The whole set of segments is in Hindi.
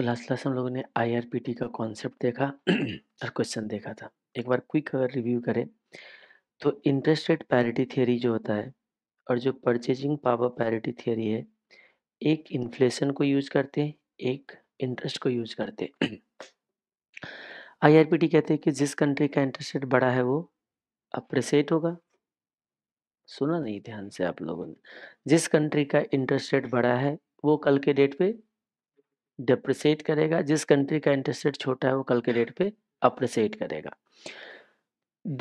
तो लास्ट क्लास हम लोगों ने आईआरपीटी का कॉन्सेप्ट देखा और क्वेश्चन देखा था एक बार क्विक अगर रिव्यू करें तो इंटरेस्ट रेट पैरिटी थियोरी जो होता है और जो परचेजिंग पावर पैरिटी थियोरी है एक इन्फ्लेशन को यूज करते हैं एक इंटरेस्ट को यूज करते आई आर पी टी कहते हैं कि जिस कंट्री का इंटरेस्ट रेट बड़ा है वो अप्रिसिएट होगा सुना नहीं ध्यान से आप लोगों ने जिस कंट्री का इंटरेस्ट रेट बढ़ा है वो कल के डेट पे डिप्रिसिएट करेगा जिस कंट्री का इंटरेस्ट रेट छोटा है वो कल के डेट पे अप्रिसिएट करेगा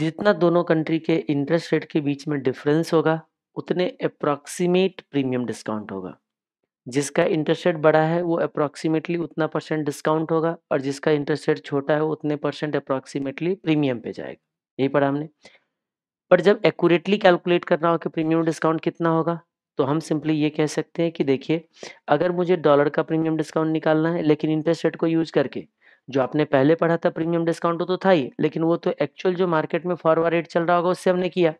जितना दोनों कंट्री के इंटरेस्ट रेट के बीच में डिफरेंस होगा उतने अप्रॉक्सीमेट प्रीमियम डिस्काउंट होगा जिसका इंटरेस्ट रेट बड़ा है वो अप्रॉक्सीमेटली उतना परसेंट डिस्काउंट होगा और जिसका इंटरेस्ट रेट छोटा है वो उतने परसेंट अप्रॉक्सीमेटली प्रीमियम पे जाएगा यही पढ़ा हमने पर जब एक्यूरेटली कैलकुलेट करना हो कि प्रीमियम डिस्काउंट कितना होगा तो हम सिंपली ये कह सकते हैं कि देखिए अगर मुझे डॉलर का प्रीमियम डिस्काउंट निकालना है लेकिन इंटरेस्ट रेट को यूज करके जो आपने पहले पढ़ा था प्रीमियम डिस्काउंट तो था ही लेकिन वो तो एक्चुअल जो मार्केट में फॉरवर्ड रेट चल रहा होगा उससे हमने किया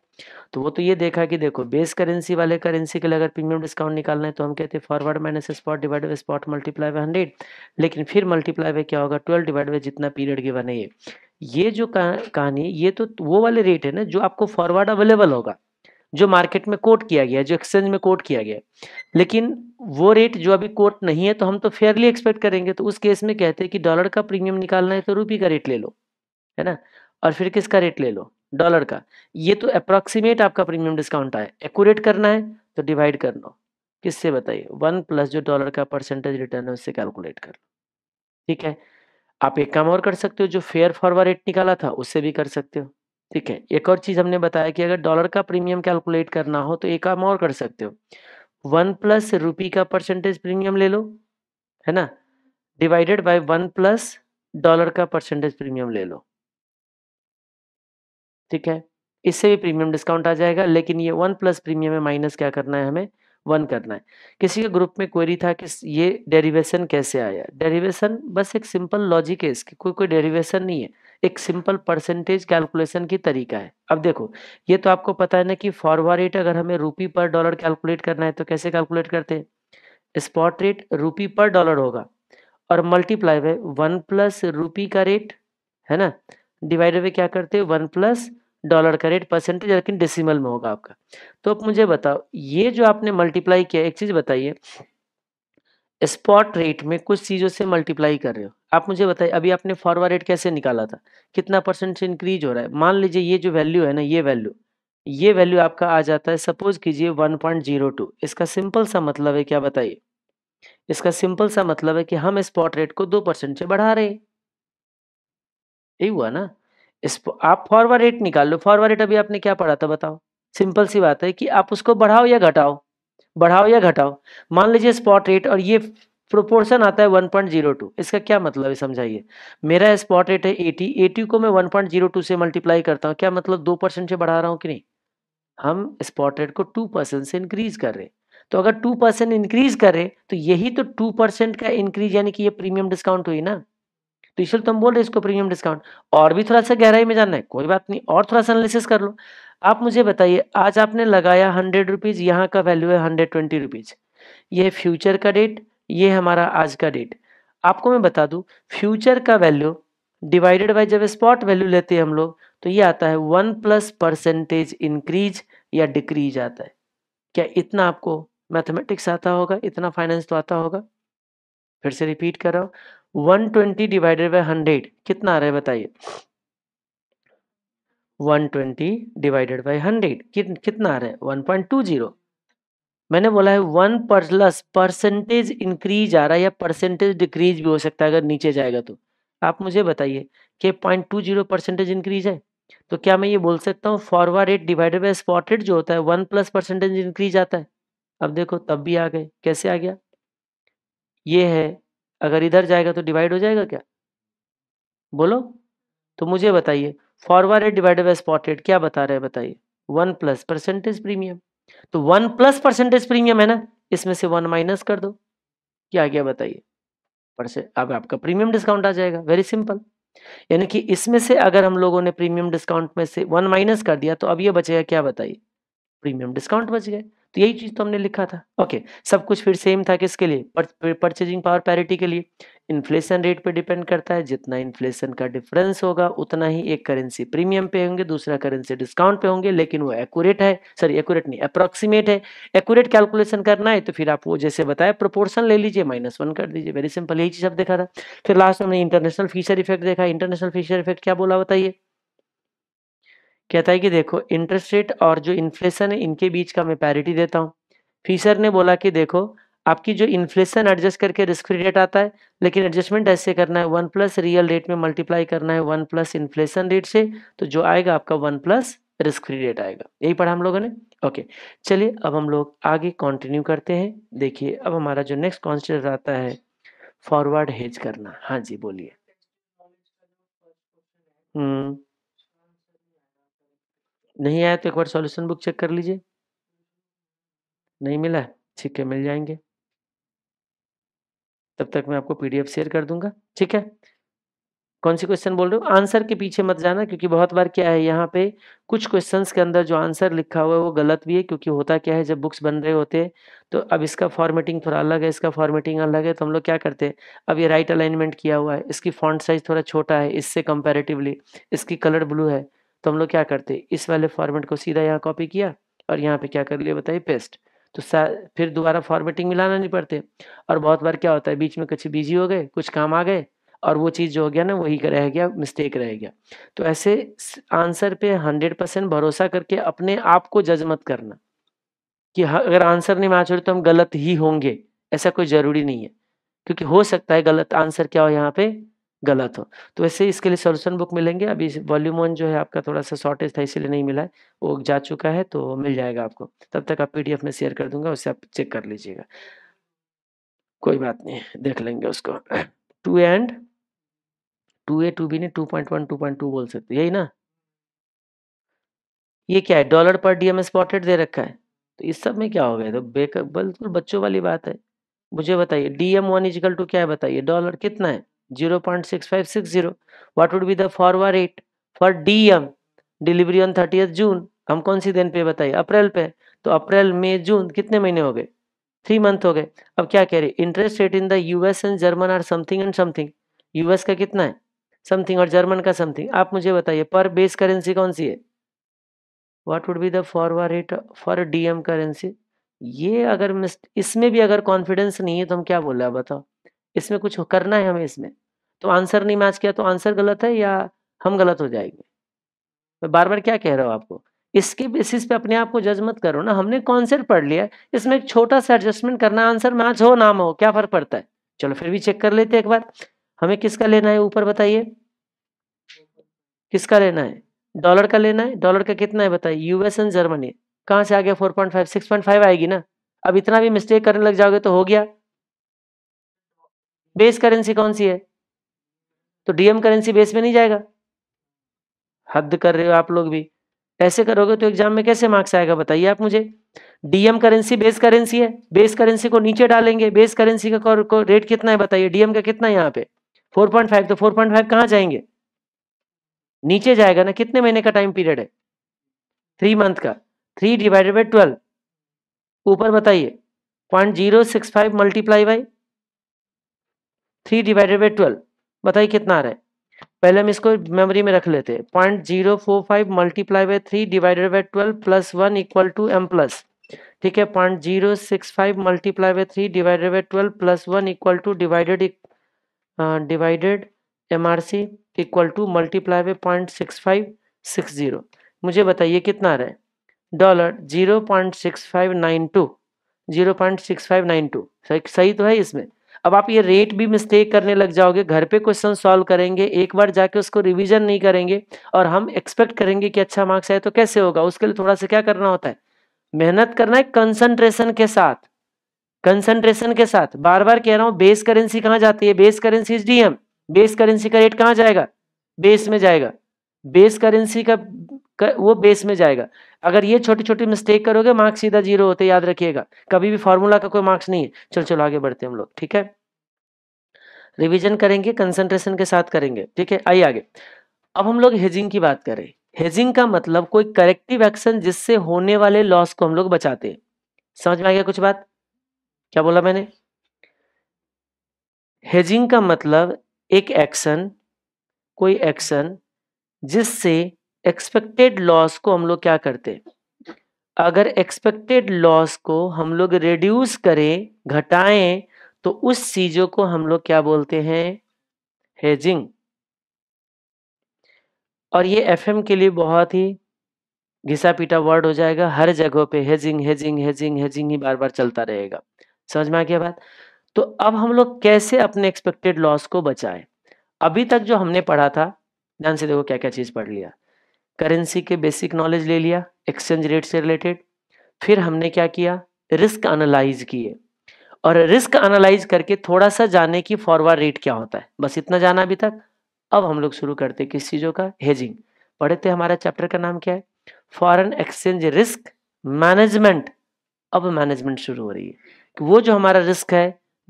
तो वो तो ये देखा कि देखो बेस करेंसी वाले करेंसी के लिए अगर प्रीमियम डिस्काउंट निकालना है तो हम कहते हैं forward minus spot divide by spot multiply by hundred लेकिन फिर मल्टीप्लाई बाई क्या होगा ट्वेल्व डिवाइड बाई जितना पीरियड की बने ये ये जो कहानी ये तो वो वाले रेट है ना जो आपको फॉरवर्ड अवेलेबल होगा जो मार्केट में कोट किया गया जो एक्सचेंज में कोट किया गया लेकिन वो रेट जो अभी कोट नहीं है तो हम तो फेयरली एक्सपेक्ट करेंगे तो उस केस में कहते हैं कि डॉलर का प्रीमियम निकालना है तो रूपी का रेट ले लो है ना और फिर किसका रेट ले लो डॉलर का ये तो अप्रॉक्सीमेट आपका प्रीमियम डिस्काउंट आए एकट करना है तो डिवाइड कर लो किससे बताइए वन प्लस जो डॉलर का परसेंटेज रिटर्न है उससे कैलकुलेट कर लो ठीक है आप एक काम और कर सकते हो जो फेयर फॉरवर्ड रेट निकाला था उससे भी कर सकते हो ठीक है एक और चीज हमने बताया कि अगर डॉलर का प्रीमियम कैलकुलेट करना हो तो एक काम और कर सकते हो वन प्लस रुपी का परसेंटेज प्रीमियम ले लो है ना divided by one plus dollar का परसेंटेज प्रीमियम ले लो ठीक है इससे भी प्रीमियम डिस्काउंट आ जाएगा लेकिन ये वन प्लस प्रीमियम में माइनस क्या करना है हमें वन करना है किसी के ग्रुप में क्वेरी था कि ये डेरिवेशन कैसे आया डेरिवेशन बस एक सिंपल लॉजिक है इसकी कोई कोई डेरिवेशन नहीं है एक सिंपल परसेंटेज कैलकुलेशन की तरीका है अब देखो ये तो आपको पता है ना कि फॉरवर्ड रेट अगर हमें रुपी पर डॉलर कैलकुलेट करना है तो कैसे कैलकुलेट करते हैं स्पॉट रेट रुपी पर डॉलर होगा और multiply by one plus rupee का रेट है ना डिवाइडेड बाई क्या करते हैं वन प्लस डॉलर का रेट परसेंटेज लेकिन डेसिमल में होगा आपका तो अब मुझे बताओ ये जो आपने मल्टीप्लाई किया एक चीज बताइए स्पॉट रेट में कुछ चीजों से मल्टीप्लाई कर रहे हो आप मुझे बताइए अभी आपने फॉरवर्ड रेट कैसे निकाला था कितना परसेंट से इंक्रीज हो रहा है मान लीजिए ये जो वैल्यू है ना ये वैल्यू ये वैल्यू आपका आ जाता है सपोज कीजिए 1.02 इसका सिंपल सा मतलब है क्या बताइए इसका सिंपल सा मतलब है कि हम स्पॉट रेट को दो परसेंट से बढ़ा रहे यही हुआ ना इस आप फॉरवर्ड रेट निकाल लो फॉरवर्ड रेट अभी आपने क्या पढ़ा था बताओ सिंपल सी बात है कि आप उसको बढ़ाओ या घटाओ बढ़ाओ या घटाओ मान लीजिए स्पॉट रेट और ये प्रोपोर्शन आता है 1.02 इसका क्या मतलब है समझाइए मेरा स्पॉट रेट है 80 80 को मैं 1.02 से मल्टीप्लाई करता हूँ क्या मतलब दो परसेंट से बढ़ा रहा हूँ कि नहीं हम स्पॉट रेट को टू परसेंट से इंक्रीज कर रहे हैं तो अगर टू परसेंट इंक्रीज करें तो यही तो टू परसेंट का इंक्रीज यानी कि ये प्रीमियम डिस्काउंट हुई ना तो इसलिए तो हम बोल रहे इसको प्रीमियम डिस्काउंट और भी थोड़ा सा गहराई में जानना है कोई बात नहीं और थोड़ा सा एनालिसिस कर लो आप मुझे बताइए आज आपने लगाया हंड्रेड रुपीज़ यहाँ का वैल्यू है हंड्रेड ट्वेंटी रुपीज़ ये फ्यूचर का डेट ये हमारा आज का डेट आपको मैं बता दूं फ्यूचर का वैल्यू डिवाइडेड बाय जब स्पॉट वैल्यू लेते हैं हम लोग तो ये आता है वन प्लस परसेंटेज इंक्रीज या डिक्रीज आता है क्या इतना आपको मैथमेटिक्स आता होगा इतना फाइनेंस तो आता होगा फिर से रिपीट कर रहा हूँ one twenty divided by hundred कितना आ रहा है बताइए one twenty divided by hundred कितना आ रहा है वन पॉइंट टू जीरो मैंने बोला है वन प्लस परसेंटेज इंक्रीज आ रहा है या परसेंटेज डिक्रीज भी हो सकता है अगर नीचे जाएगा तो आप मुझे बताइए कि point two zero percentage increase है तो क्या मैं ये बोल सकता हूँ forward rate divided by spot rate जो होता है वन प्लस परसेंटेज इंक्रीज आता है अब देखो तब भी आ गए कैसे आ गया ये है अगर इधर जाएगा तो डिवाइड हो जाएगा क्या बोलो तो मुझे बताइए forward rate divided by spot rate क्या बता रहे हैं बताइए वन प्लस परसेंटेज प्रीमियम तो वन प्लस परसेंटेज प्रीमियम है ना इसमें से वन माइनस कर दो क्या आ गया बताइए अब आपका प्रीमियम डिस्काउंट आ जाएगा वेरी सिंपल यानी कि इसमें से अगर हम लोगों ने प्रीमियम डिस्काउंट में से वन माइनस कर दिया तो अब ये बचेगा क्या बताइए प्रीमियम डिस्काउंट बच गए तो यही चीज तो हमने लिखा था ओके सब कुछ फिर सेम था किसके लिए परचेजिंग पावर पैरिटी के लिए इन्फ्लेशन रेट पे डिपेंड करता है जितना इन्फ्लेशन का डिफरेंस होगा उतना ही एक करेंसी प्रीमियम पे होंगे दूसरा करेंसी डिस्काउंट पे होंगे लेकिन वो एक्यूरेट है सॉरी एक्यूरेट नहीं अप्रोक्सीमेट है एक्यूरेट कैलकुलेशन करना है तो फिर आप वो जैसे बताया प्रोपोर्शन ले लीजिए माइनस वन कर दीजिए वेरी सिंपल यही चीज आप देखा था फिर लास्ट में हमने इंटरनेशनल फीचर इफेक्ट देखा इंटरनेशनल फीचर इफेक्ट क्या बोला बताइए कहता है कि देखो इंटरेस्ट रेट और जो इन्फ्लेशन है इनके बीच का मैं पैरिटी देता हूँ फीसर ने बोला कि देखो आपकी जो इन्फ्लेशन एडजस्ट करके रिस्क फ्री रेट आता है लेकिन एडजस्टमेंट ऐसे करना है वन प्लस रियल रेट में मल्टीप्लाई करना है वन प्लस इन्फ्लेशन रेट से तो जो आएगा आपका one plus risk free rate आएगा यही पढ़ा हम लोगों ने ओके चलिए अब हम लोग आगे कंटिन्यू करते हैं देखिए अब हमारा जो नेक्स्ट कॉन्सेप्ट आता है फॉरवर्ड हेज करना हाँ जी बोलिए हम्म नहीं आया तो एक बार सॉल्यूशन बुक चेक कर लीजिए नहीं मिला ठीक है मिल जाएंगे तब तक मैं आपको पीडीएफ शेयर कर दूंगा ठीक है कौन सी क्वेश्चन बोल रहे हो आंसर के पीछे मत जाना क्योंकि बहुत बार क्या है यहाँ पे कुछ क्वेश्चंस के अंदर जो आंसर लिखा हुआ है वो गलत भी है क्योंकि होता क्या है जब बुक्स बन रहे होते हैं तो अब इसका फॉर्मेटिंग थोड़ा अलग है इसका फॉर्मेटिंग अलग है तो हम लोग क्या करते हैं अब ये राइट अलाइनमेंट किया हुआ है इसकी फॉन्ट साइज थोड़ा छोटा है इससे कंपेरेटिवली इसकी कलर ब्लू है तो हम लोग क्या करते इस वाले फॉर्मेट को सीधा यहाँ कॉपी किया और यहाँ पे क्या कर लिया बताइए पेस्ट तो फिर दोबारा फॉर्मेटिंग मिलाना नहीं पड़ते और बहुत बार क्या होता है बीच में कुछ बिजी हो गए कुछ काम आ गए और वो चीज़ जो हो गया ना वही रह गया मिस्टेक रह गया तो ऐसे आंसर पे हंड्रेड परसेंट भरोसा करके अपने आप को जज मत करना कि अगर आंसर नहीं मैच हो तो हम गलत ही होंगे ऐसा कोई ज़रूरी नहीं है क्योंकि हो सकता है गलत आंसर क्या हो यहाँ पे गलत हो तो वैसे ही इसके लिए सोल्यूशन बुक मिलेंगे अभी वॉल्यूम वन जो है आपका थोड़ा सा शॉर्टेज था इसीलिए नहीं मिला है वो जा चुका है तो मिल जाएगा आपको तब तक आप पीडीएफ में शेयर कर दूंगा उससे आप चेक कर लीजिएगा कोई बात नहीं देख लेंगे उसको two and two A two B ने two point one two point two बोल सकते यही ना ये क्या है डॉलर पर डीएम स्पॉटेड दे रखा है तो इस सब में क्या हो गया तो बिल्कुल बच्चों वाली बात है मुझे बताइए डीएम वन इजिकल टू क्या है बताइए डॉलर कितना है zero what would be the forward rate for dm delivery on 30th june हम कौन सी दिन पे बताइए अप्रैल पे तो अप्रैल मई जून कितने महीने हो गए थ्री मंथ हो गए अब क्या कह रहे interest rate in the US and German are something and something US का कितना है समथिंग और जर्मन का समथिंग आप मुझे बताइए पर बेस करेंसी कौन सी है what would be the forward rate for DM currency ये अगर इसमें भी अगर कॉन्फिडेंस नहीं है तो हम क्या बोल रहे हैं बताओ इसमें कुछ करना है हमें इसमें तो आंसर नहीं मैच किया तो आंसर गलत है या हम गलत हो जाएंगे मैं बार बार क्या कह रहा हूँ आपको इसके बेसिस पे अपने आप को जज मत करो ना हमने कॉन्सेप्ट पढ़ लिया इसमें एक छोटा सा एडजस्टमेंट करना आंसर मैच हो ना हो क्या फर्क पड़ता है चलो फिर भी चेक कर लेते एक बार हमें किसका लेना है ऊपर बताइए किसका लेना है डॉलर का लेना है डॉलर का कितना है बताइए यूएस एंड जर्मनी कहाँ से आ गया four point five six point five आएगी ना अब इतना भी मिस्टेक करने लग जाओगे तो हो गया बेस करेंसी कौन सी है तो डीएम करेंसी बेस में नहीं जाएगा हद कर रहे हो आप लोग भी ऐसे करोगे तो एग्जाम में कैसे मार्क्स आएगा बताइए आप मुझे डीएम करेंसी बेस करेंसी है बेस करेंसी को नीचे डालेंगे बेस करेंसी का को रेट कितना है बताइए डीएम का कितना है यहाँ पे 4.5 तो 4.5 कहाँ जाएंगे नीचे जाएगा ना कितने महीने का टाइम पीरियड है थ्री मंथ का थ्री डिवाइडेड बाई ट्वेल्व ऊपर बताइए point zero six five multiply by three divided by twelve बताइए कितना आ रहा है पहले हम इसको मेमोरी में रख लेते हैं point zero four five multiply by three divided by twelve plus one equal to M plus ठीक है point zero six five multiply by three divided by twelve plus one equal to divided divided M R C equal to multiply by point six five six zero मुझे बताइए कितना आ रहा है dollar zero point six five nine two zero point six five nine two सही तो है इसमें अब आप ये रेट भी मिस्टेक करने लग जाओगे घर पे क्वेश्चन सॉल्व करेंगे एक बार जाके उसको रिवीजन नहीं करेंगे और हम एक्सपेक्ट करेंगे कि अच्छा मार्क्स आए तो कैसे होगा उसके लिए थोड़ा सा क्या करना होता है मेहनत करना है कंसंट्रेशन के साथ कंसंट्रेशन के साथ बार बार कह रहा हूँ बेस करेंसी कहाँ जाती है base currency is DM base currency का रेट कहाँ जाएगा बेस में जाएगा बेस करेंसी का, का वो बेस में जाएगा अगर ये छोटी छोटी मिस्टेक करोगे मार्क्स सीधा जीरो होते याद रखिएगा कभी भी फॉर्मूला का कोई मार्क्स नहीं है चलो चलो आगे बढ़ते हम लोग ठीक है रिविजन करेंगे कंसंट्रेशन के साथ करेंगे ठीक है आइए आगे अब हम लोग हेजिंग की बात करें हेजिंग का मतलब कोई करेक्टिव एक्शन जिससे होने वाले लॉस को हम लोग बचाते हैं समझ में आ गया कुछ बात क्या बोला मैंने हेजिंग का मतलब एक एक्शन कोई एक्शन जिससे एक्सपेक्टेड लॉस को हम लोग क्या करते अगर एक्सपेक्टेड लॉस को हम लोग रिड्यूस करें घटाएं तो उस चीजों को हम लोग क्या बोलते हैं हेजिंग और ये एफएम के लिए बहुत ही घिसा पीटा वर्ड हो जाएगा हर जगह पे हेजिंग हेजिंग हेजिंग हेजिंग ही बार बार चलता रहेगा समझ में आ गया बात तो अब हम लोग कैसे अपने एक्सपेक्टेड लॉस को बचाएं अभी तक जो हमने पढ़ा था ध्यान से देखो क्या क्या चीज पढ़ लिया करेंसी के बेसिक नॉलेज ले लिया एक्सचेंज रेट से रिलेटेड फिर हमने क्या किया रिस्क एनालाइज किए और रिस्क एनालाइज करके थोड़ा सा जाने की फॉरवर्ड रेट क्या होता है बस इतना जाना अभी तक अब हम लोग शुरू करते किस चीज़ों का हेजिंग पढ़े थे हमारा चैप्टर का नाम क्या है फॉरन एक्सचेंज रिस्क मैनेजमेंट अब मैनेजमेंट शुरू हो रही है कि वो जो हमारा रिस्क है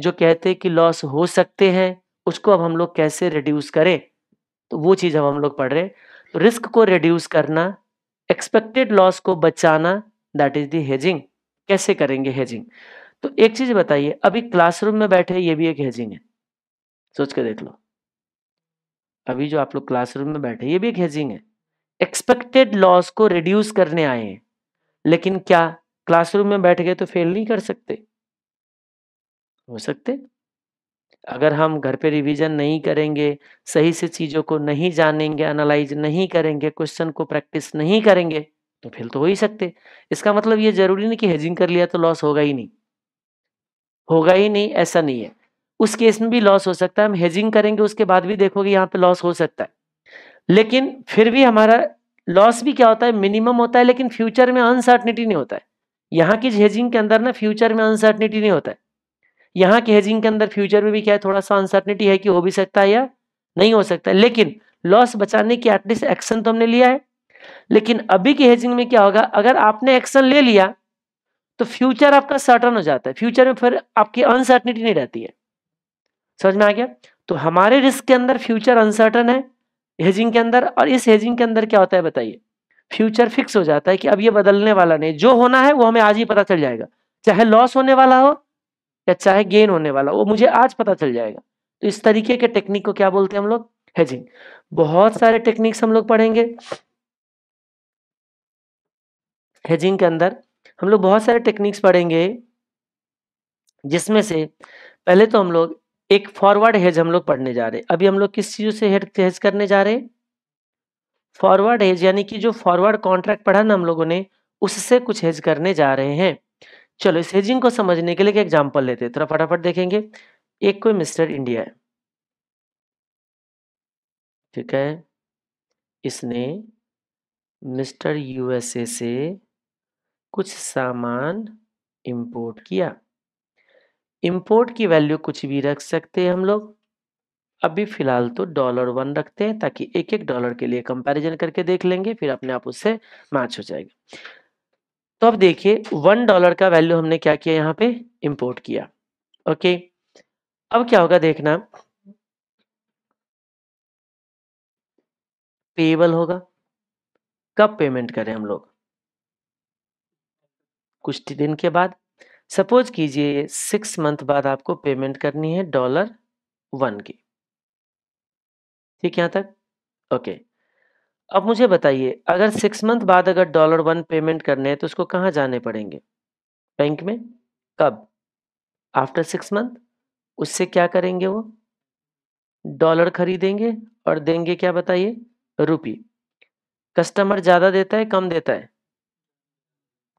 जो कहते हैं कि लॉस हो सकते हैं उसको अब हम लोग कैसे रिड्यूस करें तो वो चीज़ अब हम लोग पढ़ रहे हैं रिस्क को रिड्यूस करना एक्सपेक्टेड लॉस को बचाना दैट इज दी हेजिंग कैसे करेंगे हेजिंग तो एक चीज बताइए अभी क्लासरूम में बैठे ये भी एक हेजिंग है सोच के देख लो अभी जो आप लोग क्लासरूम में बैठे ये भी एक हेजिंग है एक्सपेक्टेड लॉस को रिड्यूस करने आए हैं लेकिन क्या क्लासरूम में बैठ गए तो फेल नहीं कर सकते हो सकते अगर हम घर पे रिवीजन नहीं करेंगे सही से चीज़ों को नहीं जानेंगे एनालाइज नहीं करेंगे क्वेश्चन को प्रैक्टिस नहीं करेंगे तो फेल तो हो ही सकते इसका मतलब ये जरूरी नहीं कि हेजिंग कर लिया तो लॉस होगा ही नहीं होगा ही नहीं ऐसा नहीं है उस केस में भी लॉस हो सकता है हम हेजिंग करेंगे उसके बाद भी देखोगे यहाँ पे लॉस हो सकता है लेकिन फिर भी हमारा लॉस भी क्या होता है मिनिमम होता है लेकिन फ्यूचर में अनसर्टनिटी नहीं होता है यहाँ की हेजिंग के अंदर ना फ्यूचर में अनसर्टनिटी नहीं होता है यहाँ के हेजिंग के अंदर फ्यूचर में भी क्या है थोड़ा सा अनसर्टनिटी है कि हो भी सकता है या नहीं हो सकता लेकिन लॉस बचाने की एटलीस्ट एक्शन तो हमने लिया है लेकिन अभी की हेजिंग में क्या होगा अगर आपने एक्शन ले लिया तो फ्यूचर आपका सर्टन हो जाता है फ्यूचर में फिर आपकी अनसर्टनिटी नहीं रहती है समझ में आ गया तो हमारे रिस्क के अंदर फ्यूचर अनसर्टन है हेजिंग के अंदर और इस हेजिंग के अंदर क्या होता है बताइए फ्यूचर फिक्स हो जाता है कि अब ये बदलने वाला नहीं जो होना है वो हमें आज ही पता चल जाएगा चाहे लॉस होने वाला हो या चाहे गेन होने वाला वो मुझे आज पता चल जाएगा तो इस तरीके के टेक्निक को क्या बोलते हैं हम लोग हेजिंग बहुत सारे टेक्निक्स हम लोग पढ़ेंगे हेजिंग के अंदर हम लोग बहुत सारे टेक्निक्स पढ़ेंगे जिसमें से पहले तो हम लोग एक फॉरवर्ड हेज हम लोग पढ़ने जा रहे हैं अभी हम लोग किस चीज से हेज करने जा रहे हैं फॉरवर्ड हेज यानी कि जो फॉरवर्ड कॉन्ट्रैक्ट पढ़ा ना हम लोगों ने उससे कुछ हेज करने जा रहे हैं चलो इस हेजिंग को समझने के लिए एक एग्जाम्पल लेते हैं थोड़ा फटाफट देखेंगे एक कोई मिस्टर इंडिया है ठीक है इसने मिस्टर यूएसए से कुछ सामान इंपोर्ट किया इंपोर्ट की वैल्यू कुछ भी रख सकते हैं हम लोग अभी फिलहाल तो डॉलर वन रखते हैं ताकि एक एक डॉलर के लिए कंपैरिजन करके देख लेंगे फिर अपने आप उससे मैच हो जाएगा तो अब देखिए वन डॉलर का वैल्यू हमने क्या किया यहाँ पे इंपोर्ट किया ओके अब क्या होगा देखना पेबल होगा कब पेमेंट करें हम लोग कुछ दिन के बाद सपोज कीजिए सिक्स मंथ बाद आपको पेमेंट करनी है डॉलर वन की ठीक यहां तक ओके अब मुझे बताइए अगर सिक्स मंथ बाद अगर डॉलर वन पेमेंट करने हैं तो उसको कहाँ जाने पड़ेंगे बैंक में कब आफ्टर सिक्स मंथ उससे क्या करेंगे वो डॉलर खरीदेंगे और देंगे क्या बताइए रुपी कस्टमर ज़्यादा देता है कम देता है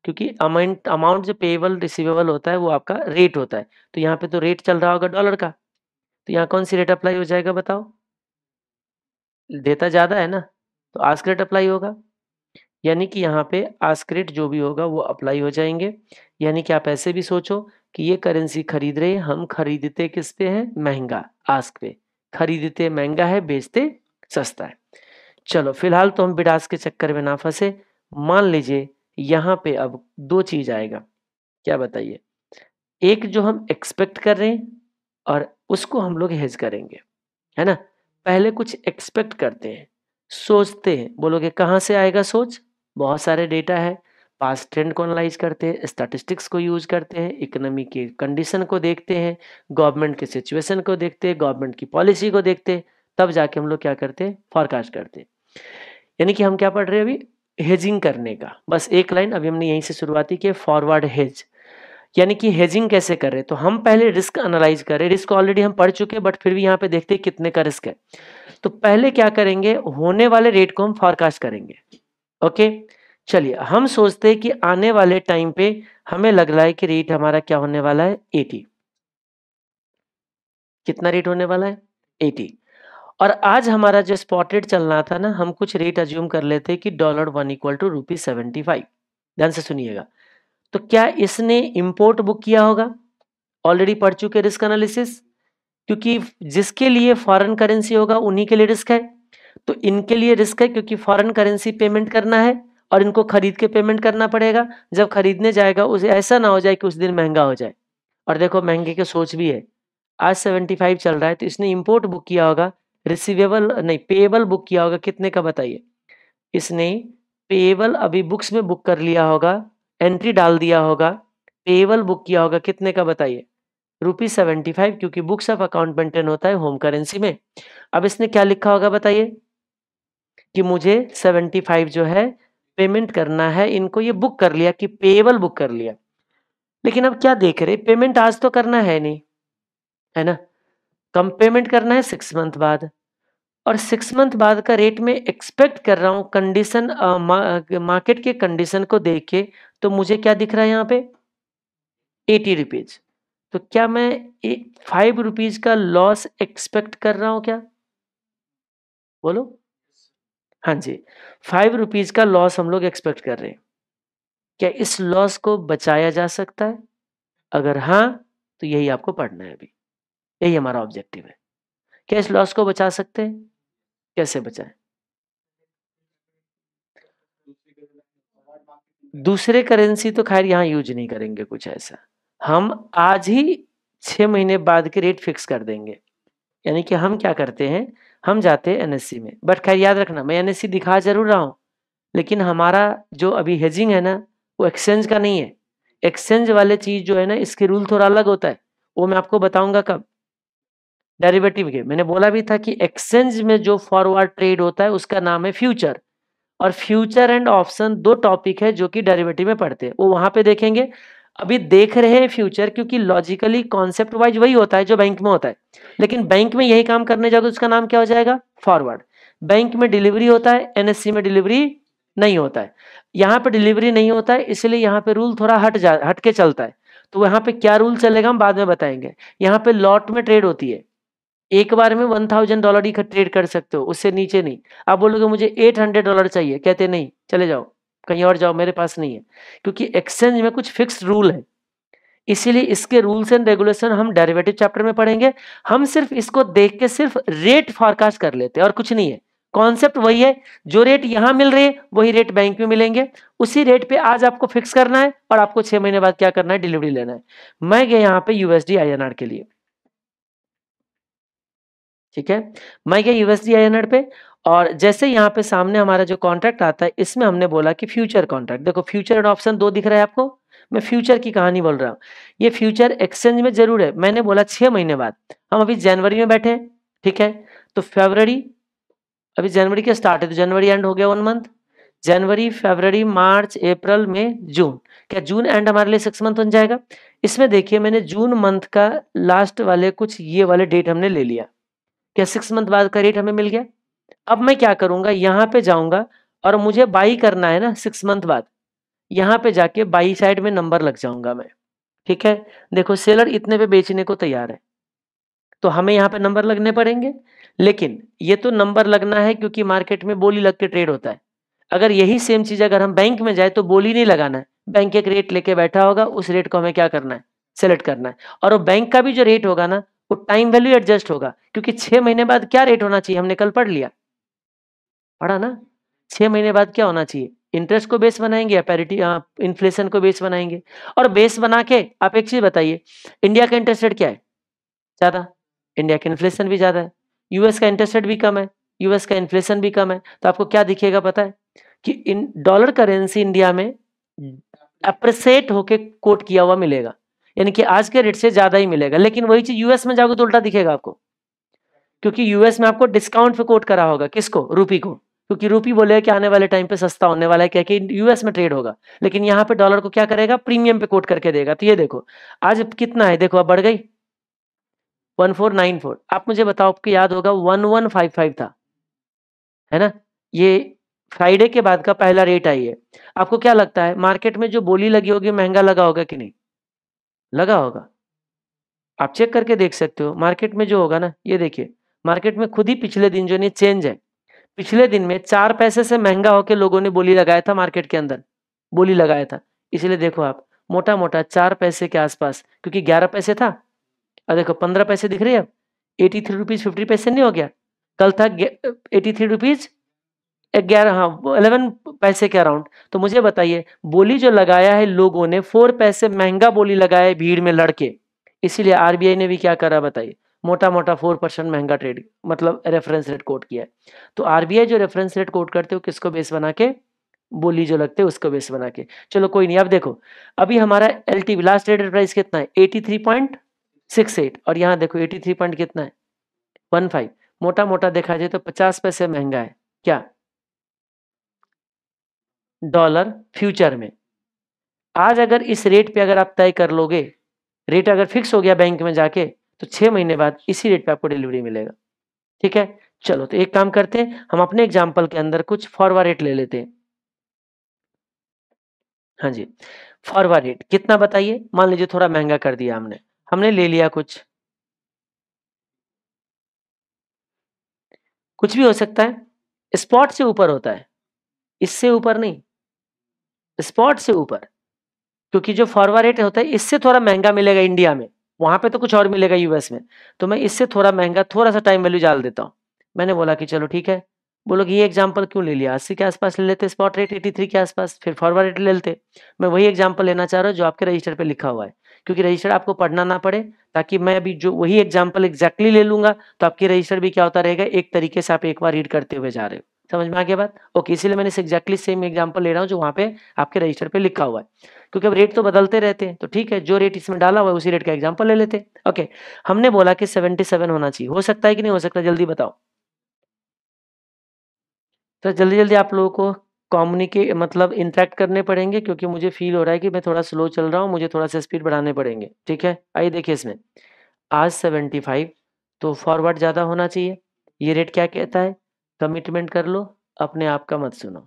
क्योंकि अमाउंट अमाउंट जो पेबल रिसीवेबल होता है वो आपका रेट होता है तो यहाँ पे तो रेट चल रहा होगा डॉलर का तो यहाँ कौन सी रेट अप्लाई हो जाएगा बताओ देता ज़्यादा है ना तो आस्क्रेट अप्लाई होगा यानी कि यहाँ पे आस्क्रेट जो भी होगा वो अप्लाई हो जाएंगे यानी कि आप ऐसे भी सोचो कि ये करेंसी खरीद रहे हम खरीदते किस पे है महंगा आस्क पे खरीदते महंगा है बेचते सस्ता है चलो फिलहाल तो हम बिडास के चक्कर में ना फंसे मान लीजिए यहाँ पे अब दो चीज आएगा क्या बताइए एक जो हम एक्सपेक्ट कर रहे हैं और उसको हम लोग हेज करेंगे है ना पहले कुछ एक्सपेक्ट करते हैं सोचते हैं बोलोगे कहाँ से आएगा सोच बहुत सारे डेटा है पास ट्रेंड को एनालाइज करते हैं स्टैटिस्टिक्स को यूज करते हैं इकोनॉमी के कंडीशन को देखते हैं गवर्नमेंट के सिचुएशन को देखते हैं गवर्नमेंट की पॉलिसी को देखते हैं तब जाके हम लोग क्या करते हैं फॉरकास्ट करते हैं यानी कि हम क्या पढ़ रहे हैं अभी हेजिंग करने का बस एक लाइन अभी हमने यहीं से शुरुआती की फॉरवर्ड हेज यानी कि हेजिंग कैसे कर रहे तो हम पहले रिस्क एनालाइज करें रिस्क ऑलरेडी हम पढ़ चुके हैं बट फिर भी यहाँ पे देखते हैं कितने का रिस्क है तो पहले क्या करेंगे होने वाले रेट को हम फॉरकास्ट करेंगे ओके चलिए हम सोचते हैं कि आने वाले टाइम पे हमें लग रहा है कि रेट हमारा क्या होने वाला है एटी कितना रेट होने वाला है एटी और आज हमारा जो स्पॉट रेट चल रहा था ना हम कुछ रेट अज्यूम कर लेते कि dollar one equal to rupee seventy five ध्यान से सुनिएगा तो क्या इसने इंपोर्ट बुक किया होगा ऑलरेडी पढ़ चुके रिस्क एनालिसिस क्योंकि जिसके लिए फॉरेन करेंसी होगा उन्हीं के लिए रिस्क है तो इनके लिए रिस्क है क्योंकि फॉरेन करेंसी पेमेंट करना है और इनको खरीद के पेमेंट करना पड़ेगा जब खरीदने जाएगा उसे ऐसा ना हो जाए कि उस दिन महंगा हो जाए और देखो महंगे के सोच भी है आज सेवेंटी फाइव चल रहा है तो इसने इम्पोर्ट बुक किया होगा रिसिवेबल नहीं पेएबल बुक किया होगा कितने का बताइए इसने पेएबल अभी बुक्स में बुक कर लिया होगा एंट्री डाल दिया होगा पेएबल बुक किया होगा कितने का बताइए रुपीज सेवेंटी फाइव क्योंकि बुक्स ऑफ अकाउंट मेंटेन होता है होम करेंसी में अब इसने क्या लिखा होगा बताइए कि मुझे सेवेंटी फाइव जो है पेमेंट करना है इनको ये बुक कर लिया कि पेएबल बुक कर लिया लेकिन अब क्या देख रहे पेमेंट आज तो करना है नहीं है ना कम तो पेमेंट करना है सिक्स मंथ बाद और सिक्स मंथ बाद का रेट में एक्सपेक्ट कर रहा हूँ कंडीशन मार्केट के कंडीशन को देख के तो मुझे क्या दिख रहा है यहाँ पे एटी रुपीज़ तो क्या मैं फाइव रुपीज का लॉस एक्सपेक्ट कर रहा हूं क्या बोलो हाँ जी फाइव रुपीज का लॉस हम लोग एक्सपेक्ट कर रहे हैं क्या इस लॉस को बचाया जा सकता है अगर हाँ तो यही आपको पढ़ना है अभी यही हमारा ऑब्जेक्टिव है क्या इस लॉस को बचा सकते हैं कैसे बचाएं दूसरे करेंसी तो खैर यहां यूज नहीं करेंगे कुछ ऐसा हम आज ही छः महीने बाद के रेट फिक्स कर देंगे यानी कि हम क्या करते हैं हम जाते हैं एनएससी में बट खैर याद रखना मैं एनएससी दिखा जरूर रहा हूँ लेकिन हमारा जो अभी हेजिंग है ना वो एक्सचेंज का नहीं है एक्सचेंज वाले चीज़ जो है ना इसके रूल थोड़ा अलग होता है वो मैं आपको बताऊंगा कब डेरिवेटिव के मैंने बोला भी था कि एक्सचेंज में जो फॉरवर्ड ट्रेड होता है उसका नाम है फ्यूचर और फ्यूचर एंड ऑप्शन दो टॉपिक है जो कि डेरिवेटिव में पढ़ते हैं वो वहां पे देखेंगे अभी देख रहे हैं फ्यूचर क्योंकि लॉजिकली कॉन्सेप्ट वाइज वही होता है जो बैंक में होता है लेकिन बैंक में यही काम करने जाओगे तो उसका नाम क्या हो जाएगा फॉरवर्ड बैंक में डिलीवरी होता है एनएससी में डिलीवरी नहीं होता है यहाँ पे डिलीवरी नहीं होता है इसलिए यहाँ पे रूल थोड़ा हट जा हटके चलता है तो यहाँ पे क्या रूल चलेगा हम बाद में बताएंगे यहाँ पे लॉट में ट्रेड होती है एक बार में वन थाउजेंड डॉलर ही ट्रेड कर सकते हो उससे नीचे नहीं आप बोलोगे मुझे एट हंड्रेड डॉलर चाहिए कहते नहीं चले जाओ कहीं और जाओ मेरे पास नहीं है क्योंकि एक्सचेंज में कुछ फिक्स रूल है इसीलिए इसके रूल्स एंड रेगुलेशन हम डेरिवेटिव चैप्टर में पढ़ेंगे हम सिर्फ इसको देख के सिर्फ रेट फॉरकास्ट कर लेते हैं और कुछ नहीं है कॉन्सेप्ट वही है जो रेट यहां मिल रही है वही रेट बैंक में मिलेंगे उसी रेट पे आज आपको फिक्स करना है और आपको छह महीने बाद क्या करना है डिलीवरी लेना है मैं गया यहाँ पे यूएसडी आई के लिए ठीक है मैं गया यूएसडी आई पे और जैसे यहाँ पे सामने हमारा जो कॉन्ट्रैक्ट आता है इसमें हमने बोला कि फ्यूचर कॉन्ट्रैक्ट देखो फ्यूचर एंड ऑप्शन दो दिख रहा है आपको मैं फ्यूचर की कहानी बोल रहा हूँ ये फ्यूचर एक्सचेंज में जरूर है मैंने बोला छह महीने बाद हम अभी जनवरी में बैठे ठीक है तो फेबररी अभी जनवरी के स्टार्ट है तो जनवरी एंड हो गया वन मंथ जनवरी फेबररी मार्च अप्रैल में जून क्या जून एंड हमारे लिए सिक्स मंथ बन जाएगा इसमें देखिए मैंने जून मंथ का लास्ट वाले कुछ ये वाले डेट हमने ले लिया क्या सिक्स मंथ बाद का रेट हमें मिल गया अब मैं क्या करूंगा यहाँ पे जाऊंगा और मुझे बाई करना है ना सिक्स मंथ बाद यहाँ पे जाके बाई साइड में नंबर लग जाऊंगा मैं ठीक है देखो सेलर इतने पे बेचने को तैयार है तो हमें यहाँ पे नंबर लगने पड़ेंगे लेकिन ये तो नंबर लगना है क्योंकि मार्केट में बोली लग के ट्रेड होता है अगर यही सेम चीज़ अगर हम बैंक में जाए तो बोली नहीं लगाना है बैंक एक रेट लेके बैठा होगा उस रेट को हमें क्या करना है सेलेक्ट करना है और वो बैंक का भी जो रेट होगा ना वो टाइम वैल्यू एडजस्ट होगा क्योंकि छह महीने बाद क्या रेट होना चाहिए हमने कल पढ़ लिया पढ़ा ना छह महीने बाद क्या होना चाहिए इंटरेस्ट को बेस बनाएंगे या पैरिटी इन्फ्लेशन को बेस बनाएंगे और बेस बना के आप एक चीज़ बताइए इंडिया का इंटरेस्ट रेट क्या है ज़्यादा इंडिया का इन्फ्लेशन भी ज़्यादा है यूएस का इंटरेस्ट रेट भी कम है यूएस का इन्फ्लेशन भी कम है तो आपको क्या दिखेगा पता है कि इन डॉलर करेंसी इंडिया में अप्रिसिएट होके कोट किया हुआ मिलेगा यानी कि आज के रेट से ज़्यादा ही मिलेगा लेकिन वही चीज़ यूएस में जाओगे तो उल्टा दिखेगा आपको क्योंकि यूएस में आपको डिस्काउंट पे कोट करा होगा किसको रूपी को क्योंकि रूपी बोले कि आने वाले टाइम पे सस्ता होने वाला है क्या कि यूएस में ट्रेड होगा लेकिन यहाँ पे डॉलर को क्या करेगा प्रीमियम पे कोट करके देगा तो ये देखो आज कितना है देखो अब बढ़ गई 1494 आप मुझे बताओ आपको याद होगा 1155 था है ना ये फ्राइडे के बाद का पहला रेट आई है आपको क्या लगता है मार्केट में जो बोली लगी होगी महंगा लगा होगा कि नहीं लगा होगा आप चेक करके देख सकते हो मार्केट में जो होगा ना ये देखिए मार्केट में खुद ही पिछले दिन जो नहीं चेंज है पिछले दिन में चार पैसे से महंगा होकर लोगों ने बोली लगाया था मार्केट के अंदर बोली लगाया था इसलिए देखो आप मोटा मोटा चार पैसे के आसपास क्योंकि ग्यारह पैसे था और देखो पंद्रह पैसे दिख रहे हैं एटी थ्री रुपीज फिफ्टी पैसे नहीं हो गया कल था एटी थ्री रुपीज ग्यारह हाँ अलेवन पैसे के अराउंड तो मुझे बताइए बोली जो लगाया है लोगों ने फोर पैसे महंगा बोली लगाया है भीड़ में लड़के इसीलिए आरबीआई ने भी क्या करा बताइए मोटा मोटा फोर परसेंट महंगा ट्रेड मतलब रेफरेंस रेट कोट किया है तो आरबीआई जो रेफरेंस रेट कोट करते हो किसको बेस बना के बोली जो लगते है उसको बेस बना के चलो कोई नहीं अब देखो अभी हमारा L T last traded price कितना है eighty three point six eight और यहाँ देखो एटी थ्री पॉइंट कितना है वन फाइव मोटा मोटा देखा जाए तो पचास पैसे महंगा है क्या डॉलर फ्यूचर में आज अगर इस रेट पे अगर आप तय कर लोगे रेट अगर फिक्स हो गया बैंक में जाके तो छह महीने बाद इसी रेट पे आपको डिलीवरी मिलेगा ठीक है चलो तो एक काम करते हैं हम अपने एग्जाम्पल के अंदर कुछ फॉरवर्ड रेट ले लेते हैं हाँ जी फॉरवर्ड रेट कितना बताइए मान लीजिए थोड़ा महंगा कर दिया हमने हमने ले लिया कुछ कुछ भी हो सकता है स्पॉट से ऊपर होता है इससे ऊपर नहीं स्पॉट से ऊपर क्योंकि जो फॉरवर्ड रेट होता है इससे थोड़ा महंगा मिलेगा इंडिया में वहां पे तो कुछ और मिलेगा यूएस में तो मैं इससे थोड़ा महंगा थोड़ा सा टाइम वैल्यू डाल देता हूँ मैंने बोला कि चलो ठीक है बोलो कि ये एग्जाम्पल क्यों ले लिया अस्सी के आसपास ले लेते स्पॉट रेट एटी थ्री के आसपास फिर फॉरवर्ड रेट ले लेते मैं वही एग्जाम्पल लेना चाह रहा हूँ जो आपके रजिस्टर पे लिखा हुआ है क्योंकि रजिस्टर आपको पढ़ना ना पड़े ताकि मैं अभी जो वही एग्जाम्पल एग्जैक्टली ले लूंगा तो आपकी रजिस्टर भी क्या होता रहेगा एक तरीके से आप एक बार रीड करते हुए जा रहे हो समझ में आ गया बात ओके इसीलिए मैंने एग्जैक्टली सेम एग्जाम्पल ले रहा हूँ जो वहाँ पे आपके रजिस्टर पे लिखा हुआ है क्योंकि अब रेट तो बदलते रहते हैं तो ठीक है जो रेट इसमें डाला हुआ है उसी रेट का एग्जाम्पल ले लेते हैं ओके हमने बोला कि सेवेंटी सेवन होना चाहिए हो सकता है कि नहीं हो सकता जल्दी बताओ तो जल्दी जल्दी आप लोगों को कॉम्युनिकेट मतलब इंटरेक्ट करने पड़ेंगे क्योंकि मुझे फील हो रहा है कि मैं थोड़ा स्लो चल रहा हूँ मुझे थोड़ा सा स्पीड बढ़ाने पड़ेंगे ठीक है आइए देखिए इसमें आज सेवेंटी फाइव तो फॉरवर्ड ज़्यादा होना चाहिए ये रेट क्या कहता है कमिटमेंट कर लो अपने आप का मत सुनो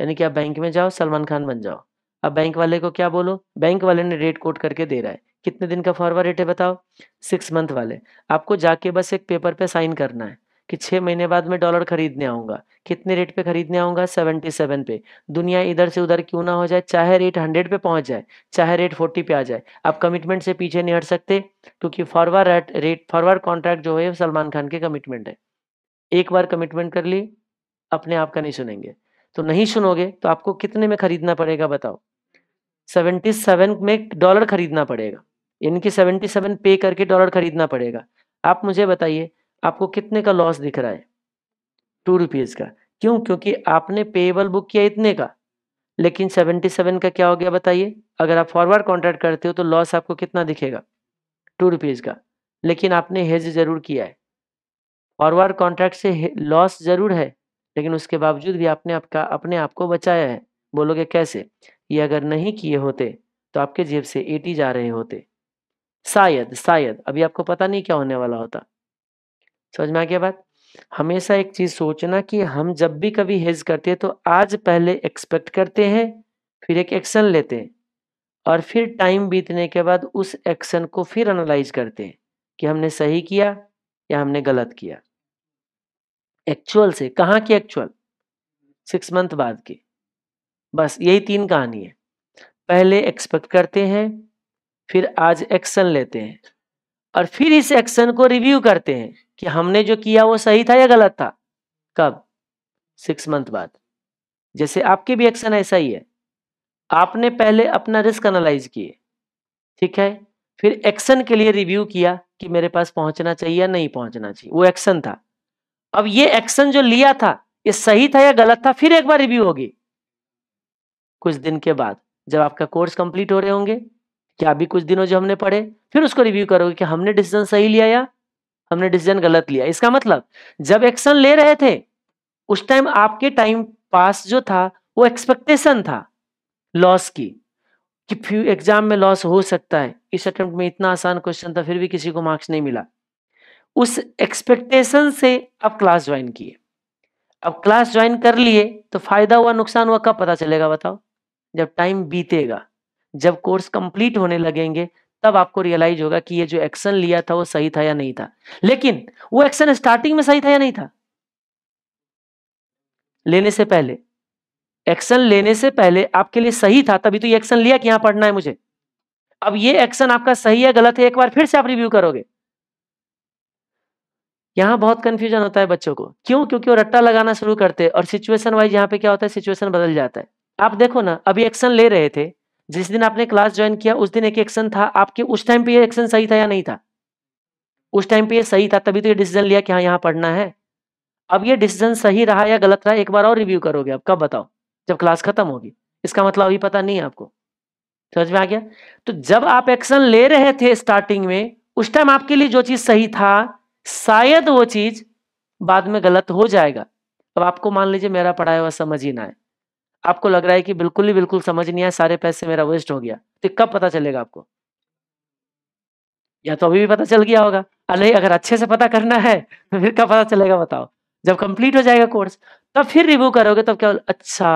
यानी कि आप बैंक में जाओ सलमान खान बन जाओ अब बैंक वाले को क्या बोलो बैंक वाले ने रेट कोट करके दे रहा है कितने दिन का फॉरवर्ड रेट है बताओ सिक्स मंथ वाले आपको जाके बस एक पेपर पे साइन करना है कि छः महीने बाद मैं डॉलर खरीदने आऊँगा कितने रेट पे खरीदने आऊँगा सेवेंटी सेवन पे दुनिया इधर से उधर क्यों ना हो जाए चाहे रेट हंड्रेड पे पहुँच जाए चाहे रेट फोर्टी पे आ जाए आप कमिटमेंट से पीछे नहीं हट सकते क्योंकि फॉरवर्ड रेट फॉरवर्ड कॉन्ट्रैक्ट जो है सलमान खान के कमिटमेंट है एक बार कमिटमेंट कर ली अपने आप का नहीं सुनेंगे तो नहीं सुनोगे तो आपको कितने में खरीदना पड़ेगा बताओ सेवेंटी सेवन में डॉलर खरीदना पड़ेगा यानी कि सेवेंटी सेवन पे करके डॉलर खरीदना पड़ेगा आप मुझे बताइए आपको कितने का लॉस दिख रहा है टू रुपीज़ का क्यों क्योंकि आपने पेएबल बुक किया इतने का लेकिन सेवेंटी सेवन का क्या हो गया बताइए अगर आप फॉरवर्ड कॉन्ट्रैक्ट करते हो तो लॉस आपको कितना दिखेगा टू रुपीज़ का लेकिन आपने हेज जरूर किया है फॉरवर्ड कॉन्ट्रैक्ट से लॉस जरूर है लेकिन उसके बावजूद भी आपने आपका अपने आप को बचाया है बोलोगे कैसे ये अगर नहीं किए होते तो आपके जेब से एटी जा रहे होते शायद शायद अभी आपको पता नहीं क्या होने वाला होता समझ में आ गया बात हमेशा एक चीज सोचना कि हम जब भी कभी हेज करते हैं तो आज पहले एक्सपेक्ट करते हैं फिर एक एक्शन लेते हैं और फिर टाइम बीतने के बाद उस एक्शन को फिर एनालाइज करते हैं कि हमने सही किया या हमने गलत किया एक्चुअल से कहाँ की एक्चुअल सिक्स मंथ बाद की बस यही तीन कहानी है पहले एक्सपेक्ट करते हैं फिर आज एक्शन लेते हैं और फिर इस एक्शन को रिव्यू करते हैं कि हमने जो किया वो सही था या गलत था कब सिक्स मंथ बाद जैसे आपके भी एक्शन ऐसा ही है आपने पहले अपना रिस्क एनालाइज किए ठीक है फिर एक्शन के लिए रिव्यू किया कि मेरे पास पहुंचना चाहिए या नहीं पहुंचना चाहिए वो एक्शन था अब ये एक्शन जो लिया था ये सही था या गलत था फिर एक बार रिव्यू होगी कुछ दिन के बाद जब आपका कोर्स कंप्लीट हो रहे होंगे क्या अभी कुछ दिनों जो हमने पढ़े फिर उसको रिव्यू करोगे कि हमने डिसीजन सही लिया या हमने डिसीजन गलत लिया इसका मतलब जब एक्शन ले रहे थे उस टाइम आपके टाइम पास जो था वो एक्सपेक्टेशन था लॉस की कि फ्यू एग्जाम में लॉस हो सकता है इस अटेम्प्ट में इतना आसान क्वेश्चन था फिर भी किसी को मार्क्स नहीं मिला उस एक्सपेक्टेशन से आप क्लास ज्वाइन किए अब क्लास ज्वाइन कर लिए तो फायदा हुआ नुकसान हुआ कब पता चलेगा बताओ जब टाइम बीतेगा जब कोर्स कंप्लीट होने लगेंगे तब आपको रियलाइज होगा कि ये जो एक्शन लिया था वो सही था या नहीं था लेकिन वो एक्शन स्टार्टिंग में सही था या नहीं था लेने से पहले एक्शन लेने से पहले आपके लिए सही था तभी तो ये एक्शन लिया कि यहां पढ़ना है मुझे अब ये एक्शन आपका सही है गलत है एक बार फिर से आप रिव्यू करोगे यहाँ बहुत कंफ्यूजन होता है बच्चों को क्यों क्योंकि वो रट्टा लगाना शुरू करते हैं और सिचुएशन वाइज यहाँ पे क्या होता है सिचुएशन बदल जाता है आप देखो ना अभी एक्शन ले रहे थे जिस दिन आपने क्लास ज्वाइन किया उस दिन एक एक्शन था आपके उस टाइम पे ये एक्शन सही था या नहीं था उस टाइम पे ये सही था तभी तो ये डिसीजन लिया कि हाँ यहाँ पढ़ना है अब ये डिसीजन सही रहा या गलत रहा एक बार और रिव्यू करोगे आप कब बताओ जब क्लास खत्म होगी इसका मतलब अभी पता नहीं है आपको समझ में आ गया तो जब आप एक्शन ले रहे थे स्टार्टिंग में उस टाइम आपके लिए जो चीज सही था शायद वो चीज बाद में गलत हो जाएगा अब आपको मान लीजिए मेरा पढ़ाया हुआ समझ ही ना है आपको लग रहा है कि बिल्कुल ही बिल्कुल समझ नहीं आया सारे पैसे मेरा वेस्ट हो गया तो कब पता चलेगा आपको या तो अभी भी पता चल गया होगा अरे अगर अच्छे से पता करना है तो फिर कब पता चलेगा बताओ जब कंप्लीट हो जाएगा कोर्स तब फिर रिव्यू करोगे तब क्या अच्छा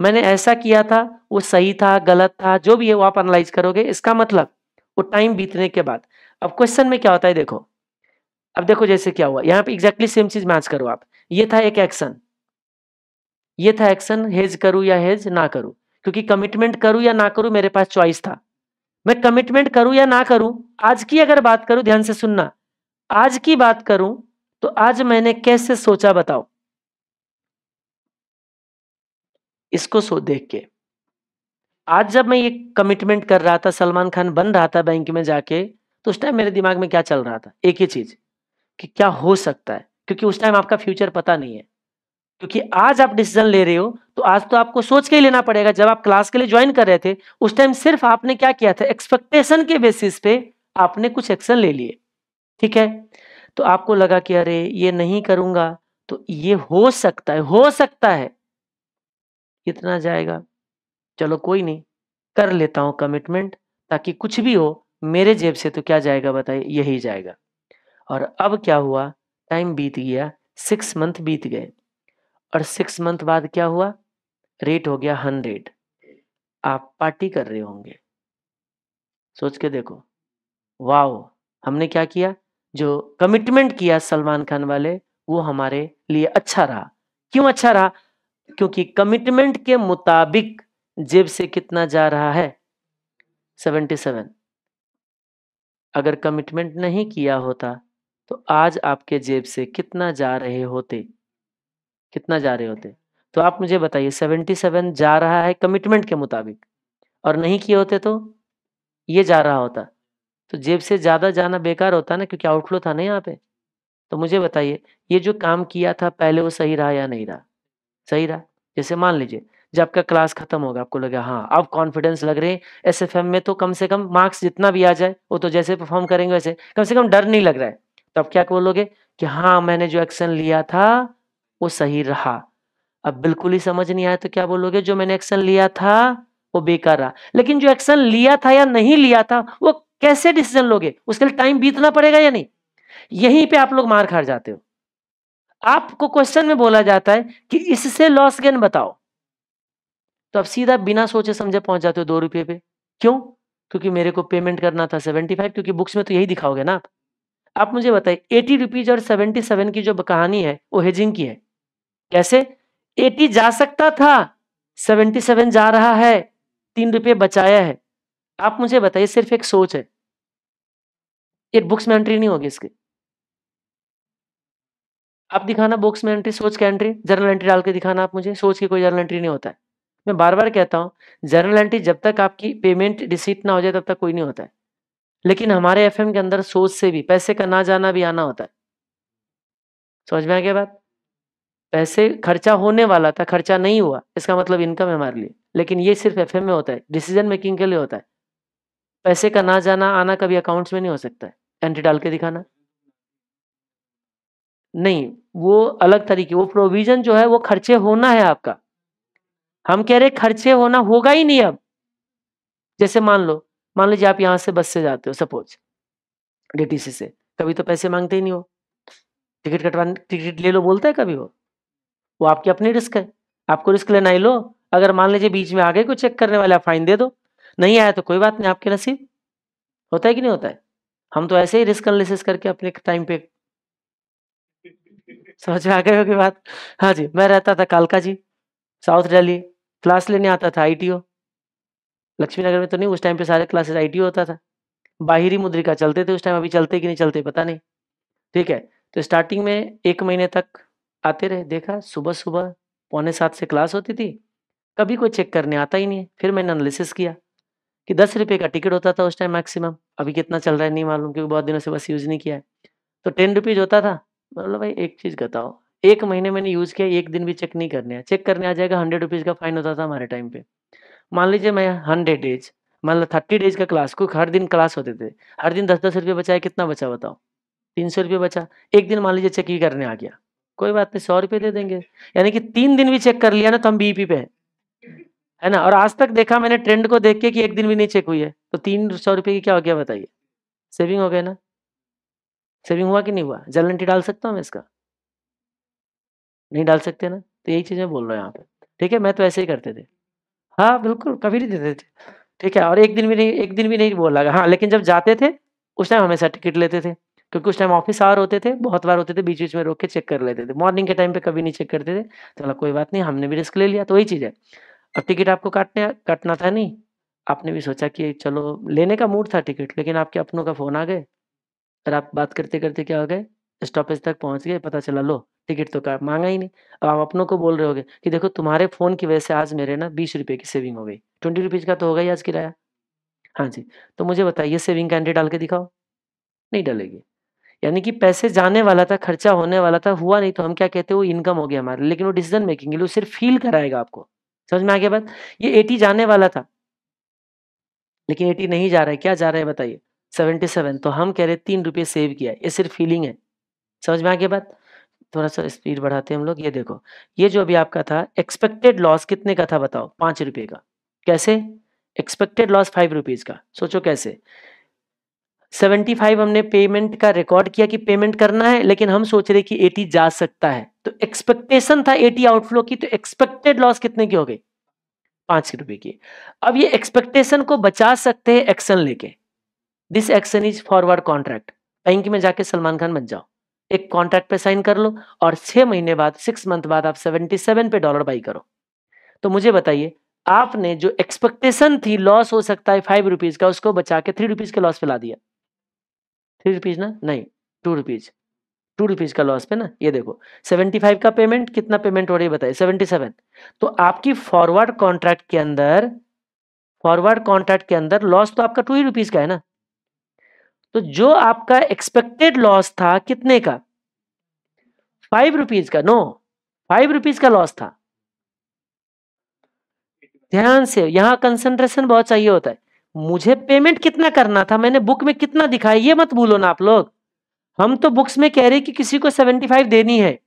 मैंने ऐसा किया था वो सही था गलत था जो भी है वो आप एनालाइज करोगे इसका मतलब वो टाइम बीतने के बाद अब क्वेश्चन में क्या होता है देखो अब देखो जैसे क्या हुआ यहाँ पे एग्जैक्टली सेम चीज मैच करो आप ये था एक एक्शन ये था एक्शन हेज करूँ या हेज ना करूँ क्योंकि कमिटमेंट करूँ या ना करूँ मेरे पास चॉइस था मैं कमिटमेंट करूँ या ना करूँ आज की अगर बात करूँ ध्यान से सुनना आज की बात करूँ तो आज मैंने कैसे सोचा बताओ इसको सो देख के आज जब मैं ये कमिटमेंट कर रहा था सलमान खान बन रहा था बैंक में जाके तो उस टाइम मेरे दिमाग में क्या चल रहा था एक ही चीज़ कि क्या हो सकता है क्योंकि उस टाइम आपका फ्यूचर पता नहीं है क्योंकि आज आप डिसीजन ले रहे हो तो आज तो आपको सोच के ही लेना पड़ेगा जब आप क्लास के लिए ज्वाइन कर रहे थे उस टाइम सिर्फ आपने क्या किया था एक्सपेक्टेशन के बेसिस पे आपने कुछ एक्शन ले लिए ठीक है तो आपको लगा कि अरे ये नहीं करूंगा तो ये हो सकता है हो सकता है कितना जाएगा चलो कोई नहीं कर लेता हूं कमिटमेंट ताकि कुछ भी हो मेरे जेब से तो क्या जाएगा बताइए यही जाएगा और अब क्या हुआ टाइम बीत गया सिक्स मंथ बीत गए और सिक्स मंथ बाद क्या हुआ रेट हो गया हंड्रेड आप पार्टी कर रहे होंगे सोच के देखो वाओ हमने क्या किया जो कमिटमेंट किया सलमान खान वाले वो हमारे लिए अच्छा रहा क्यों अच्छा रहा क्योंकि कमिटमेंट के मुताबिक जेब से कितना जा रहा है सेवेंटी सेवन अगर कमिटमेंट नहीं किया होता तो आज आपके जेब से कितना जा रहे होते कितना जा रहे होते तो आप मुझे बताइए सेवेंटी सेवन जा रहा है कमिटमेंट के मुताबिक और नहीं किए होते तो ये जा रहा होता तो जेब से ज़्यादा जाना बेकार होता ना क्योंकि आउटफ्लो था ना यहाँ पे तो मुझे बताइए ये जो काम किया था पहले वो सही रहा या नहीं रहा सही रहा जैसे मान लीजिए जब आपका क्लास खत्म होगा आपको लगे हाँ अब कॉन्फिडेंस लग रहे हैं एस में तो कम से कम मार्क्स जितना भी आ जाए वो तो जैसे परफॉर्म करेंगे वैसे कम से कम डर नहीं लग रहा है तब क्या बोलोगे कि हाँ मैंने जो एक्शन लिया था वो सही रहा अब बिल्कुल ही समझ नहीं आया तो क्या बोलोगे जो मैंने एक्शन लिया था वो बेकार रहा लेकिन जो एक्शन लिया था या नहीं लिया था वो कैसे डिसीजन लोगे उसके लिए टाइम बीतना पड़ेगा या नहीं यहीं पे आप लोग मार खा जाते हो आपको क्वेश्चन में बोला जाता है कि इससे लॉस गेन बताओ तो आप सीधा बिना सोचे समझे पहुंच जाते हो दो रुपये पे क्यों क्योंकि मेरे को पेमेंट करना था सेवेंटी क्योंकि बुक्स में तो यही दिखाओगे ना आप आप मुझे बताइए एटी रुपीज और सेवेंटी सेवन की जो कहानी है वो हेजिंग की है कैसे एटी जा सकता था सेवेंटी सेवन जा रहा है तीन रुपये बचाया है आप मुझे बताइए सिर्फ एक सोच है ये बुक्स में एंट्री नहीं होगी इसकी आप दिखाना बुक्स में एंट्री सोच की एंट्री जर्नल एंट्री डाल के दिखाना आप मुझे सोच की कोई जर्नल एंट्री नहीं होता है मैं बार बार कहता हूँ जर्नल एंट्री जब तक आपकी पेमेंट रिसीट ना हो जाए तब तक कोई नहीं होता है लेकिन हमारे एफ के अंदर सोच से भी पैसे का ना जाना भी आना होता है समझ में आ गया बात पैसे खर्चा होने वाला था खर्चा नहीं हुआ इसका मतलब इनकम है हमारे लिए लेकिन ये सिर्फ एफ में होता है डिसीजन मेकिंग के लिए होता है पैसे का ना जाना आना कभी अकाउंट्स में नहीं हो सकता है एंट्री डाल के दिखाना नहीं वो अलग तरीके वो प्रोविजन जो है वो खर्चे होना है आपका हम कह रहे खर्चे होना होगा ही नहीं अब जैसे मान लो मान लीजिए आप यहाँ से बस से जाते हो सपोज डीटीसी से कभी तो पैसे मांगते ही नहीं हो टिकट कटवाने टिकट ले लो बोलता है कभी वो वो आपकी अपनी रिस्क है आपको रिस्क लेना ही लो अगर मान लीजिए बीच में आगे को चेक करने वाला फाइन दे दो नहीं आया तो कोई बात नहीं आपके नसीब होता है कि नहीं होता है हम तो ऐसे ही रिस्क एनालिसिस करके अपने टाइम पे समझ में आ गए होगी बात हाँ जी मैं रहता था कालका जी साउथ दिल्ली क्लास लेने आता था आईटीओ लक्ष्मी नगर में तो नहीं उस टाइम पे सारे क्लासेस आई होता था बाहरी मुद्रिका चलते थे उस टाइम अभी चलते कि नहीं चलते पता नहीं ठीक है तो स्टार्टिंग में एक महीने तक आते रहे देखा सुबह सुबह पौने सात से क्लास होती थी कभी कोई चेक करने आता ही नहीं है फिर मैंने एनालिसिस किया कि दस रुपये का टिकट होता था उस टाइम मैक्सिमम अभी कितना चल रहा है नहीं मालूम क्योंकि बहुत दिनों से बस यूज़ नहीं किया है तो टेन रुपीज़ होता था मतलब भाई एक चीज़ बताओ एक महीने मैंने यूज़ किया एक दिन भी चेक नहीं करने है चेक करने आ जाएगा हंड्रेड रुपीज़ का फाइन होता था हमारे टाइम पे मान लीजिए मैं हंड्रेड डेज मान लो थर्टी डेज का क्लास क्योंकि हर दिन क्लास होते थे हर दिन दस दस रुपये बचाए कितना बचा बताओ तीन सौ रुपये बचा एक दिन मान लीजिए चेक ही करने आ गया कोई बात नहीं सौ रुपये दे देंगे यानी कि तीन दिन भी चेक कर लिया ना तो हम बीपी e पे हैं है ना और आज तक देखा मैंने ट्रेंड को देख के कि एक दिन भी नहीं चेक हुई है तो तीन सौ रुपये की क्या हो गया बताइए सेविंग हो गया ना सेविंग हुआ कि नहीं हुआ जलंटी डाल सकता हूँ मैं इसका नहीं डाल सकते ना तो यही चीज़ बोल रहा हूँ यहाँ पे ठीक है मैं तो ऐसे ही करते थे हाँ, बिल्कुल, कभी नहीं देते थे। ठीक है और एक दिन भी नहीं एक दिन भी नहीं बोला गया हाँ, लेकिन जब जाते थे, उस टाइम हमेशा टिकट लेते थे, क्योंकि उस टाइम ऑफ़िस आवर होते थे, बहुत बार होते थे, बीच-बीच में रोक के चेक कर लेते थे। मॉर्निंग के टाइम पे कभी नहीं चेक करते थे, तो बोला कोई बात नहीं हमने भी रिस्क ले लिया, तो वही चीज़ है। अब टिकट आपको काटने काटना था नहीं, आपने भी सोचा कि चलो लेने का मूड था टिकट, लेकिन आपके अपनों का फ़ोन आ गए और आप बात करते-करते क्या हो गए, स्टॉपेज तक पहुँच गए, पता चला लो टिकट तो कहा मांगा ही नहीं अब आप अपनों को बोल रहे होगे कि देखो तुम्हारे फ़ोन की वजह से आज मेरे ना बीस रुपये की सेविंग हो गई ट्वेंटी रुपीज़ का तो होगा ही आज किराया हाँ जी तो मुझे बताइए सेविंग कैंडी डाल के दिखाओ नहीं डालेगी यानी कि पैसे जाने वाला था खर्चा होने वाला था हुआ नहीं तो हम क्या कहते हैं वो इनकम हो गया हमारे लेकिन वो डिसीजन मेकिंग वो सिर्फ फील कराएगा आपको समझ में आ गया बात ये एटी जाने वाला था लेकिन एटी नहीं जा रहा है क्या जा रहा है बताइए सेवेंटी सेवन तो हम कह रहे तीन रुपये सेव किया ये सिर्फ फीलिंग है समझ में आ गया बात थोड़ा सा स्पीड बढ़ाते हैं हम लोग ये देखो ये जो अभी आपका था एक्सपेक्टेड लॉस कितने का था बताओ पांच रुपए का कैसे एक्सपेक्टेड लॉस फाइव रुपीज़ का सोचो कैसे सेवेंटी फाइव हमने पेमेंट का रिकॉर्ड किया कि पेमेंट करना है लेकिन हम सोच रहे कि एटी जा सकता है तो एक्सपेक्टेशन था एटी आउटफ्लो की तो एक्सपेक्टेड लॉस कितने की हो गई पांच रुपए की अब ये एक्सपेक्टेशन को बचा सकते हैं एक्शन लेके this action is forward contract bank में जाके सलमान खान बन जाओ एक कॉन्ट्रैक्ट पे साइन कर लो और छह महीने बाद सिक्स मंथ बाद आप सेवेंटी सेवन पे डॉलर बाई करो तो मुझे बताइए आपने जो एक्सपेक्टेशन थी लॉस हो सकता है फाइव रुपीज का उसको बचा के थ्री रुपीज के लॉस पे ला दिया थ्री रुपीज ना नहीं टू रुपीज टू रुपीज का लॉस पे ना ये देखो सेवेंटी फाइव का पेमेंट कितना पेमेंट हो रही है बताइए सेवेंटी सेवन तो आपकी फॉरवर्ड कॉन्ट्रैक्ट के अंदर फॉरवर्ड कॉन्ट्रैक्ट के अंदर लॉस तो आपका टू ही रुपीज का है ना तो जो आपका एक्सपेक्टेड लॉस था कितने का फाइव रुपीज का नो फाइव रुपीज का लॉस था ध्यान से यहां कंसंट्रेशन बहुत चाहिए होता है मुझे पेमेंट कितना करना था मैंने बुक में कितना दिखाया ये मत भूलो ना आप लोग हम तो बुक्स में कह रहे कि किसी को सेवेंटी फाइव देनी है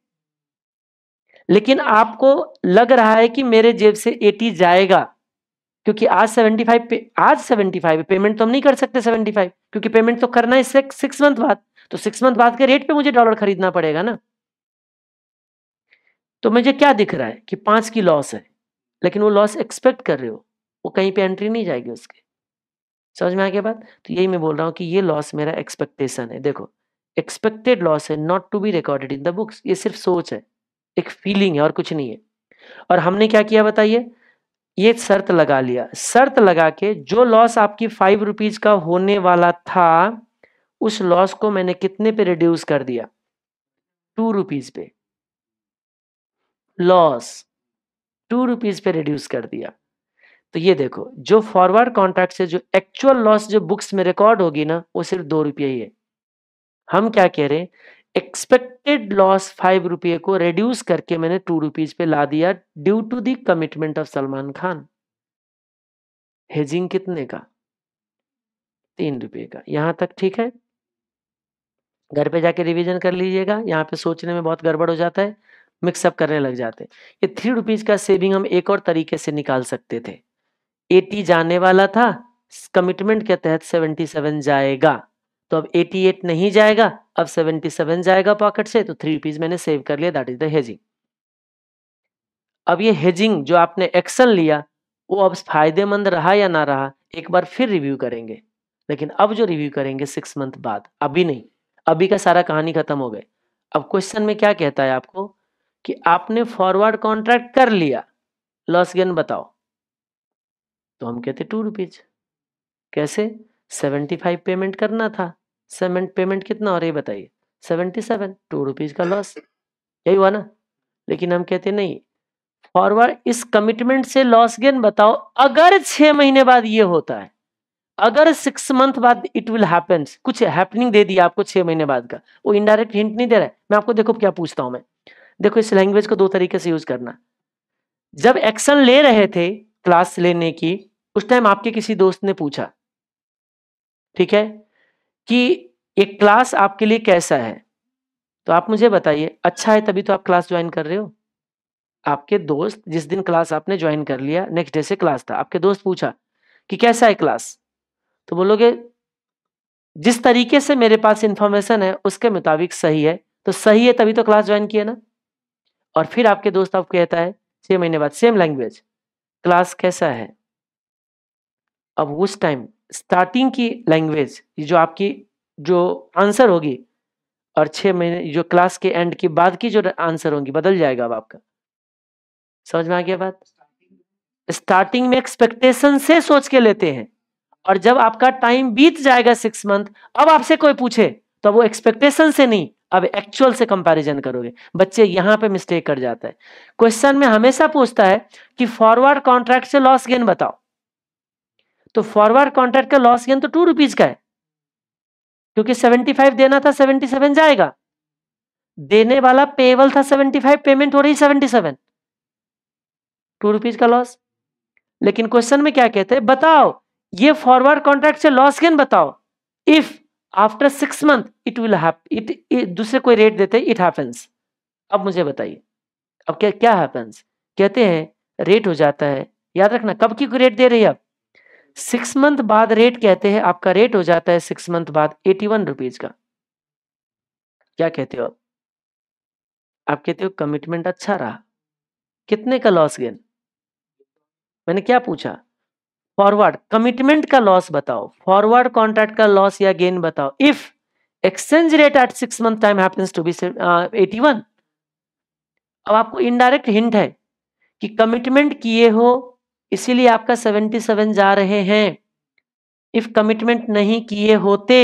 लेकिन आपको लग रहा है कि मेरे जेब से एटी जाएगा क्योंकि आज फाइव पे आज सेवेंटी फाइव पेमेंट तो हम नहीं कर सकते सेवेंटी फाइव क्योंकि पेमेंट तो करना है सिक्स मंथ बाद तो सिक्स मंथ बाद के रेट पे मुझे डॉलर खरीदना पड़ेगा ना तो मुझे क्या दिख रहा है कि पांच की लॉस है लेकिन वो लॉस एक्सपेक्ट कर रहे हो वो कहीं पे एंट्री नहीं जाएगी उसके समझ में आ गया बात तो यही मैं बोल रहा हूँ कि ये लॉस मेरा एक्सपेक्टेशन है देखो एक्सपेक्टेड लॉस है not to be recorded in the books ये सिर्फ सोच है एक फीलिंग है और कुछ नहीं है और हमने क्या किया बताइए ये शर्त लगा लिया शर्त लगा के जो लॉस आपकी फाइव रुपीज का होने वाला था उस लॉस को मैंने कितने पे रिड्यूस कर दिया टू रुपीज पे लॉस टू रुपीज पे रिड्यूस कर दिया तो ये देखो जो फॉरवर्ड कॉन्ट्रैक्ट से जो एक्चुअल लॉस जो बुक्स में रिकॉर्ड होगी ना वो सिर्फ दो रुपये ही है हम क्या कह रहे हैं एक्सपेक्टेड लॉस फाइव रुपये को रेड्यूस करके मैंने टू रुपीज पे ला दिया due to the commitment of Salman Khan hedging कितने का तीन रुपये का यहां तक ठीक है घर पे जाके रिवीजन कर लीजिएगा यहाँ पे सोचने में बहुत गड़बड़ हो जाता है मिक्सअप करने लग जाते हैं ये थ्री रुपीज का सेविंग हम एक और तरीके से निकाल सकते थे एटी जाने वाला था कमिटमेंट के तहत सेवेंटी सेवन जाएगा तो अब 88 नहीं जाएगा अब 77 जाएगा पॉकेट से तो थ्री रुपीज मैंने सेव कर लिया दैट इज द हेजिंग अब ये हेजिंग जो आपने एक्शन लिया वो अब फायदेमंद रहा या ना रहा एक बार फिर रिव्यू करेंगे लेकिन अब जो रिव्यू करेंगे सिक्स मंथ बाद अभी नहीं अभी का सारा कहानी खत्म हो गए अब क्वेश्चन में क्या कहता है आपको कि आपने फॉरवर्ड कॉन्ट्रैक्ट कर लिया लॉस गेन बताओ तो हम कहते टू रुपीज कैसे सेवेंटी फाइव पेमेंट करना था सेमेंट पेमेंट कितना हो रही है बताइए सेवेंटी सेवन टू रुपीज़ का लॉस यही हुआ ना लेकिन हम कहते नहीं फॉरवर्ड इस कमिटमेंट से लॉस गेन बताओ अगर छह महीने बाद ये होता है अगर सिक्स मंथ बाद इट विल हैपन कुछ हैपनिंग दे दिया आपको छह महीने बाद का वो इनडायरेक्ट हिंट नहीं दे रहा है मैं आपको देखो क्या पूछता हूं मैं देखो इस लैंग्वेज को दो तरीके से यूज़ करना जब एक्शन ले रहे थे क्लास लेने की उस टाइम आपके किसी दोस्त ने पूछा ठीक है कि एक क्लास आपके लिए कैसा है तो आप मुझे बताइए अच्छा है तभी तो आप क्लास ज्वाइन कर रहे हो आपके दोस्त जिस दिन क्लास आपने ज्वाइन कर लिया नेक्स्ट डे से क्लास था आपके दोस्त पूछा कि कैसा है क्लास तो बोलोगे जिस तरीके से मेरे पास इंफॉर्मेशन है उसके मुताबिक सही है तो सही है तभी तो क्लास ज्वाइन किया ना और फिर आपके दोस्त आपको कहता है छह महीने बाद सेम लैंग्वेज क्लास कैसा है अब उस टाइम स्टार्टिंग की लैंग्वेज जो आपकी जो आंसर होगी और छः महीने जो क्लास के एंड के बाद की जो आंसर होगी बदल जाएगा अब आपका समझ में आ गया बात स्टार्टिंग में एक्सपेक्टेशन से सोच के लेते हैं और जब आपका टाइम बीत जाएगा सिक्स मंथ अब आपसे कोई पूछे तो वो एक्सपेक्टेशन से नहीं अब एक्चुअल से कंपैरिजन करोगे बच्चे यहाँ पे मिस्टेक कर जाता है क्वेश्चन में हमेशा पूछता है कि फॉरवर्ड कॉन्ट्रैक्ट से लॉस गेन बताओ तो फॉरवर्ड कॉन्ट्रैक्ट का लॉस गेन तो टू रुपीज का है क्योंकि सेवेंटी फाइव देना था सेवेंटी सेवन जाएगा देने वाला पेबल था सेवेंटी फाइव पेमेंट हो रही सेवेंटी सेवन टू रुपीज का लॉस लेकिन क्वेश्चन में क्या कहते हैं बताओ ये फॉरवर्ड कॉन्ट्रैक्ट से लॉस गेन बताओ if after six month it will it दूसरे कोई रेट देते इट हैपेंस अब मुझे बताइए अब क्या क्या हैपेंस कहते हैं रेट हो जाता है याद रखना कब की रेट दे रही है अब सिक्स मंथ बाद रेट कहते हैं आपका रेट हो जाता है सिक्स मंथ बाद एटी वन रुपीज का क्या कहते हो आप कहते हो कमिटमेंट अच्छा रहा कितने का लॉस गेन मैंने क्या पूछा फॉरवर्ड कमिटमेंट का लॉस बताओ फॉरवर्ड कॉन्ट्रैक्ट का लॉस या गेन बताओ if exchange rate at six month time to be eighty one अब आपको इनडायरेक्ट हिंट है कि कमिटमेंट किए हो इसीलिए आपका 77 जा रहे हैं इफ कमिटमेंट नहीं किए होते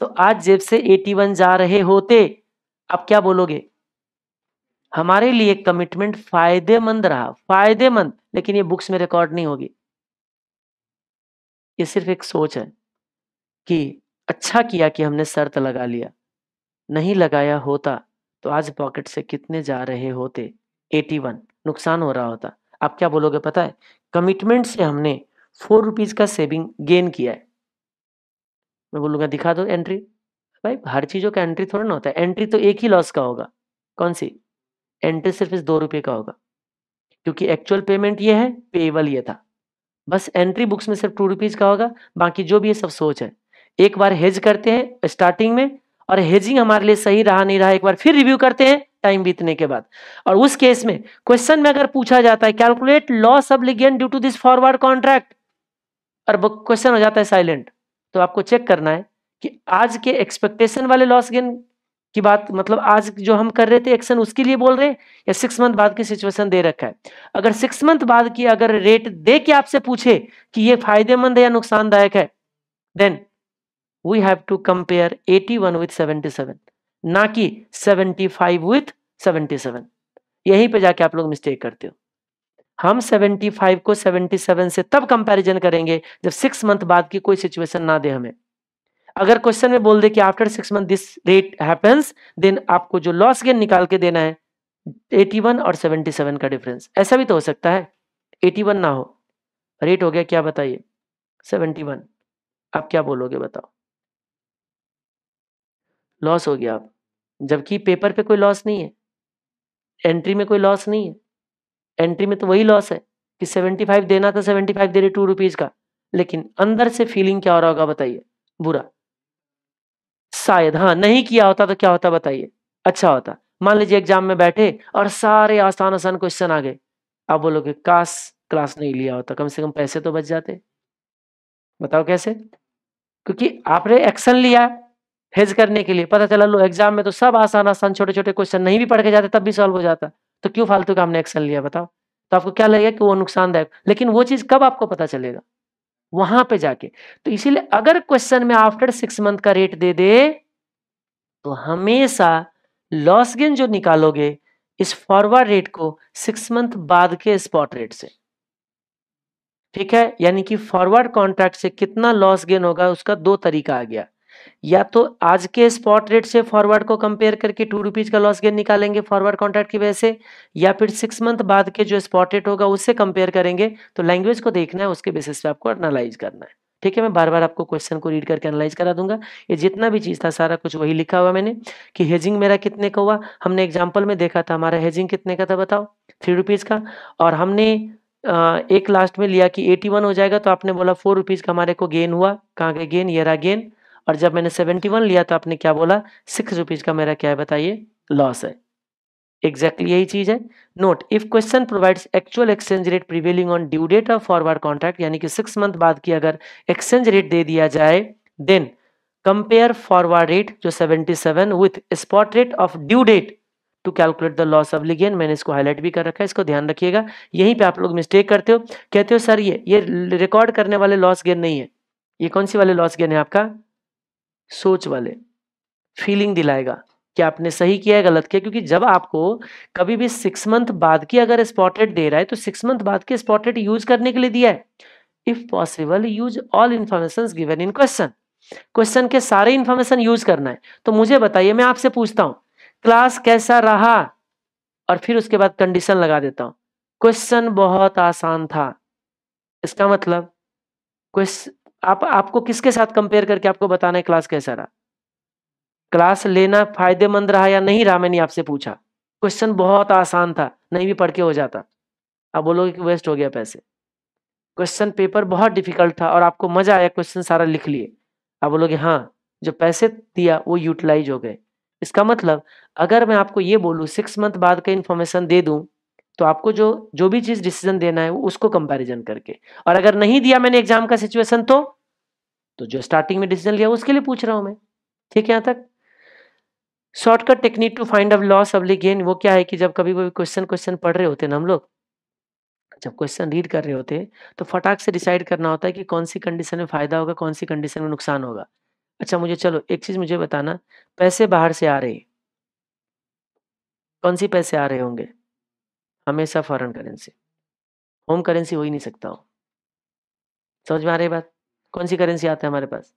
तो आज जेब से 81 जा रहे होते आप क्या बोलोगे हमारे लिए कमिटमेंट फायदेमंद रहा फायदेमंद लेकिन ये बुक्स में रिकॉर्ड नहीं होगी ये सिर्फ एक सोच है कि अच्छा किया कि हमने शर्त लगा लिया नहीं लगाया होता तो आज पॉकेट से कितने जा रहे होते 81 नुकसान हो रहा होता आप क्या बोलोगे पता है कमिटमेंट से हमने फोर रुपीज़ का सेविंग गेन किया है मैं बोलूंगा दिखा दो एंट्री भाई हर चीज़ों का एंट्री थोड़ा ना होता है एंट्री तो एक ही लॉस का होगा कौन सी एंट्री सिर्फ इस दो रुपये का होगा क्योंकि एक्चुअल पेमेंट ये है पेबल ये था बस एंट्री बुक्स में सिर्फ टू रुपीज़ का होगा बाकी जो भी ये सब सोच है एक बार हेज करते हैं स्टार्टिंग में और हेजिंग हमारे लिए सही रहा नहीं रहा एक बार फिर रिव्यू करते हैं टाइम बीतने के बाद और उस केस में क्वेश्चन में अगर पूछा जाता है calculate loss obligation due to this forward contract और क्वेश्चन हो जाता है साइलेंट तो आपको चेक करना है कि आज के एक्सपेक्टेशन वाले लॉस गेन की बात मतलब आज जो हम कर रहे थे एक्शन उसके लिए बोल रहे हैं या सिक्स मंथ बाद की सिचुएशन दे रखा है अगर सिक्स मंथ बाद की अगर रेट दे के आपसे पूछे कि ये फायदेमंद है या नुकसानदायक है then we have to compare 81 with 77 ना कि 75 with 77 यहीं पे जाके आप लोग मिस्टेक करते हो हम 75 को 77 से तब कंपैरिजन करेंगे जब सिक्स मंथ बाद की कोई सिचुएशन ना दे हमें अगर क्वेश्चन में बोल दे कि after six month this rate happens then आपको जो लॉस गेन निकाल के देना है 81 और 77 का डिफरेंस ऐसा भी तो हो सकता है 81 ना हो रेट हो गया क्या बताइए 71 आप क्या बोलोगे बताओ लॉस हो गया आप जबकि पेपर पे कोई लॉस नहीं है एंट्री में कोई लॉस नहीं है एंट्री में तो वही लॉस है कि सेवेंटी फाइव देना था सेवेंटी फाइव दे रही टू रुपीज का लेकिन अंदर से फीलिंग क्या हो रहा होगा बताइए बुरा शायद हाँ नहीं किया होता तो क्या होता बताइए अच्छा होता मान लीजिए एग्जाम में बैठे और सारे आसान आसान क्वेश्चन आ गए आप बोलोगे काश क्लास नहीं लिया होता कम से कम पैसे तो बच जाते बताओ कैसे क्योंकि आपने एक्शन लिया हेज करने के लिए पता चला लो एग्जाम में तो सब आसान आसान छोटे छोटे क्वेश्चन नहीं भी पढ़ के जाते तब भी सॉल्व हो जाता तो क्यों फालतू का हमने एक्शन लिया बताओ तो आपको क्या लगेगा कि वो नुकसानदायक लेकिन वो चीज़ कब आपको पता चलेगा वहां पे जाके तो इसीलिए अगर क्वेश्चन में आफ्टर सिक्स मंथ का रेट दे दे तो हमेशा लॉस गेन जो निकालोगे इस फॉरवर्ड रेट को सिक्स मंथ बाद के स्पॉट रेट से ठीक है यानी कि फॉरवर्ड कॉन्ट्रैक्ट से कितना लॉस गेन होगा उसका दो तरीका आ गया या तो आज के स्पॉट रेट से फॉरवर्ड को कंपेयर करके टू रुपीज का लॉस गेन निकालेंगे फॉरवर्ड कॉन्ट्रैक्ट की वजह से या फिर सिक्स मंथ बाद के जो स्पॉट रेट होगा उससे कंपेयर करेंगे तो लैंग्वेज को देखना है उसके बेसिस पे आपको एनालाइज करना है ठीक है मैं बार बार आपको क्वेश्चन को रीड करके एनालाइज करा दूंगा ये जितना भी चीज़ था सारा कुछ वही लिखा हुआ मैंने कि हेजिंग मेरा कितने का हुआ हमने एग्जाम्पल में देखा था हमारा हेजिंग कितने का था बताओ थ्री रुपीज़ का और हमने एक लास्ट में लिया कि एटी वन हो जाएगा तो आपने बोला फोर रुपीज़ का हमारे को गेन हुआ कहाँ गए गेन ये गेन और जब मैंने सेवेंटी वन लिया तो आपने क्या बोला सिक्स रुपीज का मेरा क्या है बताइए लॉस है एग्जैक्टली exactly यही चीज है note if question provides actual exchange rate prevailing on due date of forward contract यानी कि सिक्स मंथ बाद की अगर एक्सचेंज रेट दे दिया जाए देन कंपेयर फॉरवर्ड रेट जो seven with spot rate of due date to calculate the loss of gain मैंने इसको हाईलाइट भी कर रखा है इसको ध्यान रखिएगा यहीं पे आप लोग मिस्टेक करते हो कहते हो सर ये ये रिकॉर्ड करने वाले लॉस गेन नहीं है ये कौन सी वाले लॉस गेन है आपका सोच वाले फीलिंग दिलाएगा कि आपने सही किया है गलत किया क्योंकि जब आपको कभी भी सिक्स मंथ बाद की अगर स्पॉटेड दे रहा है तो सिक्स मंथ बाद के स्पॉटेड यूज करने के लिए दिया है if possible use all information given in question question के सारे इन्फॉर्मेशन यूज करना है तो मुझे बताइए मैं आपसे पूछता हूँ क्लास कैसा रहा और फिर उसके बाद कंडीशन लगा देता हूँ क्वेश्चन बहुत आसान था इसका मतलब क्वेश्चन आप आपको किसके साथ कंपेयर करके आपको बताना है क्लास कैसा रहा क्लास लेना फायदेमंद रहा या नहीं रहा मैंने आपसे पूछा क्वेश्चन बहुत आसान था नहीं भी पढ़ के हो जाता आप बोलोगे कि वेस्ट हो गया पैसे क्वेश्चन पेपर बहुत डिफिकल्ट था और आपको मजा आया क्वेश्चन सारा लिख लिए आप बोलोगे हाँ जो पैसे दिया वो यूटिलाइज हो गए इसका मतलब अगर मैं आपको ये बोलूँ सिक्स मंथ बाद का इन्फॉर्मेशन दे दूँ तो आपको जो जो भी चीज डिसीजन देना है उसको कंपैरिजन करके और अगर नहीं दिया मैंने एग्जाम का सिचुएशन तो तो जो स्टार्टिंग में डिसीजन लिया उसके लिए पूछ रहा हूं मैं ठीक है यहां तक shortcut technique to find of loss of gain वो क्या है कि जब कभी कभी क्वेश्चन क्वेश्चन पढ़ रहे होते ना हम लोग जब क्वेश्चन रीड कर रहे होते तो फटाक से डिसाइड करना होता है कि कौन सी कंडीशन में फायदा होगा कौन सी कंडीशन में नुकसान होगा अच्छा मुझे चलो एक चीज मुझे बताना पैसे बाहर से आ रहे कौन सी पैसे आ रहे होंगे हमेशा फॉरेन करेंसी होम करेंसी हो ही नहीं सकता हो समझ में आ रही बात कौन सी करेंसी आता है हमारे पास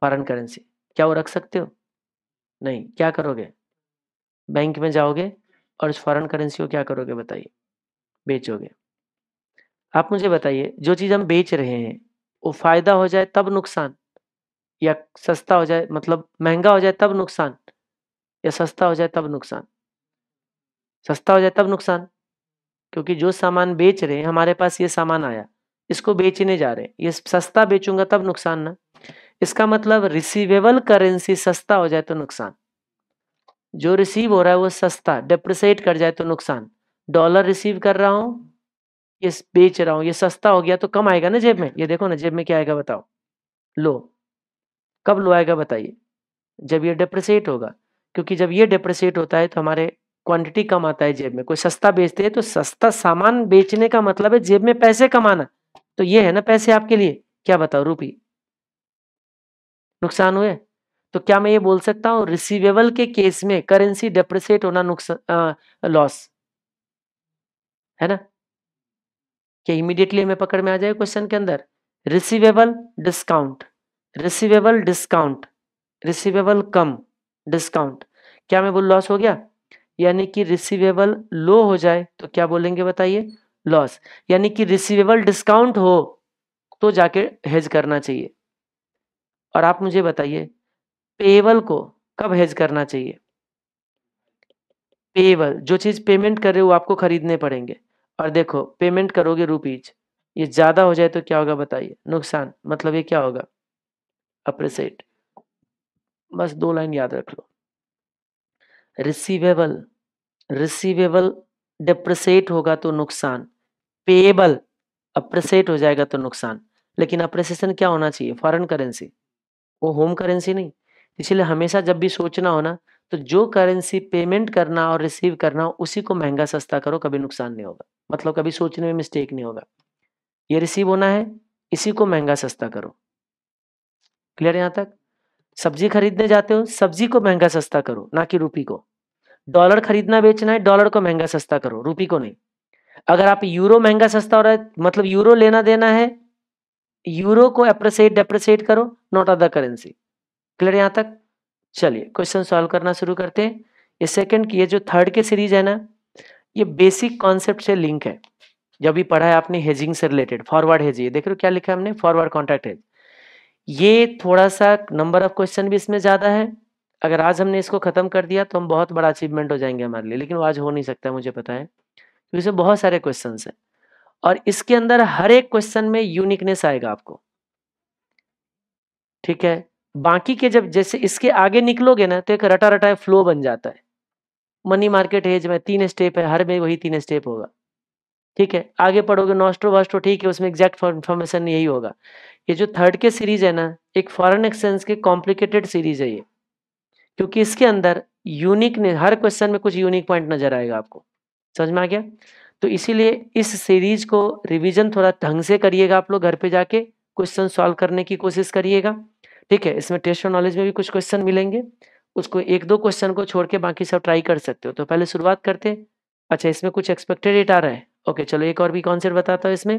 फॉरेन करेंसी क्या वो रख सकते हो नहीं क्या करोगे बैंक में जाओगे और उस फॉरेन करेंसी को क्या करोगे बताइए बेचोगे आप मुझे बताइए जो चीज़ हम बेच रहे हैं वो फायदा हो जाए तब नुकसान या सस्ता हो जाए मतलब महंगा हो जाए तब नुकसान या सस्ता हो जाए तब नुकसान सस्ता हो जाए तब नुकसान क्योंकि जो सामान बेच रहे हैं हमारे पास ये सामान आया इसको बेचने जा रहे हैं ये सस्ता बेचूंगा तब नुकसान ना इसका मतलब रिसीवेबल करेंसी सस्ता हो जाए तो नुकसान जो रिसीव हो रहा है वो सस्ता डिप्रिसिएट कर जाए तो नुकसान डॉलर रिसीव कर रहा हूँ ये बेच रहा हूँ ये सस्ता हो गया तो कम आएगा ना जेब में ये देखो ना जेब में क्या आएगा बताओ लो कब लो आएगा बताइए जब ये डिप्रिसिएट होगा क्योंकि जब ये डिप्रिसिएट होता है तो हमारे क्वांटिटी कम आता है जेब में कोई सस्ता बेचते हैं तो सस्ता सामान बेचने का मतलब है जेब में पैसे कमाना तो ये है ना पैसे आपके लिए क्या बताओ रूपी नुकसान हुए तो क्या मैं ये बोल सकता हूँ रिसीवेबल के केस में करेंसी डेप्रिसिएट होना नुकसान लॉस है ना क्या इमीडिएटली हमें पकड़ में आ जाए क्वेश्चन के अंदर receivable discount receivable discount receivable कम डिस्काउंट क्या मैं बोल लॉस हो गया यानी कि रिसीवेबल लो हो जाए तो क्या बोलेंगे बताइए लॉस यानी कि रिसीवेबल डिस्काउंट हो तो जाके हेज करना चाहिए और आप मुझे बताइए पेबल को कब हेज करना चाहिए पेबल जो चीज़ पेमेंट कर रहे हो आपको खरीदने पड़ेंगे और देखो पेमेंट करोगे रुपीज ये ज़्यादा हो जाए तो क्या होगा बताइए नुकसान मतलब ये क्या होगा अप्रिसेट बस दो लाइन याद रख लो रिसीवेबल रिसीवेबल डिप्रिसिएट होगा तो नुकसान पेएबल अप्रिसिएट हो जाएगा तो नुकसान लेकिन अप्रिसिएशन क्या होना चाहिए फॉरेन करेंसी वो होम करेंसी नहीं इसलिए हमेशा जब भी सोचना हो ना तो जो करेंसी पेमेंट करना और रिसीव करना उसी को महंगा सस्ता करो कभी नुकसान नहीं होगा मतलब कभी सोचने में मिस्टेक नहीं होगा ये रिसीव होना है इसी को महंगा सस्ता करो क्लियर यहाँ तक सब्जी खरीदने जाते हो सब्जी को महंगा सस्ता करो ना कि रूपी को डॉलर खरीदना बेचना है डॉलर को महंगा सस्ता करो रूपी को नहीं अगर आप यूरो महंगा सस्ता हो रहा है मतलब यूरो लेना देना है यूरो को अप्रिसिएट डेप्रिसिएट करो नॉट अदर करेंसी क्लियर यहाँ तक चलिए क्वेश्चन सॉल्व करना शुरू करते हैं ये सेकंड की ये जो थर्ड के सीरीज है ना ये बेसिक कॉन्सेप्ट से लिंक है जब भी पढ़ा है आपने हेजिंग से रिलेटेड फॉरवर्ड हेज देख रहे हो क्या लिखा है हमने फॉरवर्ड कॉन्ट्रैक्ट हेज ये थोड़ा सा नंबर ऑफ क्वेश्चन भी इसमें ज़्यादा है अगर आज हमने इसको ख़त्म कर दिया तो हम बहुत बड़ा अचीवमेंट हो जाएंगे हमारे लिए लेकिन वो आज हो नहीं सकता मुझे पता है क्योंकि तो इसमें बहुत सारे क्वेश्चन है और इसके अंदर हर एक क्वेश्चन में यूनिकनेस आएगा आपको ठीक है बाकी के जब जैसे इसके आगे निकलोगे ना तो एक रटा रटा फ्लो बन जाता है मनी मार्केट हेज में तीन स्टेप है हर में वही तीन स्टेप होगा ठीक है आगे पढ़ोगे नॉस्ट्रो वास्ट्रो ठीक है उसमें एग्जैक्ट इन्फॉर्मेशन यही होगा ये जो थर्ड के सीरीज है ना एक फॉरेन एक्सचेंज के कॉम्प्लिकेटेड सीरीज है ये क्योंकि इसके अंदर यूनिक ने हर क्वेश्चन में कुछ यूनिक पॉइंट नजर आएगा आपको समझ में आ गया तो इसीलिए इस सीरीज को रिवीजन थोड़ा ढंग से करिएगा आप लोग घर पे जाके क्वेश्चन सॉल्व करने की कोशिश करिएगा ठीक है इसमें टेस्ट और नॉलेज में भी कुछ क्वेश्चन मिलेंगे उसको एक दो क्वेश्चन को छोड़ के बाकी सब ट्राई कर सकते हो तो पहले शुरुआत करते अच्छा इसमें कुछ एक्सपेक्टेड डेट आ रहा है ओके चलो एक और भी कॉन्सेप्ट बताता हूँ इसमें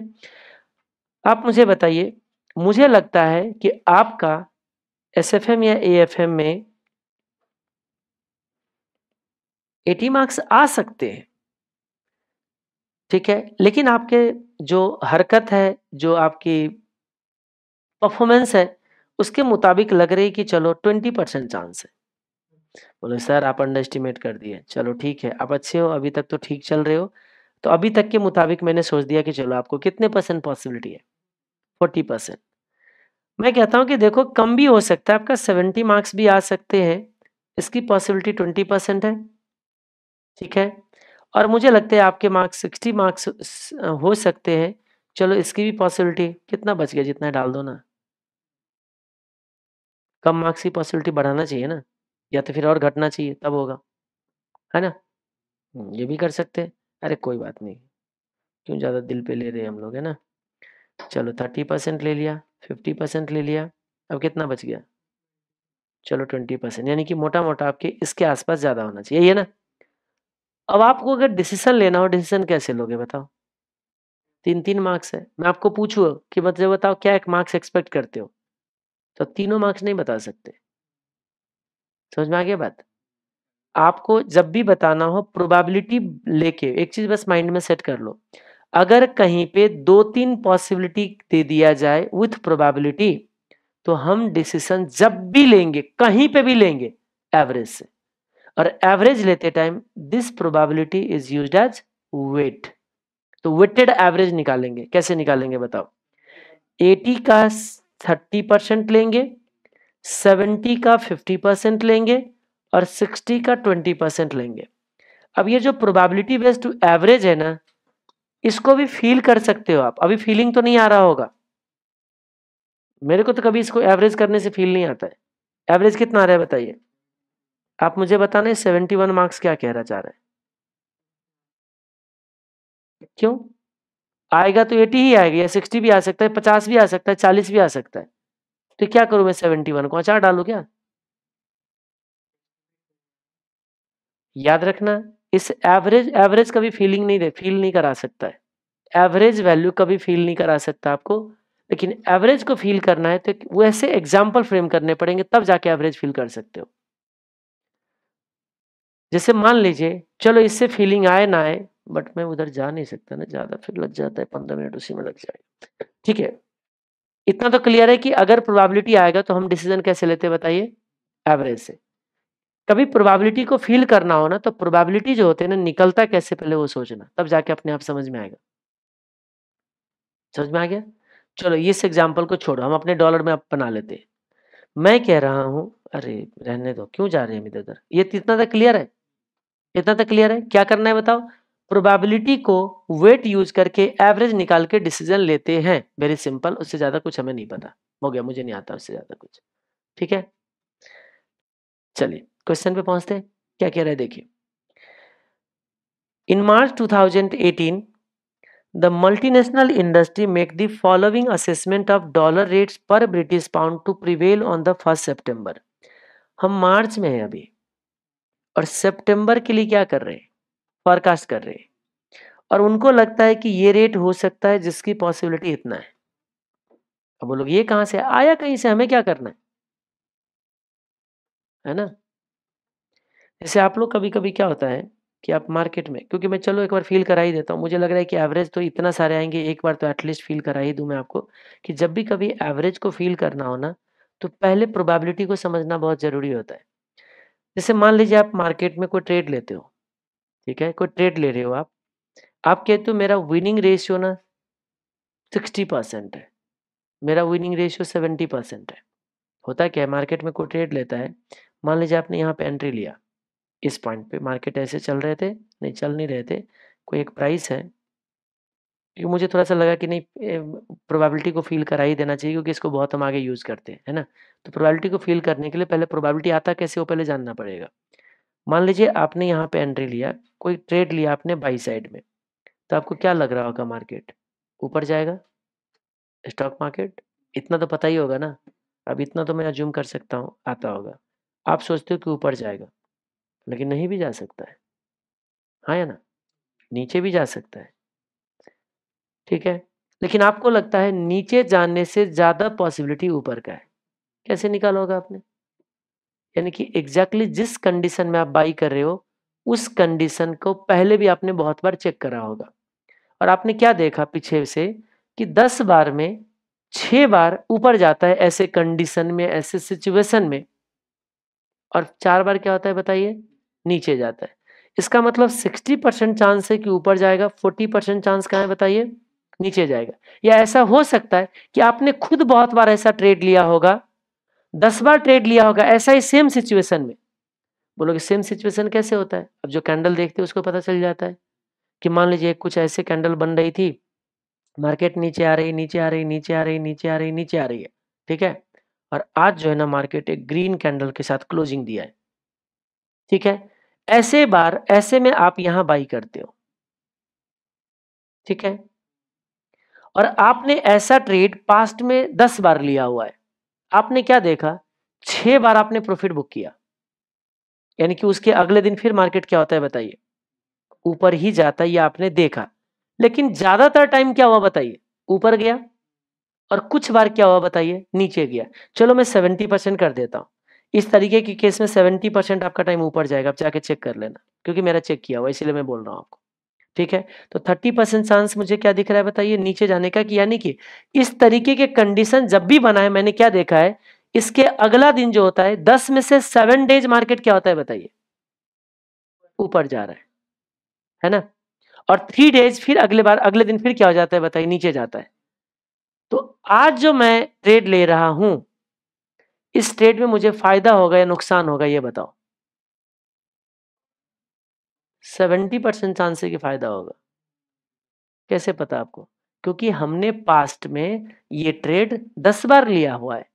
आप मुझे बताइए मुझे लगता है कि आपका एस एफ एम या ए एफ एम में एटी मार्क्स आ सकते हैं ठीक है लेकिन आपके जो हरकत है जो आपकी परफॉर्मेंस है उसके मुताबिक लग रही कि चलो ट्वेंटी परसेंट चांस है बोले सर आप अंडर एस्टिमेट कर दिए चलो ठीक है आप अच्छे हो अभी तक तो ठीक चल रहे हो तो अभी तक के मुताबिक मैंने सोच दिया कि चलो आपको कितने परसेंट पॉसिबिलिटी है फोर्टी परसेंट मैं कहता हूँ कि देखो कम भी हो सकता है आपका सेवेंटी मार्क्स भी आ सकते हैं इसकी पॉसिबिलिटी ट्वेंटी परसेंट है ठीक है और मुझे लगता है आपके मार्क्स सिक्सटी मार्क्स हो सकते हैं चलो इसकी भी पॉसिबिलिटी कितना बच गया जितना डाल दो ना कम मार्क्स की पॉसिबिलिटी बढ़ाना चाहिए ना या तो फिर और घटना चाहिए तब होगा है ना ये भी कर सकते हैं अरे कोई बात नहीं क्यों ज़्यादा दिल पे ले रहे हैं हम लोग है ना चलो थर्टी परसेंट ले लिया फिफ्टी परसेंट ले लिया अब कितना बच गया चलो ट्वेंटी परसेंट यानी कि मोटा मोटा आपके इसके आसपास ज़्यादा होना चाहिए है ना अब आपको अगर डिसीजन लेना हो डिसीजन कैसे लोगे बताओ तीन तीन मार्क्स है मैं आपको पूछू कि मतलब बताओ क्या एक मार्क्स एक्सपेक्ट करते हो तो तीनों मार्क्स नहीं बता सकते समझ में आ गया बात आपको जब भी बताना हो प्रोबेबिलिटी लेके एक चीज बस माइंड में सेट कर लो अगर कहीं पे दो तीन पॉसिबिलिटी दे दिया जाए विथ प्रोबेबिलिटी तो हम डिसीजन जब भी लेंगे कहीं पे भी लेंगे एवरेज से और एवरेज लेते time this probability is use as weight तो वेटेड एवरेज निकालेंगे कैसे निकालेंगे बताओ 80 का 30 परसेंट लेंगे 70 का 50 परसेंट लेंगे और 60 का 20 परसेंट लेंगे अब ये जो प्रोबेबिलिटी बेस्ड एवरेज है ना इसको भी फील कर सकते हो आप अभी फीलिंग तो नहीं आ रहा होगा मेरे को तो कभी इसको एवरेज करने से फील नहीं आता है एवरेज कितना आ रहा है बताइए आप मुझे बताना सेवेंटी वन मार्क्स क्या रहा चाह रहा है क्यों आएगा तो एटी ही आएगा या सिक्सटी भी आ सकता है पचास भी आ सकता है चालीस भी आ सकता है तो क्या करूं मैं सेवेंटी वन को अचार डालू क्या याद रखना इस एवरेज एवरेज कभी फीलिंग नहीं दे फील नहीं करा सकता है एवरेज वैल्यू कभी फील नहीं करा सकता आपको लेकिन एवरेज को फील करना है तो वो ऐसे एग्जाम्पल फ्रेम करने पड़ेंगे तब जाके एवरेज फील कर सकते हो जैसे मान लीजिए चलो इससे फीलिंग आए ना आए बट मैं उधर जा नहीं सकता ना ज़्यादा फिर लग जाता है पंद्रह मिनट उसी में लग जाए ठीक है इतना तो क्लियर है कि अगर प्रोबेबिलिटी आएगा तो हम डिसीजन कैसे लेते बताइए एवरेज से कभी प्रोबेबिलिटी को फील करना हो ना तो प्रोबेबिलिटी जो होती है ना निकलता कैसे पहले वो सोचना तब जाके अपने आप समझ में आएगा समझ में आ गया चलो इस एग्जाम्पल को छोड़ो हम अपने डॉलर में आप बना लेते हैं मैं कह रहा हूं अरे रहने दो क्यों जा रहे हैं इधर उधर ये तो इतना तक तो क्लियर है इतना तक तो क्लियर है क्या करना है बताओ प्रोबेबिलिटी को वेट यूज करके एवरेज निकाल के डिसीजन लेते हैं वेरी सिंपल उससे ज्यादा कुछ हमें नहीं पता हो गया मुझे नहीं आता उससे ज्यादा कुछ ठीक है चलिए क्वेश्चन पे पहुंचते हैं क्या कह रहे हैं देखिए in March 2018 the multinational industry make the following assessment of dollar rates per British pound to prevail on the first September हम मार्च में हैं अभी और सेप्टेम्बर के लिए क्या कर रहे हैं फॉरकास्ट कर रहे हैं और उनको लगता है कि ये रेट हो सकता है जिसकी पॉसिबिलिटी इतना है अब वो लोग ये कहां से आया कहीं से हमें क्या करना है है ना जैसे आप लोग कभी कभी क्या होता है कि आप मार्केट में क्योंकि मैं चलो एक बार फील करा ही देता हूँ मुझे लग रहा है कि एवरेज तो इतना सारे आएंगे एक बार तो एटलीस्ट फील करा ही दूँ मैं आपको कि जब भी कभी एवरेज को फील करना हो ना तो पहले प्रोबेबिलिटी को समझना बहुत ज़रूरी होता है जैसे मान लीजिए आप मार्केट में कोई ट्रेड लेते हो ठीक है कोई ट्रेड ले रहे हो आप आप कहते हो मेरा विनिंग रेशियो ना सिक्सटी परसेंट है मेरा विनिंग रेशियो सेवेंटी परसेंट है होता क्या है मार्केट में कोई ट्रेड लेता है मान लीजिए आपने यहाँ पे एंट्री लिया इस पॉइंट पे मार्केट ऐसे चल रहे थे नहीं चल नहीं रहे थे कोई एक प्राइस है क्योंकि मुझे थोड़ा सा लगा कि नहीं प्रोबेबिलिटी को फील करा ही देना चाहिए क्योंकि इसको बहुत हम आगे यूज़ करते हैं है ना तो प्रोबेबिलिटी को फील करने के लिए पहले प्रोबेबिलिटी आता कैसे वो पहले जानना पड़ेगा मान लीजिए आपने यहाँ पे एंट्री लिया कोई ट्रेड लिया आपने बाई साइड में तो आपको क्या लग रहा होगा मार्केट ऊपर जाएगा स्टॉक मार्केट इतना तो पता ही होगा ना अब इतना तो मैं अज्यूम कर सकता हूँ आता होगा आप सोचते हो कि ऊपर जाएगा लेकिन नहीं भी जा सकता है हाँ या ना नीचे भी जा सकता है ठीक है लेकिन आपको लगता है नीचे जाने से ज़्यादा पॉसिबिलिटी ऊपर का है कैसे निकाला होगा आपने यानी कि एग्जैक्टली exactly जिस कंडीशन में आप बाई कर रहे हो उस कंडीशन को पहले भी आपने बहुत बार चेक करा होगा और आपने क्या देखा पीछे से कि दस बार में छः बार ऊपर जाता है ऐसे कंडीशन में ऐसे सिचुएशन में और चार बार क्या होता है बताइए नीचे जाता है इसका मतलब 60 परसेंट चांस है कि ऊपर जाएगा 40 परसेंट चांस कहाँ है बताइए नीचे जाएगा या ऐसा हो सकता है कि आपने खुद बहुत बार ऐसा ट्रेड लिया होगा दस बार ट्रेड लिया होगा ऐसा ही सेम सिचुएशन में बोलोगे सेम सिचुएशन कैसे होता है अब जो कैंडल देखते हैं उसको पता चल जाता है कि मान लीजिए कुछ ऐसे कैंडल बन रही थी मार्केट नीचे आ रही नीचे आ रही नीचे आ रही नीचे आ रही नीचे आ रही है ठीक है और आज जो है ना मार्केट एक ग्रीन कैंडल के साथ क्लोजिंग दिया है ठीक है ऐसे बार ऐसे में आप यहां बाई करते हो ठीक है और आपने ऐसा ट्रेड पास्ट में दस बार लिया हुआ है आपने क्या देखा छह बार आपने प्रॉफिट बुक किया यानी कि उसके अगले दिन फिर मार्केट क्या होता है बताइए ऊपर ही जाता ये आपने देखा लेकिन ज्यादातर टाइम क्या हुआ बताइए ऊपर गया और कुछ बार क्या हुआ बताइए नीचे गया चलो मैं सेवेंटी परसेंट कर देता हूं इस तरीके के केस में सेवेंटी परसेंट आपका टाइम ऊपर जाएगा आप जाके चेक कर लेना क्योंकि मेरा चेक किया हुआ इसलिए मैं बोल रहा हूँ आपको ठीक है तो थर्टी परसेंट चांस मुझे क्या दिख रहा है बताइए नीचे जाने का कि यानी कि इस तरीके के कंडीशन जब भी बना है मैंने क्या देखा है इसके अगला दिन जो होता है दस में से सेवन डेज मार्केट क्या होता है बताइए ऊपर जा रहा है है ना और थ्री डेज फिर अगले बार अगले दिन फिर क्या हो जाता है बताइए नीचे जाता है तो आज जो मैं ट्रेड ले रहा हूं इस ट्रेड में मुझे फायदा होगा या नुकसान होगा ये बताओ सेवेंटी परसेंट चांस है कि फायदा होगा कैसे पता आपको क्योंकि हमने पास्ट में ये ट्रेड दस बार लिया हुआ है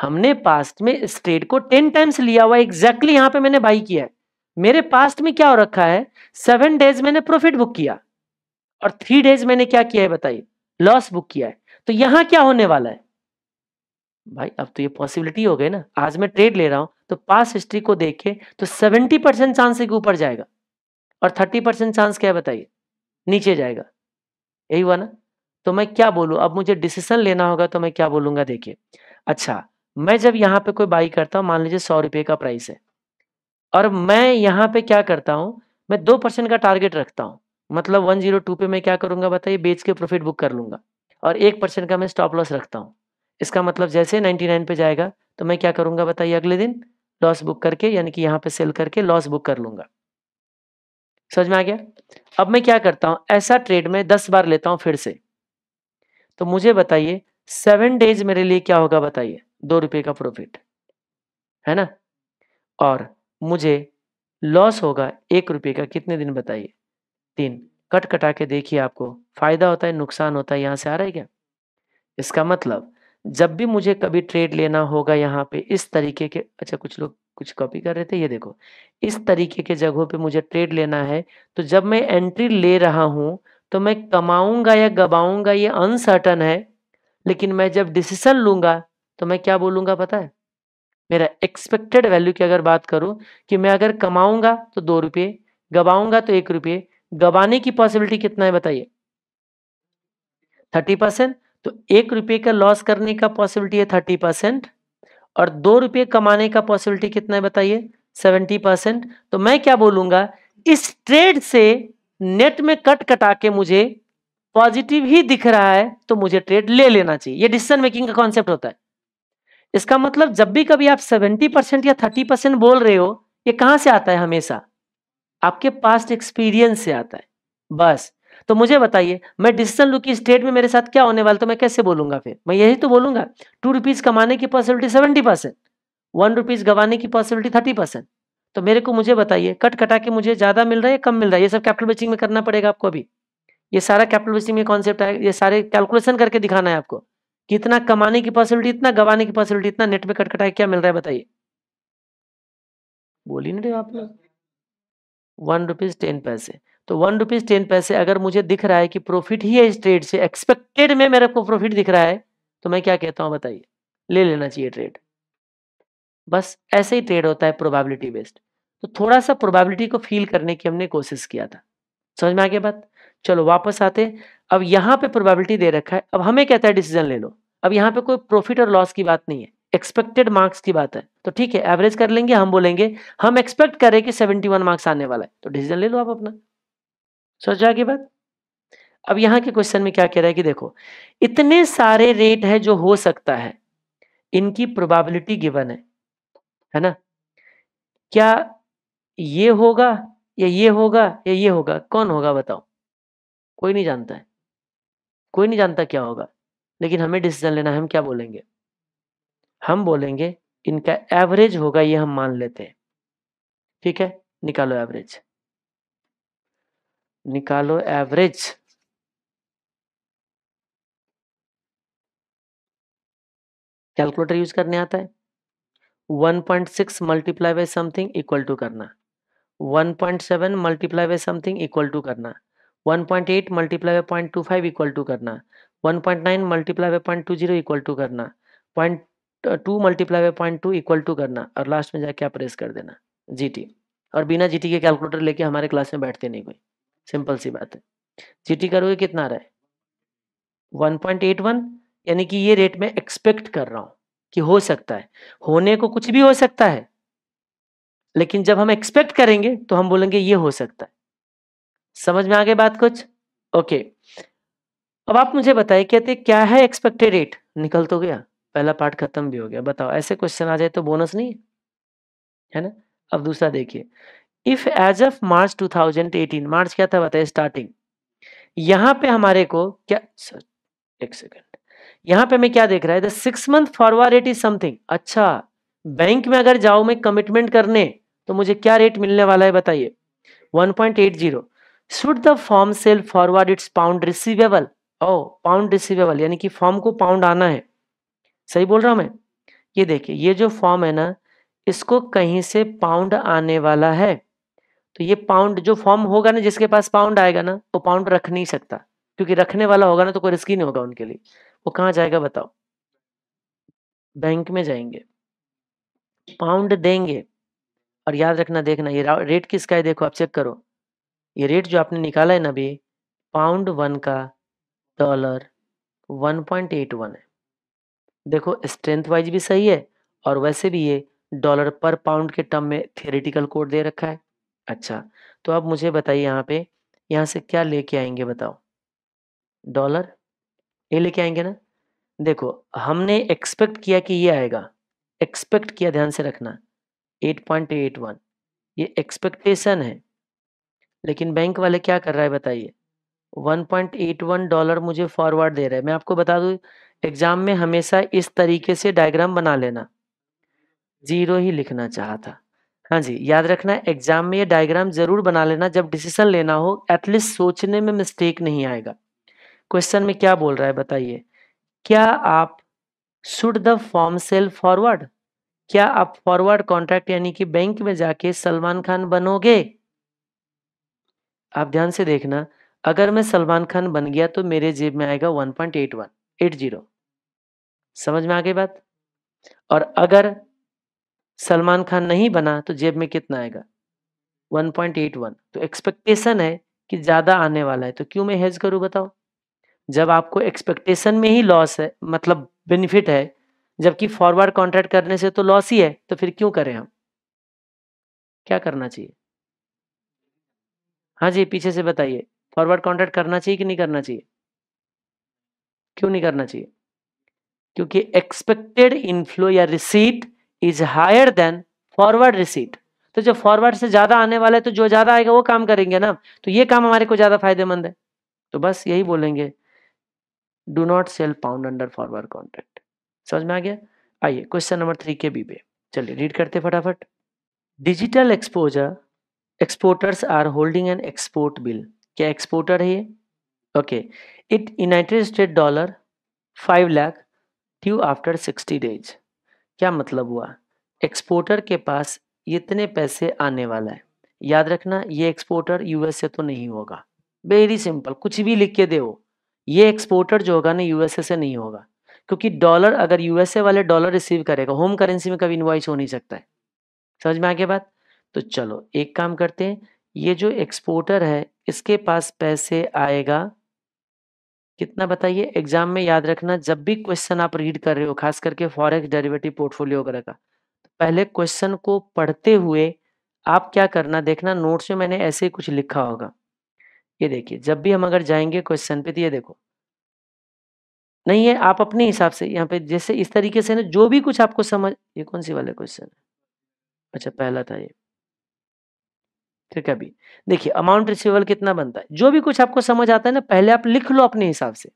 हमने पास्ट में इस ट्रेड को टेन टाइम्स लिया हुआ है एग्जैक्टली यहां पे मैंने बाई किया है मेरे पास्ट में क्या हो रखा है सेवन डेज मैंने प्रॉफिट बुक किया और थ्री डेज मैंने क्या किया है बताइए लॉस बुक किया है तो यहां क्या होने वाला है भाई अब तो ये पॉसिबिलिटी हो गई ना आज मैं ट्रेड ले रहा हूँ तो पास हिस्ट्री को देखे तो सेवेंटी परसेंट चांस है कि ऊपर जाएगा और थर्टी परसेंट चांस क्या बताइए नीचे जाएगा यही हुआ ना तो मैं क्या बोलूँ अब मुझे डिसीजन लेना होगा तो मैं क्या बोलूंगा देखिए अच्छा मैं जब यहाँ पे कोई बाई करता हूँ मान लीजिए सौ रुपये का प्राइस है और मैं यहाँ पे क्या करता हूँ मैं दो परसेंट का टारगेट रखता हूँ मतलब वन जीरो टू पे मैं क्या करूँगा बताइए बेच के प्रॉफिट बुक कर लूंगा और एक परसेंट का मैं स्टॉप लॉस रखता हूँ इसका मतलब जैसे 99 पे जाएगा तो मैं क्या करूंगा बताइए अगले दिन लॉस बुक करके यानी कि यहाँ पे सेल करके लॉस बुक कर लूंगा समझ में आ गया अब मैं क्या करता हूँ ऐसा ट्रेड में दस बार लेता हूँ फिर से तो मुझे बताइए सेवन डेज मेरे लिए क्या होगा बताइए दो रुपये का प्रॉफिट है ना और मुझे लॉस होगा एक रुपये का कितने दिन बताइए तीन कट कटा के देखिए आपको फायदा होता है नुकसान होता है यहाँ से आ रहा है क्या इसका मतलब जब भी मुझे कभी ट्रेड लेना होगा यहाँ पे इस तरीके के अच्छा कुछ लोग कुछ कॉपी कर रहे थे ये देखो इस तरीके के जगहों पे मुझे ट्रेड लेना है तो जब मैं एंट्री ले रहा हूं तो मैं कमाऊंगा या गवाऊंगा ये अनसर्टन है लेकिन मैं जब डिसीजन लूंगा तो मैं क्या बोलूंगा पता है मेरा एक्सपेक्टेड वैल्यू की अगर बात करूं कि मैं अगर कमाऊंगा तो दो रुपये गवाऊंगा तो एक रुपये गवाने की पॉसिबिलिटी कितना है बताइए थर्टी परसेंट तो एक रुपये का लॉस करने का पॉसिबिलिटी है थर्टी परसेंट और दो रुपये कमाने का पॉसिबिलिटी कितना है बताइए सेवेंटी परसेंट तो मैं क्या बोलूंगा इस ट्रेड से नेट में कट कटा के मुझे पॉजिटिव ही दिख रहा है तो मुझे ट्रेड ले लेना चाहिए ये डिसीजन मेकिंग का कॉन्सेप्ट होता है इसका मतलब जब भी कभी आप सेवेंटी परसेंट या थर्टी परसेंट बोल रहे हो ये कहां से आता है हमेशा आपके पास्ट एक्सपीरियंस से आता है बस तो मुझे बताइए मैं डिसीजन लू की स्टेट में मेरे साथ क्या होने वाला तो मैं कैसे बोलूंगा फिर मैं यही तो बोलूंगा टू रुपीज़ कमाने की possibility seventy percent one rupees गवाने की पॉसिबिलिटी थर्टी परसेंट तो मेरे को मुझे बताइए कट कटा के मुझे ज़्यादा मिल रहा है या कम मिल रहा है ये सब कैपिटल बेचिंग में करना पड़ेगा आपको अभी ये सारा कैपिटल बेचिंग में कॉन्सेप्ट है ये सारे कैलकुलेशन करके दिखाना है आपको कितना कमाने की पॉसिबिलिटी इतना गंवाने की पॉसिबिलिटी इतना नेट में कट कटा क्या मिल रहा है बताइए बोली नहीं रहे आप लोग वन रुपीज टेन पैसे तो वन रुपीज़ टेन पैसे अगर मुझे दिख रहा है कि प्रॉफिट ही है इस ट्रेड से एक्सपेक्टेड में मेरे को प्रॉफिट दिख रहा है तो मैं क्या कहता हूँ बताइए ले लेना चाहिए ट्रेड बस ऐसे ही ट्रेड होता है प्रोबेबिलिटी बेस्ड तो थोड़ा सा प्रोबेबिलिटी को फील करने की हमने कोशिश किया था समझ में आगे बात चलो वापस आते अब यहाँ पे प्रोबेबिलिटी दे रखा है अब हमें कहता है डिसीजन ले लो अब यहाँ पे कोई प्रॉफिट और लॉस की बात नहीं है एक्सपेक्टेड मार्क्स की बात है तो ठीक है एवरेज कर लेंगे हम बोलेंगे हम एक्सपेक्ट करें कि सेवेंटी मार्क्स आने वाला है तो डिसीजन ले लो आप अपना समझ की बात अब यहाँ के क्वेश्चन में क्या कह रहा है कि देखो इतने सारे रेट है जो हो सकता है इनकी प्रोबेबिलिटी गिवन है है ना क्या ये होगा या ये होगा या ये होगा कौन होगा बताओ कोई नहीं जानता है कोई नहीं जानता क्या होगा लेकिन हमें डिसीजन लेना है हम क्या बोलेंगे हम बोलेंगे इनका एवरेज होगा ये हम मान लेते हैं ठीक है निकालो एवरेज निकालो एवरेज कैलकुलेटर यूज करने आता है 1.6 multiply by something equal to करना 1.7 multiply by something equal to करना 1.8 multiply by point two five equal to करना 1.9 multiply by point two zero equal to करना point two multiply by point two equal to करना और लास्ट में जाके आप प्रेस कर देना जी और बिना जी के कैलकुलेटर लेके हमारे क्लास में बैठते नहीं कोई सिंपल सी बात है जीटी करोगे कितना आ रहा है 1.81 यानी कि ये रेट में एक्सपेक्ट कर रहा हूं कि हो सकता है होने को कुछ भी हो सकता है लेकिन जब हम एक्सपेक्ट करेंगे तो हम बोलेंगे ये हो सकता है समझ में आ गए बात कुछ ओके अब आप मुझे बताइए कहते क्या है एक्सपेक्टेड रेट निकल तो गया पहला पार्ट खत्म भी हो गया बताओ ऐसे क्वेश्चन आ जाए तो बोनस नहीं है ना अब दूसरा देखिए if as of March 2018 March क्या था बताए स्टार्टिंग यहां पे हमारे को क्या सर एक सेकेंड यहां पे मैं क्या देख रहा है the six month forward rate is something अच्छा बैंक में अगर जाऊं मैं कमिटमेंट करने तो मुझे क्या रेट मिलने वाला है बताइए 1.80 should the form sell forward it's pound receivable oh pound receivable यानी कि फॉर्म को पाउंड आना है सही बोल रहा हूं मैं ये देखिए ये जो फॉर्म है ना इसको कहीं से पाउंड आने वाला है तो ये पाउंड जो फॉर्म होगा ना जिसके पास पाउंड आएगा ना वो पाउंड रख नहीं सकता क्योंकि रखने वाला होगा ना तो कोई रिस्क ही नहीं होगा उनके लिए वो कहाँ जाएगा बताओ बैंक में जाएंगे पाउंड देंगे और याद रखना देखना ये रेट किसका है देखो आप चेक करो ये रेट जो आपने निकाला है ना अभी पाउंड वन का dollar one point eight one है देखो स्ट्रेंथ वाइज भी सही है और वैसे भी ये डॉलर पर पाउंड के टर्म में थियोरिटिकल कोड दे रखा है अच्छा, तो आप मुझे बताइए यहाँ पे, यहाँ से क्या लेके आएंगे बताओ? डॉलर? ये लेके आएंगे ना? देखो, हमने एक्सपेक्ट किया कि ये आएगा, एक्सपेक्ट किया ध्यान से रखना, 8.81 ये एक्सपेक्टेशन है। लेकिन बैंक वाले क्या कर रहा है बताइए? $1.81 मुझे फॉरवर्ड दे रहा है। मैं आपको बता दूँ एग्ज़ाम में हमेशा इस तरीके से डायग्राम बना लेना। ज़ीरो ही लिखना चाहता हाँ जी, याद रखना एग्जाम में ये डायग्राम ज़रूर बना लेना जब डिसीज़न लेना हो एटलीस्ट सोचने में मिस्टेक नहीं आएगा। क्वेश्चन में क्या बोल रहा है बताइए? क्या आप should the form sell forward? क्या आप फॉरवर्ड कॉन्ट्रैक्ट यानी कि बैंक में जाके सलमान खान बनोगे? आप ध्यान से देखना, अगर मैं सलमान खान बन गया तो मेरे जेब में आएगा एट जीरो समझ में आ गई बात? और अगर सलमान खान नहीं बना तो जेब में कितना आएगा 1.81 तो एक्सपेक्टेशन है कि ज़्यादा आने वाला है तो क्यों मैं हेज करूं बताओ जब आपको एक्सपेक्टेशन में ही लॉस है मतलब बेनिफिट है जबकि फॉरवर्ड कॉन्ट्रैक्ट करने से तो लॉस ही है तो फिर क्यों करें हम क्या करना चाहिए हाँ जी पीछे से बताइए फॉरवर्ड कॉन्ट्रैक्ट करना चाहिए कि नहीं करना चाहिए क्यों नहीं करना चाहिए क्योंकि एक्सपेक्टेड इनफ्लो या receipt is higher than forward receipt तो जब फॉरवर्ड से ज्यादा आने वाला है तो जो ज्यादा आएगा वो काम करेंगे ना तो ये काम हमारे को ज्यादा फायदेमंद है तो बस यही बोलेंगे do not sell pound under forward contract समझ में आ गया आइए क्वेश्चन नंबर थ्री के बी पे चलिए रीड करते फटाफट digital exposure exporters are holding an export bill क्या एक्सपोर्टर है ये okay it United state dollar five lakh due after sixty days क्या मतलब हुआ एक्सपोर्टर के पास इतने पैसे आने वाला है याद रखना ये एक्सपोर्टर यूएस से तो नहीं होगा वेरी सिंपल कुछ भी लिख के दो ये एक्सपोर्टर जो होगा ना यूएसए से नहीं होगा क्योंकि डॉलर अगर यूएसए वाले डॉलर रिसीव करेगा होम करेंसी में कभी इन्वाइस हो नहीं सकता है समझ में आगे बात तो चलो एक काम करते हैं ये जो एक्सपोर्टर है इसके पास पैसे आएगा कितना बताइए एग्जाम में याद रखना जब भी क्वेश्चन आप रीड कर रहे हो खास करके फॉरेक्स डेरिवेटिव पोर्टफोलियो वगैरह का तो पहले क्वेश्चन को पढ़ते हुए आप क्या करना देखना नोट्स में मैंने ऐसे ही कुछ लिखा होगा ये देखिए जब भी हम अगर जाएंगे क्वेश्चन पे तो ये देखो नहीं है आप अपने हिसाब से यहाँ पे जैसे इस तरीके से ना जो भी कुछ आपको समझ ये कौन सी वाले क्वेश्चन है अच्छा पहला था ये ठीक है अभी देखिए अमाउंट रिसीवेबल कितना बनता है जो भी कुछ आपको समझ आता है ना पहले आप लिख लो अपने हिसाब से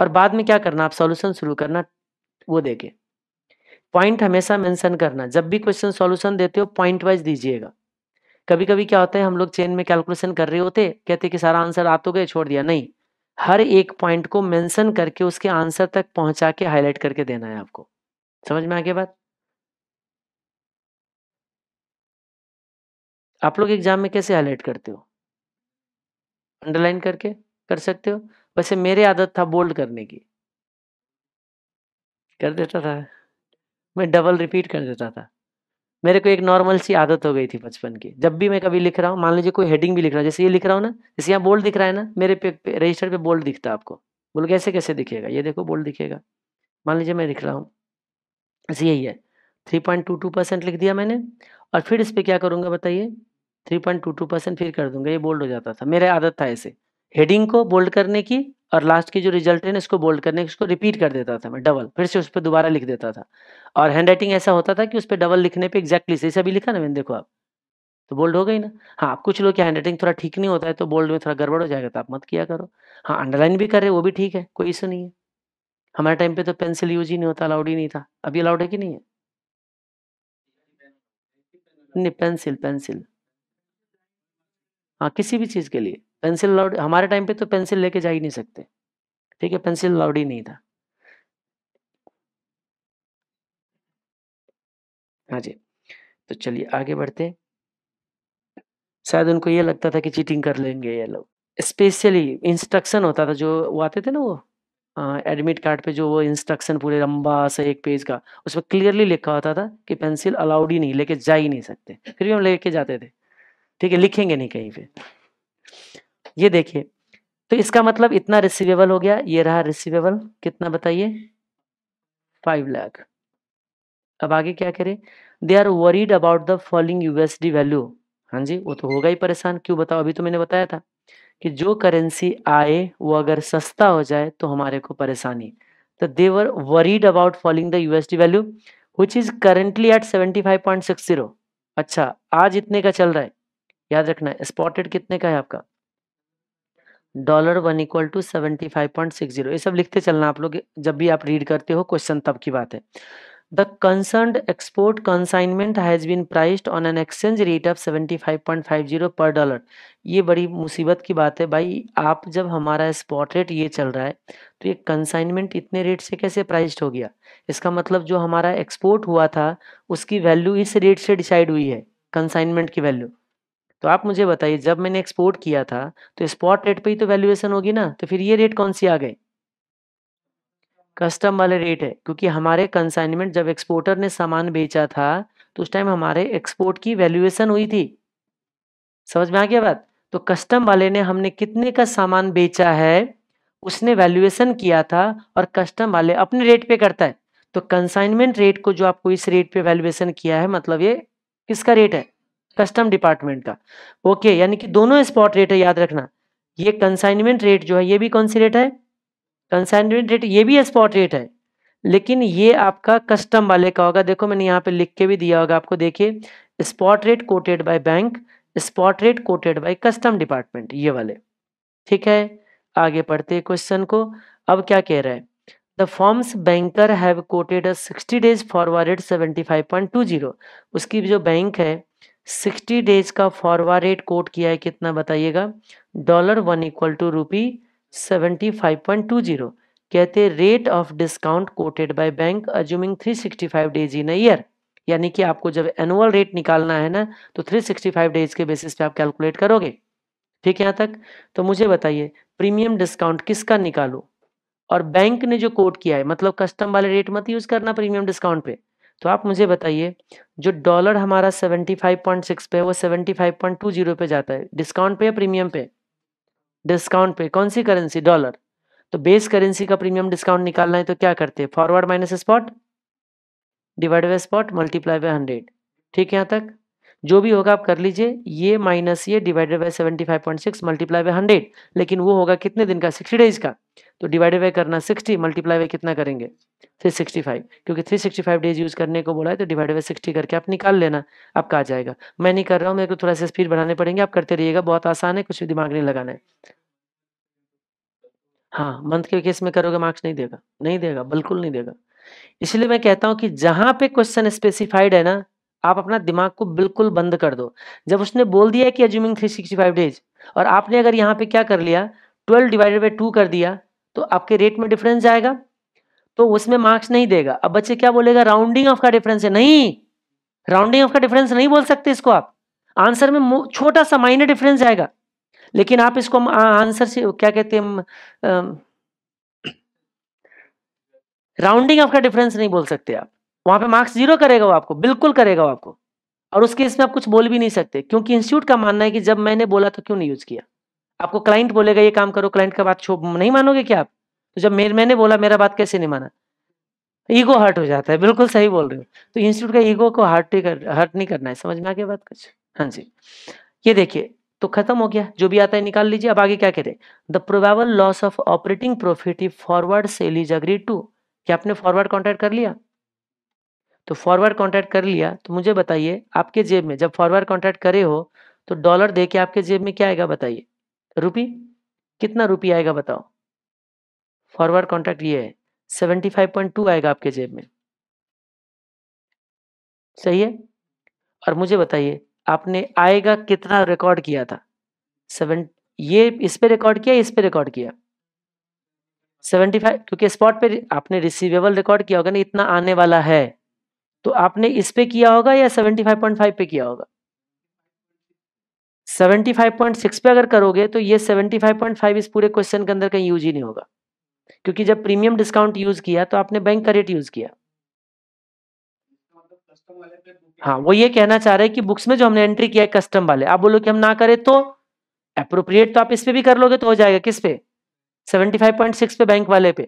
और बाद में क्या करना आप सॉल्यूशन शुरू करना वो देखे पॉइंट हमेशा मेंशन करना जब भी क्वेश्चन सॉल्यूशन देते हो पॉइंट वाइज दीजिएगा कभी कभी क्या होता है हम लोग चेन में कैलकुलेशन कर रहे होते कहते कि सारा आंसर आ तो गए छोड़ दिया नहीं हर एक पॉइंट को मेंशन करके उसके आंसर तक पहुंचा के हाईलाइट करके देना है आपको समझ में आगे बात आप लोग एग्जाम में कैसे हाईलाइट करते हो अंडरलाइन करके कर सकते हो वैसे मेरे आदत था बोल्ड करने की कर देता था मैं डबल रिपीट कर देता था मेरे को एक नॉर्मल सी आदत हो गई थी बचपन की जब भी मैं कभी लिख रहा हूँ मान लीजिए कोई हेडिंग भी लिख रहा हूँ जैसे ये लिख रहा हूँ ना जैसे यहाँ बोल्ड दिख रहा है ना मेरे पे, पे रजिस्टर पे बोल्ड दिखता है आपको बोल कैसे कैसे दिखेगा ये देखो बोल्ड दिखेगा मान लीजिए मैं लिख रहा हूँ जैसे यही है three point two two percent लिख दिया मैंने और फिर इस पर क्या करूँगा बताइए three point two two percent फिर कर दूंगा ये बोल्ड हो जाता था मेरा आदत था ऐसे हेडिंग को बोल्ड करने की और लास्ट की जो रिजल्ट है ना इसको बोल्ड करने की उसको रिपीट कर देता था मैं डबल फिर से उस पर दोबारा लिख देता था और हैंड राइटिंग ऐसा होता था कि उस पर डबल लिखने एक्जैक्टली सही से अभी लिखा ना मैंने देखो आप तो बोल्ड हो गई ना हाँ कुछ लोग की हैंड राइटिंग थोड़ा ठीक नहीं होता है तो बोल्ड में थोड़ा गड़बड़ हो जाएगा तो आप मत किया करो हाँ अंडरलाइन भी कर रहे वो भी ठीक है कोई इशू नहीं है हमारे टाइम पे तो पेंसिल यूज ही नहीं होता अलाउड ही नहीं था अभी अलाउड है कि नहीं है नहीं पेंसिल पेंसिल हाँ किसी भी चीज़ के लिए पेंसिल अलाउड हमारे टाइम पे तो पेंसिल लेके जा ही नहीं सकते ठीक है पेंसिल लाउड ही नहीं था हाँ जी तो चलिए आगे बढ़ते शायद उनको ये लगता था कि चीटिंग कर लेंगे ये लोग स्पेशली इंस्ट्रक्शन होता था जो वो आते थे ना वो एडमिट कार्ड पे जो वो इंस्ट्रक्शन पूरे लंबा सा एक पेज का उसमें क्लियरली लिखा होता था कि पेंसिल अलाउड ही नहीं लेके जा ही नहीं सकते फिर भी हम लेके जाते थे ठीक है लिखेंगे नहीं कहीं पे ये देखिए तो इसका मतलब इतना रिसीवेबल हो गया ये रहा रिसीवेबल कितना बताइए फाइव लाख अब आगे क्या करें they are worried about the falling USD value हाँ जी वो तो होगा ही परेशान क्यों बताओ अभी तो मैंने बताया था कि जो करेंसी आए वो अगर सस्ता हो जाए तो हमारे को परेशानी तो they're worried about falling the USD value which is currently at seventy five point six zero अच्छा आज इतने का चल रहा है याद रखना है स्पॉटेड कितने का है आपका dollar one equal to seventy five point six zero ये सब लिखते चलना आप लोग जब भी आप रीड करते हो क्वेश्चन तब की बात है the concern export consignment has been priced on an exchange rate of seventy five point five zero per dollar ये बड़ी मुसीबत की बात है भाई आप जब हमारा स्पॉट रेट ये चल रहा है तो ये कंसाइनमेंट इतने रेट से कैसे प्राइस्ड हो गया इसका मतलब जो हमारा एक्सपोर्ट हुआ था उसकी वैल्यू इस रेट से डिसाइड हुई है कंसाइनमेंट की वैल्यू तो आप मुझे बताइए जब मैंने एक्सपोर्ट किया था तो स्पॉट रेट पे ही तो वैल्यूएशन होगी ना तो फिर ये रेट कौन सी आ गई कस्टम वाले रेट है क्योंकि हमारे कंसाइनमेंट जब एक्सपोर्टर ने सामान बेचा था तो उस टाइम हमारे एक्सपोर्ट की वैल्यूएशन हुई थी समझ में आ गया बात तो कस्टम वाले ने हमने कितने का सामान बेचा है उसने वैल्यूएशन किया था और कस्टम वाले अपने रेट पे करता है तो कंसाइनमेंट रेट को जो आपको इस रेट पे वैल्यूएशन किया है मतलब ये किसका रेट है कस्टम डिपार्टमेंट का ओके यानी कि दोनों स्पॉट रेट है याद रखना ये कंसाइनमेंट रेट जो है ये भी कौन सी रेट है कंसाइनमेंट रेट ये भी स्पॉट रेट है लेकिन ये आपका कस्टम वाले का होगा देखो मैंने यहाँ पे लिख के भी दिया होगा आपको देखिए spot rate quoted by bank spot rate quoted by custom department ये वाले ठीक है आगे पढ़ते क्वेश्चन को अब क्या कह रहा है the forms banker have quoted a 60 days forward 75.20 उसकी जो बैंक है सिक्सटी डेज का फॉरवर्ड रेट कोट किया है कितना बताइएगा dollar one equal to rupee seventy five point two zero कहते rate of discount quoted by bank assuming five days in year यानी कि आपको जब एनुअल रेट निकालना है ना तो थ्री सिक्सटी फाइव डेज के बेसिस पे आप कैलकुलेट करोगे ठीक है यहाँ तक तो मुझे बताइए प्रीमियम डिस्काउंट किसका निकालो और बैंक ने जो कोट किया है मतलब कस्टम वाले रेट मत यूज करना प्रीमियम डिस्काउंट पे तो आप मुझे बताइए जो डॉलर हमारा 75.6 पे है वो 75.20 पे जाता है डिस्काउंट पे या प्रीमियम पे डिस्काउंट पे कौन सी करेंसी डॉलर तो बेस करेंसी का प्रीमियम डिस्काउंट निकालना है तो क्या करते हैं forward minus spot divide by spot multiply by hundred ठीक है यहाँ तक जो भी होगा आप कर लीजिए ये माइनस ये divided by seventy five point six multiply by hundred लेकिन वो होगा कितने दिन का सिक्सटी डेज का तो डिवाइडेड बाय करना सिक्सटी मल्टीप्लाई बाय कितना करेंगे थ्री सिक्सटी फाइव क्योंकि three sixty five days use करने को बोला है तो डिवाइड बाई सिक्सटी करके आप निकाल लेना आपका आ जाएगा मैं नहीं कर रहा हूँ मेरे को थोड़ा सा स्पीड बढ़ाने पड़ेंगे आप करते रहिएगा बहुत आसान है कुछ दिमाग नहीं लगाना है हाँ मंथ के केस में करोगे मार्क्स नहीं देगा नहीं देगा बिल्कुल नहीं देगा इसलिए मैं कहता हूँ कि जहां पे क्वेश्चन स्पेसिफाइड है ना आप अपना दिमाग को बिल्कुल बंद कर दो जब उसने बोल दिया कि एज्यूमिंग फाइव डेज और आपने अगर यहाँ पे क्या कर लिया ट्वेल्व डिवाइडेड बाई टू कर दिया तो आपके रेट में डिफरेंस जाएगा तो उसमें मार्क्स नहीं देगा अब बच्चे क्या बोलेगा राउंडिंग ऑफ का डिफरेंस है नहीं राउंडिंग ऑफ का डिफरेंस नहीं बोल सकते इसको आप आंसर में छोटा सा माइनर डिफरेंस आएगा लेकिन आप इसको आंसर से क्या कहते हैं राउंडिंग ऑफ का डिफरेंस नहीं बोल सकते आप वहां पे मार्क्स जीरो करेगा वो आपको बिल्कुल करेगा वो आपको और उसके इसमें आप कुछ बोल भी नहीं सकते क्योंकि इंस्टीट्यूट का मानना है कि जब मैंने बोला तो क्यों नहीं यूज किया आपको क्लाइंट बोलेगा ये काम करो क्लाइंट का बात छो नहीं मानोगे क्या आप तो जब मेरे मैंने बोला मेरा बात कैसे नहीं माना ईगो हर्ट हो जाता है बिल्कुल सही बोल रहे हो तो इंस्टीट्यूट का ईगो को हर्ट कर हर्ट नहीं करना है समझ में आ गया बात कुछ हाँ जी ये देखिए तो खत्म हो गया जो भी आता है निकाल लीजिए अब आगे क्या करें the probable loss of operating profit if forward sale is agree to क्या आपने फॉरवर्ड कॉन्ट्रैक्ट कर लिया तो फॉरवर्ड कॉन्ट्रैक्ट कर लिया तो मुझे बताइए आपके जेब में जब फॉरवर्ड कॉन्ट्रैक्ट करे हो तो डॉलर दे के आपके जेब में क्या आएगा बताइए रुपी कितना रुपी आएगा बताओ फॉरवर्ड कॉन्ट्रैक्ट ये है सेवेंटी फाइव पॉइंट टू आएगा आपके जेब में सही है और मुझे बताइए आपने आएगा कितना रिकॉर्ड किया था सेवन ये इस पे रिकॉर्ड किया इस पे रिकॉर्ड किया सेवेंटी फाइव क्योंकि स्पॉट पे आपने रिसीवेबल रिकॉर्ड किया होगा ना इतना आने वाला है तो आपने इस पे किया होगा या सेवेंटी फाइव पॉइंट फाइव पे किया होगा सेवेंटी फाइव पॉइंट सिक्स पे अगर करोगे तो ये सेवेंटी फाइव पॉइंट फाइव इस पूरे क्वेश्चन के अंदर कहीं यूज ही नहीं होगा क्योंकि जब प्रीमियम डिस्काउंट यूज किया तो आपने बैंक का रेट यूज किया हाँ वो ये कहना चाह रहे हैं कि बुक्स में जो हमने एंट्री किया है कस्टम वाले आप बोलो कि हम ना करें तो अप्रोप्रिएट तो आप इस पे भी कर लोगे तो हो जाएगा किस पे 75.6 पे बैंक वाले पे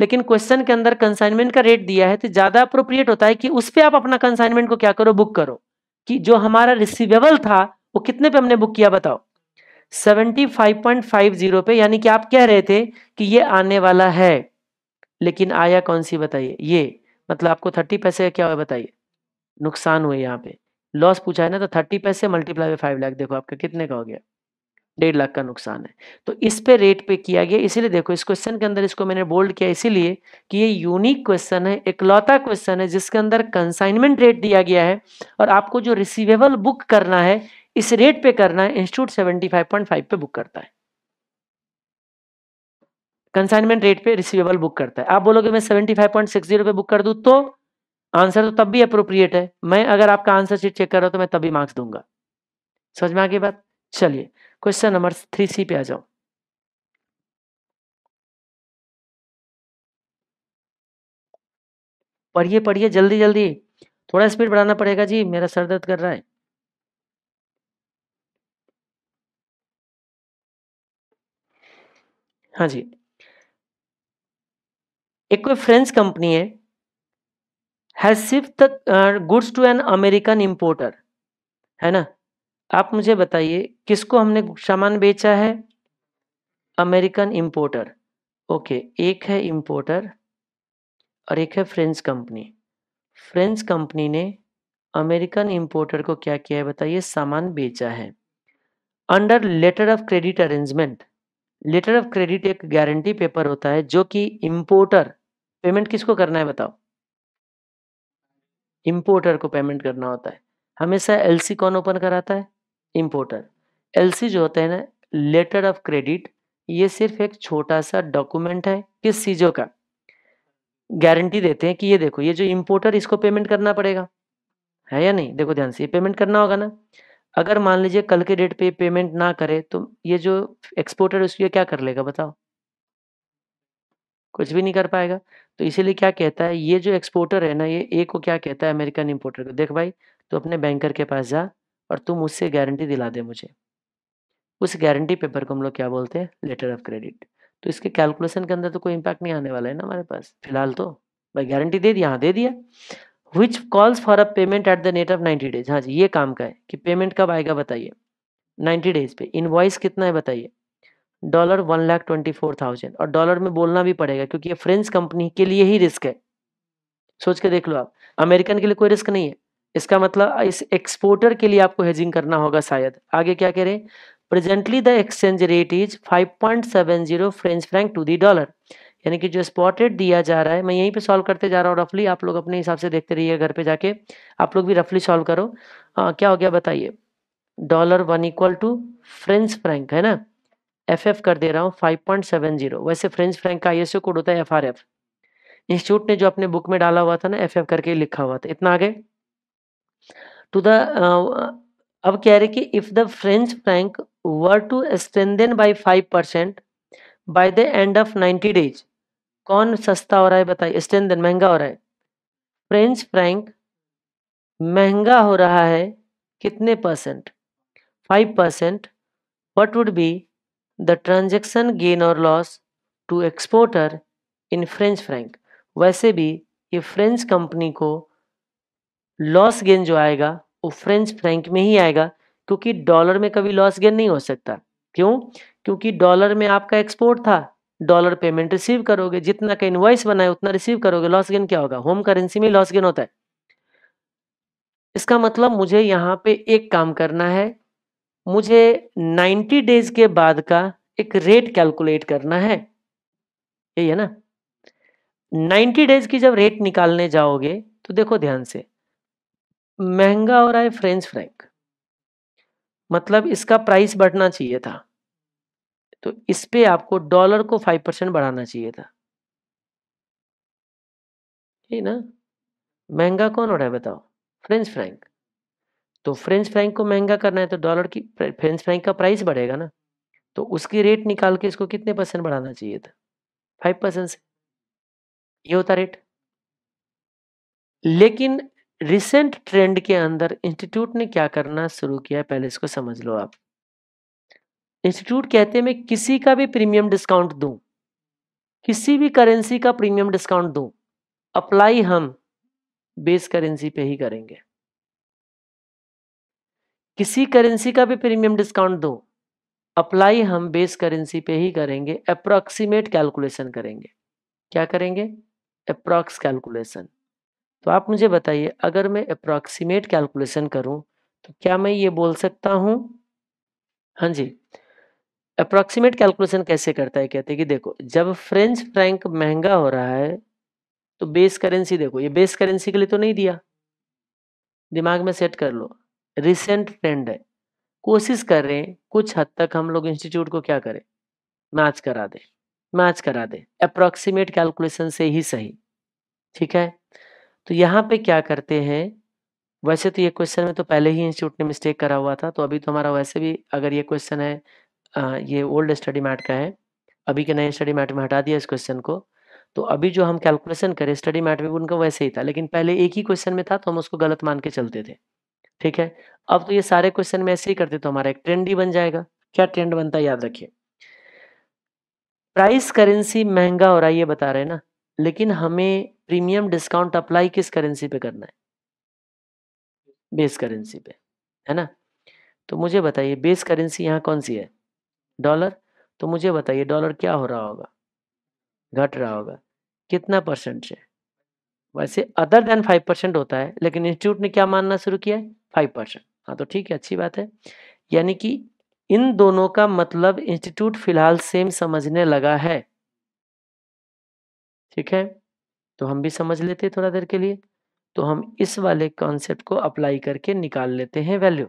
लेकिन क्वेश्चन के अंदर कंसाइनमेंट का रेट दिया है तो ज्यादा अप्रोप्रिएट होता है कि उस पर आप अपना कंसाइनमेंट को क्या करो बुक करो कि जो हमारा रिसिवेबल था वो कितने पे हमने बुक किया बताओ 75.50 पे यानी कि आप कह रहे थे कि ये आने वाला है लेकिन आया कौन सी बताइए ये मतलब आपको थर्टी पैसे क्या हुआ बताइए नुकसान हुए यहाँ पे लॉस पूछा है ना तो थर्टी पैसे मल्टीप्लाई फाइव लाख देखो आपका कितने का हो गया डेढ़ लाख का नुकसान है तो इस पे रेट पे किया गया इसीलिए देखो इस क्वेश्चन के अंदर इसको मैंने बोल्ड किया इसीलिए कि ये यूनिक क्वेश्चन है इकलौता क्वेश्चन है जिसके अंदर कंसाइनमेंट रेट दिया गया है और आपको जो रिसीवेबल बुक करना है इस रेट पे करना है इंस्टीट्यूट फाइव पे बुक करता है कंसाइनमेंट रेट पे रिसीवेबल बुक करता है आप बोलोगे मैं seventy five point six zero पे बुक कर दू तो आंसर तो तब भी अप्रोप्रिएट है मैं अगर आपका आंसर शीट चेक कर रहा हूं तो मैं तभी मार्क्स दूंगा समझ में आगे बात चलिए क्वेश्चन नंबर थ्री सी पे आ जाओ पढ़िए पढ़िए जल्दी जल्दी थोड़ा स्पीड बढ़ाना पड़ेगा जी मेरा सर दर्द कर रहा है हाँ जी। एक कोई फ्रेंच कंपनी है, has shift the goods to an American importer, है ना? आप मुझे बताइए किसको हमने सामान बेचा है? अमेरिकन इंपोर्टर ओके एक है इंपोर्टर और एक है फ्रेंच कंपनी। फ्रेंच कंपनी ने अमेरिकन इंपोर्टर को क्या किया है बताइए? सामान बेचा है। Under letter of credit arrangement letter of credit एक गारंटी पेपर होता है जो कि इम्पोर्टर पेमेंट किसको करना है बताओ इम्पोर्टर को पेमेंट करना होता है हमेशा एलसी कौन ओपन कराता है इम्पोर्टर एलसी जो होता है ना लेटर ऑफ क्रेडिट ये सिर्फ एक छोटा सा डॉक्यूमेंट है किस चीज़ों का गारंटी देते हैं कि ये देखो ये जो इम्पोर्टर इसको पेमेंट करना पड़ेगा है या नहीं देखो ध्यान से ये पेमेंट करना होगा ना अगर मान लीजिए कल के डेट पे पेमेंट ना करे तो ये जो एक्सपोर्टर उसके क्या कर लेगा बताओ? कुछ भी नहीं कर पाएगा। तो इसीलिए क्या कहता है ये जो एक्सपोर्टर है ना ये ए को क्या कहता है अमेरिकन इम्पोर्टर को देख भाई तू अपने बैंकर के पास जा और तुम उससे गारंटी दिला दे मुझे। उस गारंटी पेपर को हम लोग क्या बोलते हैं लेटर ऑफ क्रेडिट। तो इसके कैलकुलेशन के अंदर तो कोई इम्पैक्ट नहीं आने वाला है ना हमारे पास फ़िलहाल तो। भाई गारंटी दे दिया हाँ, दे दिया। Which calls for a payment at the net of ninety days हाँ जी ये काम का है कि पेमेंट कब आएगा बताइए नाइन्टी डेज पे इनवॉइस कितना है बताइए dollar one lakh twenty four thousand और डॉलर में बोलना भी पड़ेगा क्योंकि ये फ्रेंच कंपनी के लिए ही रिस्क है सोच के देख लो आप अमेरिकन के लिए कोई रिस्क नहीं है इसका मतलब इस एक्सपोर्टर के लिए आपको हेजिंग करना होगा शायद आगे क्या कह रहे हैं presently the exchange rate is five point seven zero French franc to the dollar यानी कि जो स्पॉट रेट दिया जा रहा है मैं यहीं पे सॉल्व करते जा रहा हूँ रफली आप लोग अपने हिसाब से देखते रहिए घर पे जाके आप लोग भी रफली सॉल्व करो आ, हाँ, क्या हो गया बताइए dollar one equal to French franc है ना एफ एफ कर दे रहा हूँ फाइव पॉइंट सेवन जीरो वैसे फ्रेंच फ्रैंक का आई कोड होता है एफ आर एफ इंस्टीट्यूट ने जो अपने बुक में डाला हुआ था ना एफ एफ करके लिखा हुआ था इतना आगे टू द अब कह रहे कि if the French franc were to strengthen by five percent by the end of ninety days कौन सस्ता हो रहा है बताइए स्टेंदन महंगा हो रहा है फ्रेंच फ्रैंक महंगा हो रहा है कितने percent five percent what would be the transaction gain और loss to exporter in French franc वैसे भी ये फ्रेंच कंपनी को लॉस गेन जो आएगा वो फ्रेंच फ्रैंक में ही आएगा क्योंकि डॉलर में कभी लॉस गेन नहीं हो सकता क्यों क्योंकि डॉलर में आपका एक्सपोर्ट था डॉलर पेमेंट रिसीव करोगे जितना का इन्वाइस बनाए उतना रिसीव करोगे लॉस गेन क्या होगा होम करेंसी में लॉस गेन होता है इसका मतलब मुझे यहाँ पे एक काम करना है मुझे 90 डेज के बाद का एक रेट कैलकुलेट करना है यही है ना 90 डेज की जब रेट निकालने जाओगे तो देखो ध्यान से महंगा हो रहा है फ्रेंच फ्रैंक मतलब इसका प्राइस बढ़ना चाहिए था तो इस पे आपको डॉलर को फाइव परसेंट बढ़ाना चाहिए था ठीक ना महंगा कौन हो रहा है बताओ फ्रेंच फ्रैंक तो फ्रेंच फ्रैंक को महंगा करना है तो डॉलर की फ्रेंच फ्रैंक का प्राइस बढ़ेगा ना तो उसकी रेट निकाल के इसको कितने परसेंट बढ़ाना चाहिए था फाइव परसेंट से ये होता रेट लेकिन रिसेंट ट्रेंड के अंदर इंस्टीट्यूट ने क्या करना शुरू किया है पहले इसको समझ लो आप इंस्टीट्यूट कहते हैं मैं किसी का भी प्रीमियम डिस्काउंट दूं किसी भी करेंसी का प्रीमियम डिस्काउंट दूं अप्लाई हम बेस करेंसी पे ही करेंगे किसी करेंसी का भी प्रीमियम डिस्काउंट दो अप्लाई हम बेस करेंसी पे ही करेंगे अप्रॉक्सीमेट कैलकुलेशन करेंगे क्या करेंगे अप्रॉक्स कैलकुलेशन तो आप मुझे बताइए अगर मैं अप्रॉक्सीमेट कैलकुलेशन करूं तो क्या मैं ये बोल सकता हूं हाँ जी अप्रोक्सीमेट कैलकुलेशन कैसे करता है कहते हैं कि देखो जब फ्रेंच फ्रैंक महंगा हो रहा है तो बेस करेंसी देखो ये बेस करेंसी के लिए तो नहीं दिया दिमाग में सेट कर लो रिसेंट ट्रेंड है कोशिश कर रहे हैं कुछ हद तक हम लोग इंस्टीट्यूट को क्या करें मैच करा दे मैच करा दे अप्रोक्सीमेट कैलकुलेशन से ही सही ठीक है तो यहाँ पे क्या करते हैं वैसे तो ये क्वेश्चन में तो पहले ही इंस्टीट्यूट ने मिस्टेक करा हुआ था तो अभी तो हमारा वैसे भी अगर ये क्वेश्चन है आ, ये ओल्ड स्टडी मैट का है अभी के नए स्टडी मैट में हटा दिया इस क्वेश्चन को तो अभी जो हम कैलकुलेशन करें स्टडी मैट में उनका वैसे ही था लेकिन पहले एक ही क्वेश्चन में था तो हम उसको गलत मान के चलते थे ठीक है अब तो ये सारे क्वेश्चन में ऐसे ही करते तो हमारा एक ट्रेंड ही बन जाएगा क्या ट्रेंड बनता है याद रखिए प्राइस करेंसी महंगा हो रहा है ये बता रहे हैं ना लेकिन हमें प्रीमियम डिस्काउंट अप्लाई किस करेंसी पे करना है बेस करेंसी पे है ना तो मुझे बताइए बेस करेंसी यहाँ कौन सी है डॉलर तो मुझे बताइए डॉलर क्या हो रहा होगा घट रहा होगा कितना परसेंट से वैसे अदर देन फाइव परसेंट होता है लेकिन इंस्टीट्यूट ने क्या मानना शुरू किया है फाइव परसेंट हाँ तो ठीक है अच्छी बात है यानी कि इन दोनों का मतलब इंस्टीट्यूट फिलहाल सेम समझने लगा है ठीक है तो हम भी समझ लेते थोड़ा देर के लिए तो हम इस वाले कॉन्सेप्ट को अप्लाई करके निकाल लेते हैं वैल्यू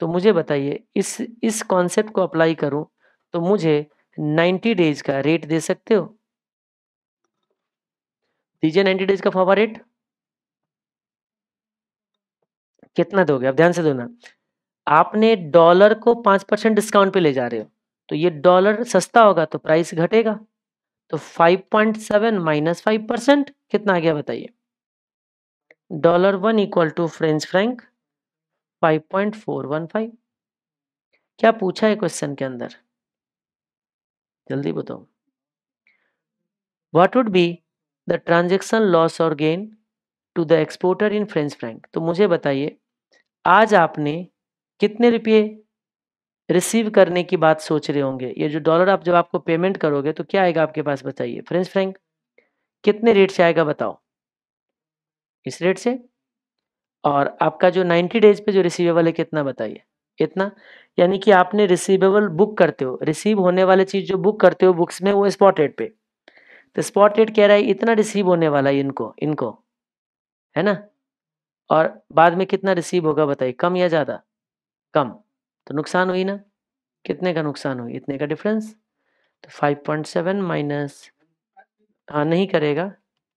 तो मुझे बताइए इस इस कॉन्सेप्ट को अप्लाई करूं तो मुझे 90 डेज का रेट दे सकते हो दीजिए 90 डेज का फावा रेट कितना दोगे आप ध्यान से दो ना आपने डॉलर को पांच परसेंट डिस्काउंट पे ले जा रहे हो तो ये डॉलर सस्ता होगा तो प्राइस घटेगा तो five point seven minus five percent कितना आ गया बताइए dollar one equal to French franc 5.415 क्या पूछा है क्वेश्चन के अंदर जल्दी बताओ what would be the transaction loss और gain to the exporter in French franc तो मुझे बताइए आज आपने कितने रुपये रिसीव करने की बात सोच रहे होंगे ये जो डॉलर आप जब आपको पेमेंट करोगे तो क्या आएगा आपके पास बताइए फ्रेंच फ्रैंक कितने रेट से आएगा बताओ किस रेट से और आपका जो 90 डेज़ पे जो रिसीवेबल है कितना बताइए? इतना? यानी कि आपने रिसीवेबल बुक करते हो, रिसीव होने वाली चीज़ जो बुक करते हो बुक्स में वो स्पॉट रेट पे। तो स्पॉट रेट कह रहा है इतना रिसीव होने वाला है इनको इनको। है ना? और बाद में कितना रिसीव होगा बताइए कम या ज़्यादा? कम। तो नुकसान हुई ना? कितने का नुकसान हुई? इतने का डिफरेंस। तो फाइव पॉइंट सेवन माइनस हाँ, नहीं करेगा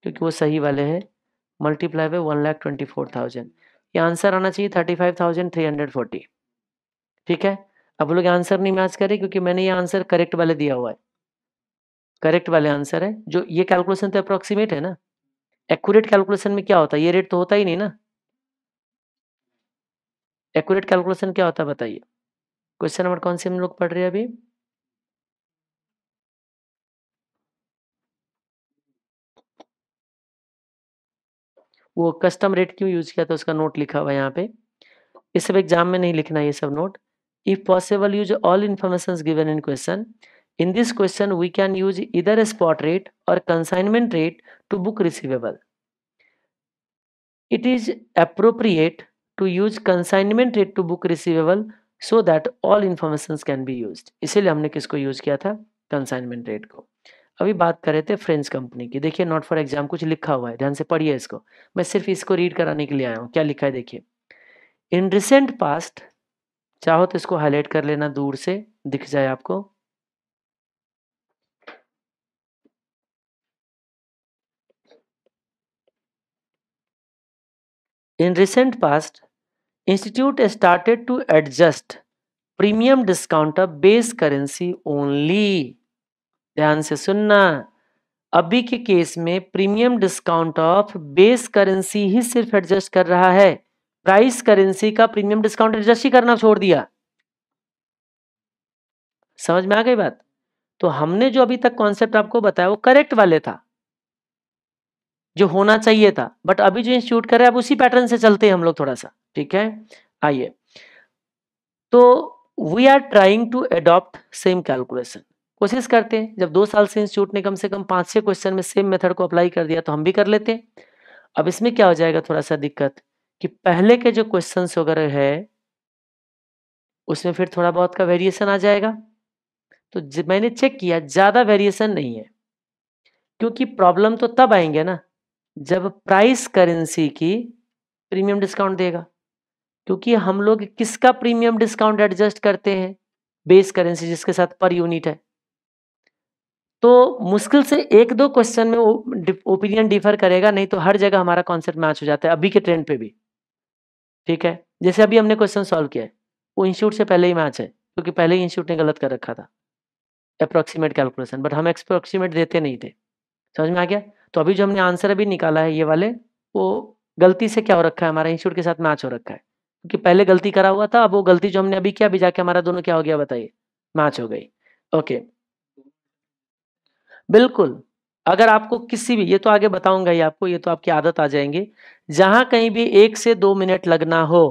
क्योंकि वो सही वाले हैं। Multiply by one lakh twenty four thousand ये आंसर आना चाहिए thirty five thousand three hundred forty ठीक है अब लोग आंसर नहीं मैच करे क्योंकि मैंने ये आंसर करेक्ट वाले दिया हुआ है करेक्ट वाले आंसर है जो ये कैलकुलेशन तो अप्रोक्सीमेट है ना एक्यूरेट कैलकुलेशन में क्या होता है ये रेट तो होता ही नहीं ना एक्यूरेट कैलकुलेशन क्या होता है बताइए क्वेश्चन नंबर कौन से हम लोग पढ़ रहे हैं अभी वो कस्टम रेट क्यों यूज किया था उसका नोट लिखा हुआ यहाँ पे इस सब एग्जाम में नहीं लिखना ये सब note if possible use all information given in question in this question we can use इधर स्पॉट रेट और consignment rate to book receivable it is appropriate to use consignment rate to book receivable so that all information can be use इसीलिए हमने किसको यूज किया था कंसाइनमेंट रेट को अभी बात कर रहे थे फ्रेंच कंपनी की देखिए नॉट फॉर एग्जाम कुछ लिखा हुआ है ध्यान से पढ़िए इसको मैं सिर्फ इसको रीड कराने के लिए आया हूँ क्या लिखा है देखिए इन रिसेंट पास्ट चाहो तो इसको हाईलाइट कर लेना दूर से दिख जाए आपको in recent past institute started to adjust premium discount of base currency only ध्यान से सुनना अभी के केस में premium discount of base currency ही सिर्फ एडजस्ट कर रहा है प्राइस करेंसी का प्रीमियम डिस्काउंट एडजस्ट ही करना छोड़ दिया समझ में आ गई बात तो हमने जो अभी तक कॉन्सेप्ट आपको बताया वो करेक्ट वाले था जो होना चाहिए था बट अभी जो इंस्टीट्यूट कर रहे हैं अब उसी पैटर्न से चलते हैं हम लोग थोड़ा सा ठीक है आइए तो we are trying to adopt same calculation कोशिश करते हैं जब दो साल से इंस्टीट्यूट ने कम से कम पाँच छः क्वेश्चन में सेम मेथड को अप्लाई कर दिया तो हम भी कर लेते हैं अब इसमें क्या हो जाएगा थोड़ा सा दिक्कत कि पहले के जो क्वेश्चन वगैरह है उसमें फिर थोड़ा बहुत का वेरिएशन आ जाएगा तो मैंने चेक किया ज़्यादा वेरिएशन नहीं है क्योंकि प्रॉब्लम तो तब आएंगे ना जब प्राइस करेंसी की प्रीमियम डिस्काउंट देगा क्योंकि हम लोग किसका प्रीमियम डिस्काउंट एडजस्ट करते हैं बेस करेंसी जिसके साथ पर यूनिट है तो मुश्किल से एक दो क्वेश्चन में ओपिनियन डिफर करेगा नहीं तो हर जगह हमारा कॉन्सेप्ट मैच हो जाता है अभी के ट्रेंड पे भी ठीक है जैसे अभी हमने क्वेश्चन सॉल्व किया है वो इंस्टीट्यूट से पहले ही मैच है क्योंकि पहले ही इंस्टीट्यूट ने गलत कर रखा था अप्रोक्सीमेट कैलकुलेशन बट हम अप्रोक्सीमेट देते नहीं थे समझ में आ गया तो अभी जो हमने आंसर अभी निकाला है ये वाले वो गलती से क्या हो रखा है हमारा इंस्टीट्यूट के साथ मैच हो रखा है क्योंकि पहले गलती करा हुआ था अब वो गलती जो हमने अभी किया अभी जाके हमारा दोनों क्या हो गया बताइए मैच हो गई ओके बिल्कुल अगर आपको किसी भी ये तो आगे बताऊंगा ही आपको ये तो आपकी आदत आ जाएंगी जहां कहीं भी एक से दो मिनट लगना हो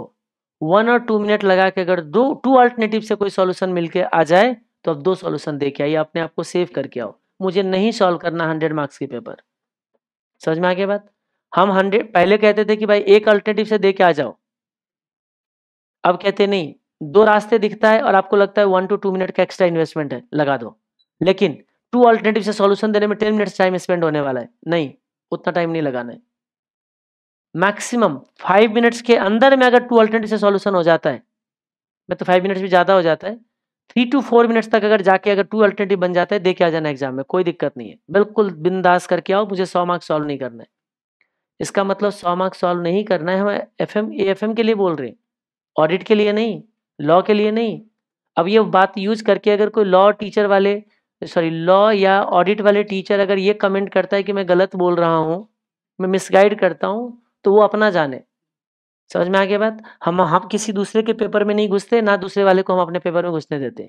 वन और टू मिनट लगा के अगर दो टू अल्टरनेटिव से कोई सॉल्यूशन मिलके आ जाए तो अब दो सॉल्यूशन दे के आइए अपने आप को सेव करके आओ मुझे नहीं सॉल्व करना हंड्रेड मार्क्स के पेपर समझ में आगे बात हम हंड्रेड पहले कहते थे कि भाई एक अल्टरनेटिव से दे के आ जाओ अब कहते नहीं दो रास्ते दिखता है और आपको लगता है वन टू टू मिनट का एक्स्ट्रा इन्वेस्टमेंट है लगा दो लेकिन टू अल्टरनेटिव से सॉल्यूशन देने में टेन मिनट्स टाइम स्पेंड होने वाला है नहीं उतना टाइम नहीं लगाना है मैक्सिमम फाइव मिनट्स के अंदर में अगर टू अल्टरनेटिव से सॉल्यूशन हो जाता है मैं तो फाइव मिनट्स भी ज़्यादा हो जाता है थ्री टू फोर मिनट्स तक अगर जाके अगर टू अल्टरनेटिव बन जाता है देखे आ जाना एग्जाम में कोई दिक्कत नहीं है बिल्कुल बिंदास करके आओ मुझे सौ मार्क्स सॉल्व नहीं करना है इसका मतलब सौ मार्क्स सॉल्व नहीं करना है हम F M A F M के लिए बोल रहे हैं ऑडिट के लिए नहीं लॉ के लिए नहीं अब ये बात यूज करके अगर कोई लॉ टीचर वाले सॉरी लॉ या ऑडिट वाले टीचर अगर ये कमेंट करता है कि मैं गलत बोल रहा हूँ मैं मिसगाइड करता हूँ तो वो अपना जाने समझ में आ गया बात हम हम किसी दूसरे के पेपर में नहीं घुसते ना दूसरे वाले को हम अपने पेपर में घुसने देते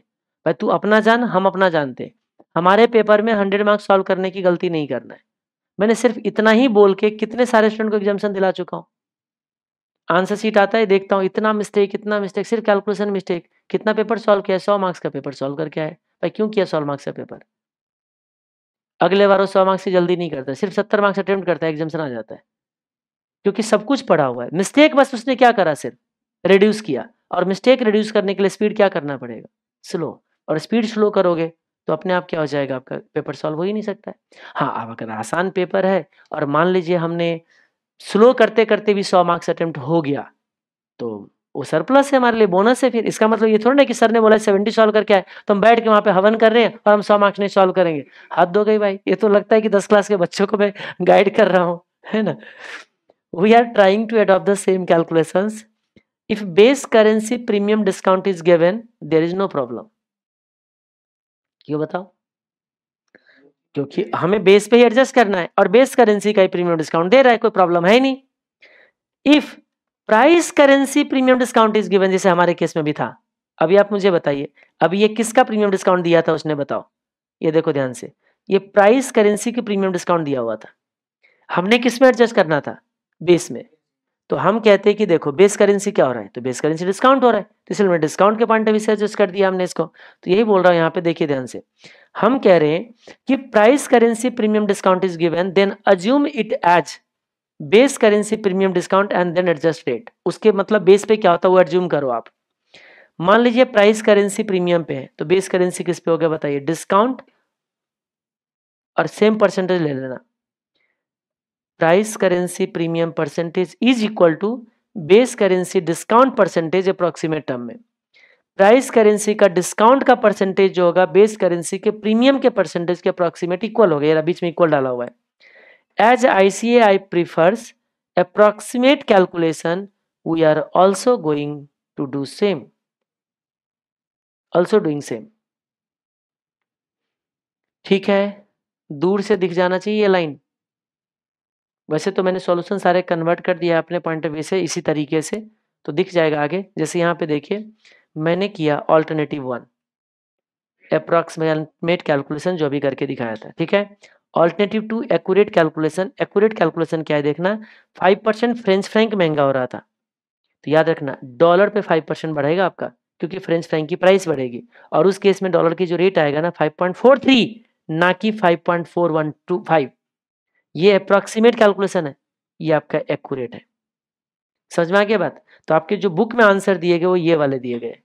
भाई तू अपना जान हम अपना जानते हमारे पेपर में हंड्रेड मार्क्स सॉल्व करने की गलती नहीं करना है मैंने सिर्फ इतना ही बोल के कितने सारे स्टूडेंट को एग्जामेशन दिला चुका हूँ आंसर सीट आता है देखता हूँ इतना मिस्टेक इतना मिस्टेक सिर्फ कैलकुलेशन मिस्टेक कितना पेपर सॉल्व किया है सौ मार्क्स का पेपर सॉल्व करके आए भाई क्यों किया सॉल्व मार्क्स का पेपर अगले बार वो सौ मार्क्स की जल्दी नहीं करता सिर्फ सत्तर मार्क्स अटेम्प्ट करता है एग्जामेशन आ जाता है क्योंकि सब कुछ पढ़ा हुआ है मिस्टेक बस उसने क्या करा सिर्फ रिड्यूस किया और मिस्टेक रिड्यूस करने के लिए स्पीड क्या करना पड़ेगा स्लो और स्पीड स्लो करोगे तो अपने आप क्या हो जाएगा आपका पेपर सॉल्व हो ही नहीं सकता है हाँ अब अगर आसान पेपर है और मान लीजिए हमने स्लो करते करते भी सौ मार्क्स अटेम्प्ट हो गया तो वो सरप्लस है हमारे लिए बोनस है फिर इसका मतलब ये थोड़ा ना कि सर ने बोला सेवेंटी सॉल्व करके आए तो हम बैठ के वहाँ पे हवन कर रहे हैं और हम सौ मार्क्स नहीं सॉल्व करेंगे हाथ धो गई भाई ये तो लगता है कि दस क्लास के बच्चों को मैं गाइड कर रहा हूँ है ना we are trying to adopt the same calculation if base currency premium discount is given there is no problem क्यों बताओ क्योंकि हमें बेस पे ही एडजस्ट करना है और बेस करेंसी का ही प्रीमियम डिस्काउंट दे रहा है कोई प्रॉब्लम है नहीं if price currency premium discount is given जैसे हमारे केस में भी था अभी आप मुझे बताइए अभी ये किसका प्रीमियम डिस्काउंट दिया था उसने बताओ ये देखो ध्यान से ये प्राइस करेंसी की प्रीमियम डिस्काउंट दिया हुआ था हमने किस में एडजस्ट करना था बेस में तो हम कहते हैं कि देखो बेस करेंसी क्या हो रहा है तो बेस करेंसी डिस्काउंट हो रहा है तो इसलिए डिस्काउंट के पॉइंट से एडजस्ट कर दिया हमने इसको तो यही बोल रहा हूं यहाँ पे देखिए ध्यान से हम कह रहे हैं कि price currency premium discount is given then assume it as base currency premium discount and then adjust rate उसके मतलब बेस पे क्या होता है वो एडज्यूम करो आप मान लीजिए प्राइस करेंसी प्रीमियम पे है तो बेस करेंसी किस पे हो गया बताइए डिस्काउंट और सेम परसेंटेज ले लेना price currency premium percentage is equal to base currency discount percentage approximate term में प्राइस करेंसी का डिस्काउंट का परसेंटेज जो होगा बेस करेंसी के प्रीमियम के परसेंटेज के अप्रोक्सीमेट इक्वल हो गया बीच में इक्वल डाला हुआ है As ICAI prefers approximate calculation, we are also going to do same. Also doing same. ठीक है दूर से दिख जाना चाहिए लाइन वैसे तो मैंने सॉल्यूशन सारे कन्वर्ट कर दिया अपने पॉइंट ऑफ व्यू से इसी तरीके से तो दिख जाएगा आगे जैसे यहाँ पे देखिए मैंने किया ऑल्टरनेटिव वन अप्रॉक्सीमेट कैलकुलेशन जो भी करके दिखाया था ठीक है alternative to accurate calculation accurate calculation क्या है देखना फाइव परसेंट फ्रेंच फ्रैंक महंगा हो रहा था तो याद रखना डॉलर पे फाइव परसेंट बढ़ेगा आपका क्योंकि फ्रेंच फ्रैंक की प्राइस बढ़ेगी और उस केस में डॉलर की जो रेट आएगा ना फाइव पॉइंट फोर थ्री ना कि five point four one two five ये अप्रॉक्सीमेट कैलकुलेशन है ये आपका एक्यूरेट है समझ में आ गया बात तो आपके जो बुक में आंसर दिए गए वो ये वाले दिए गए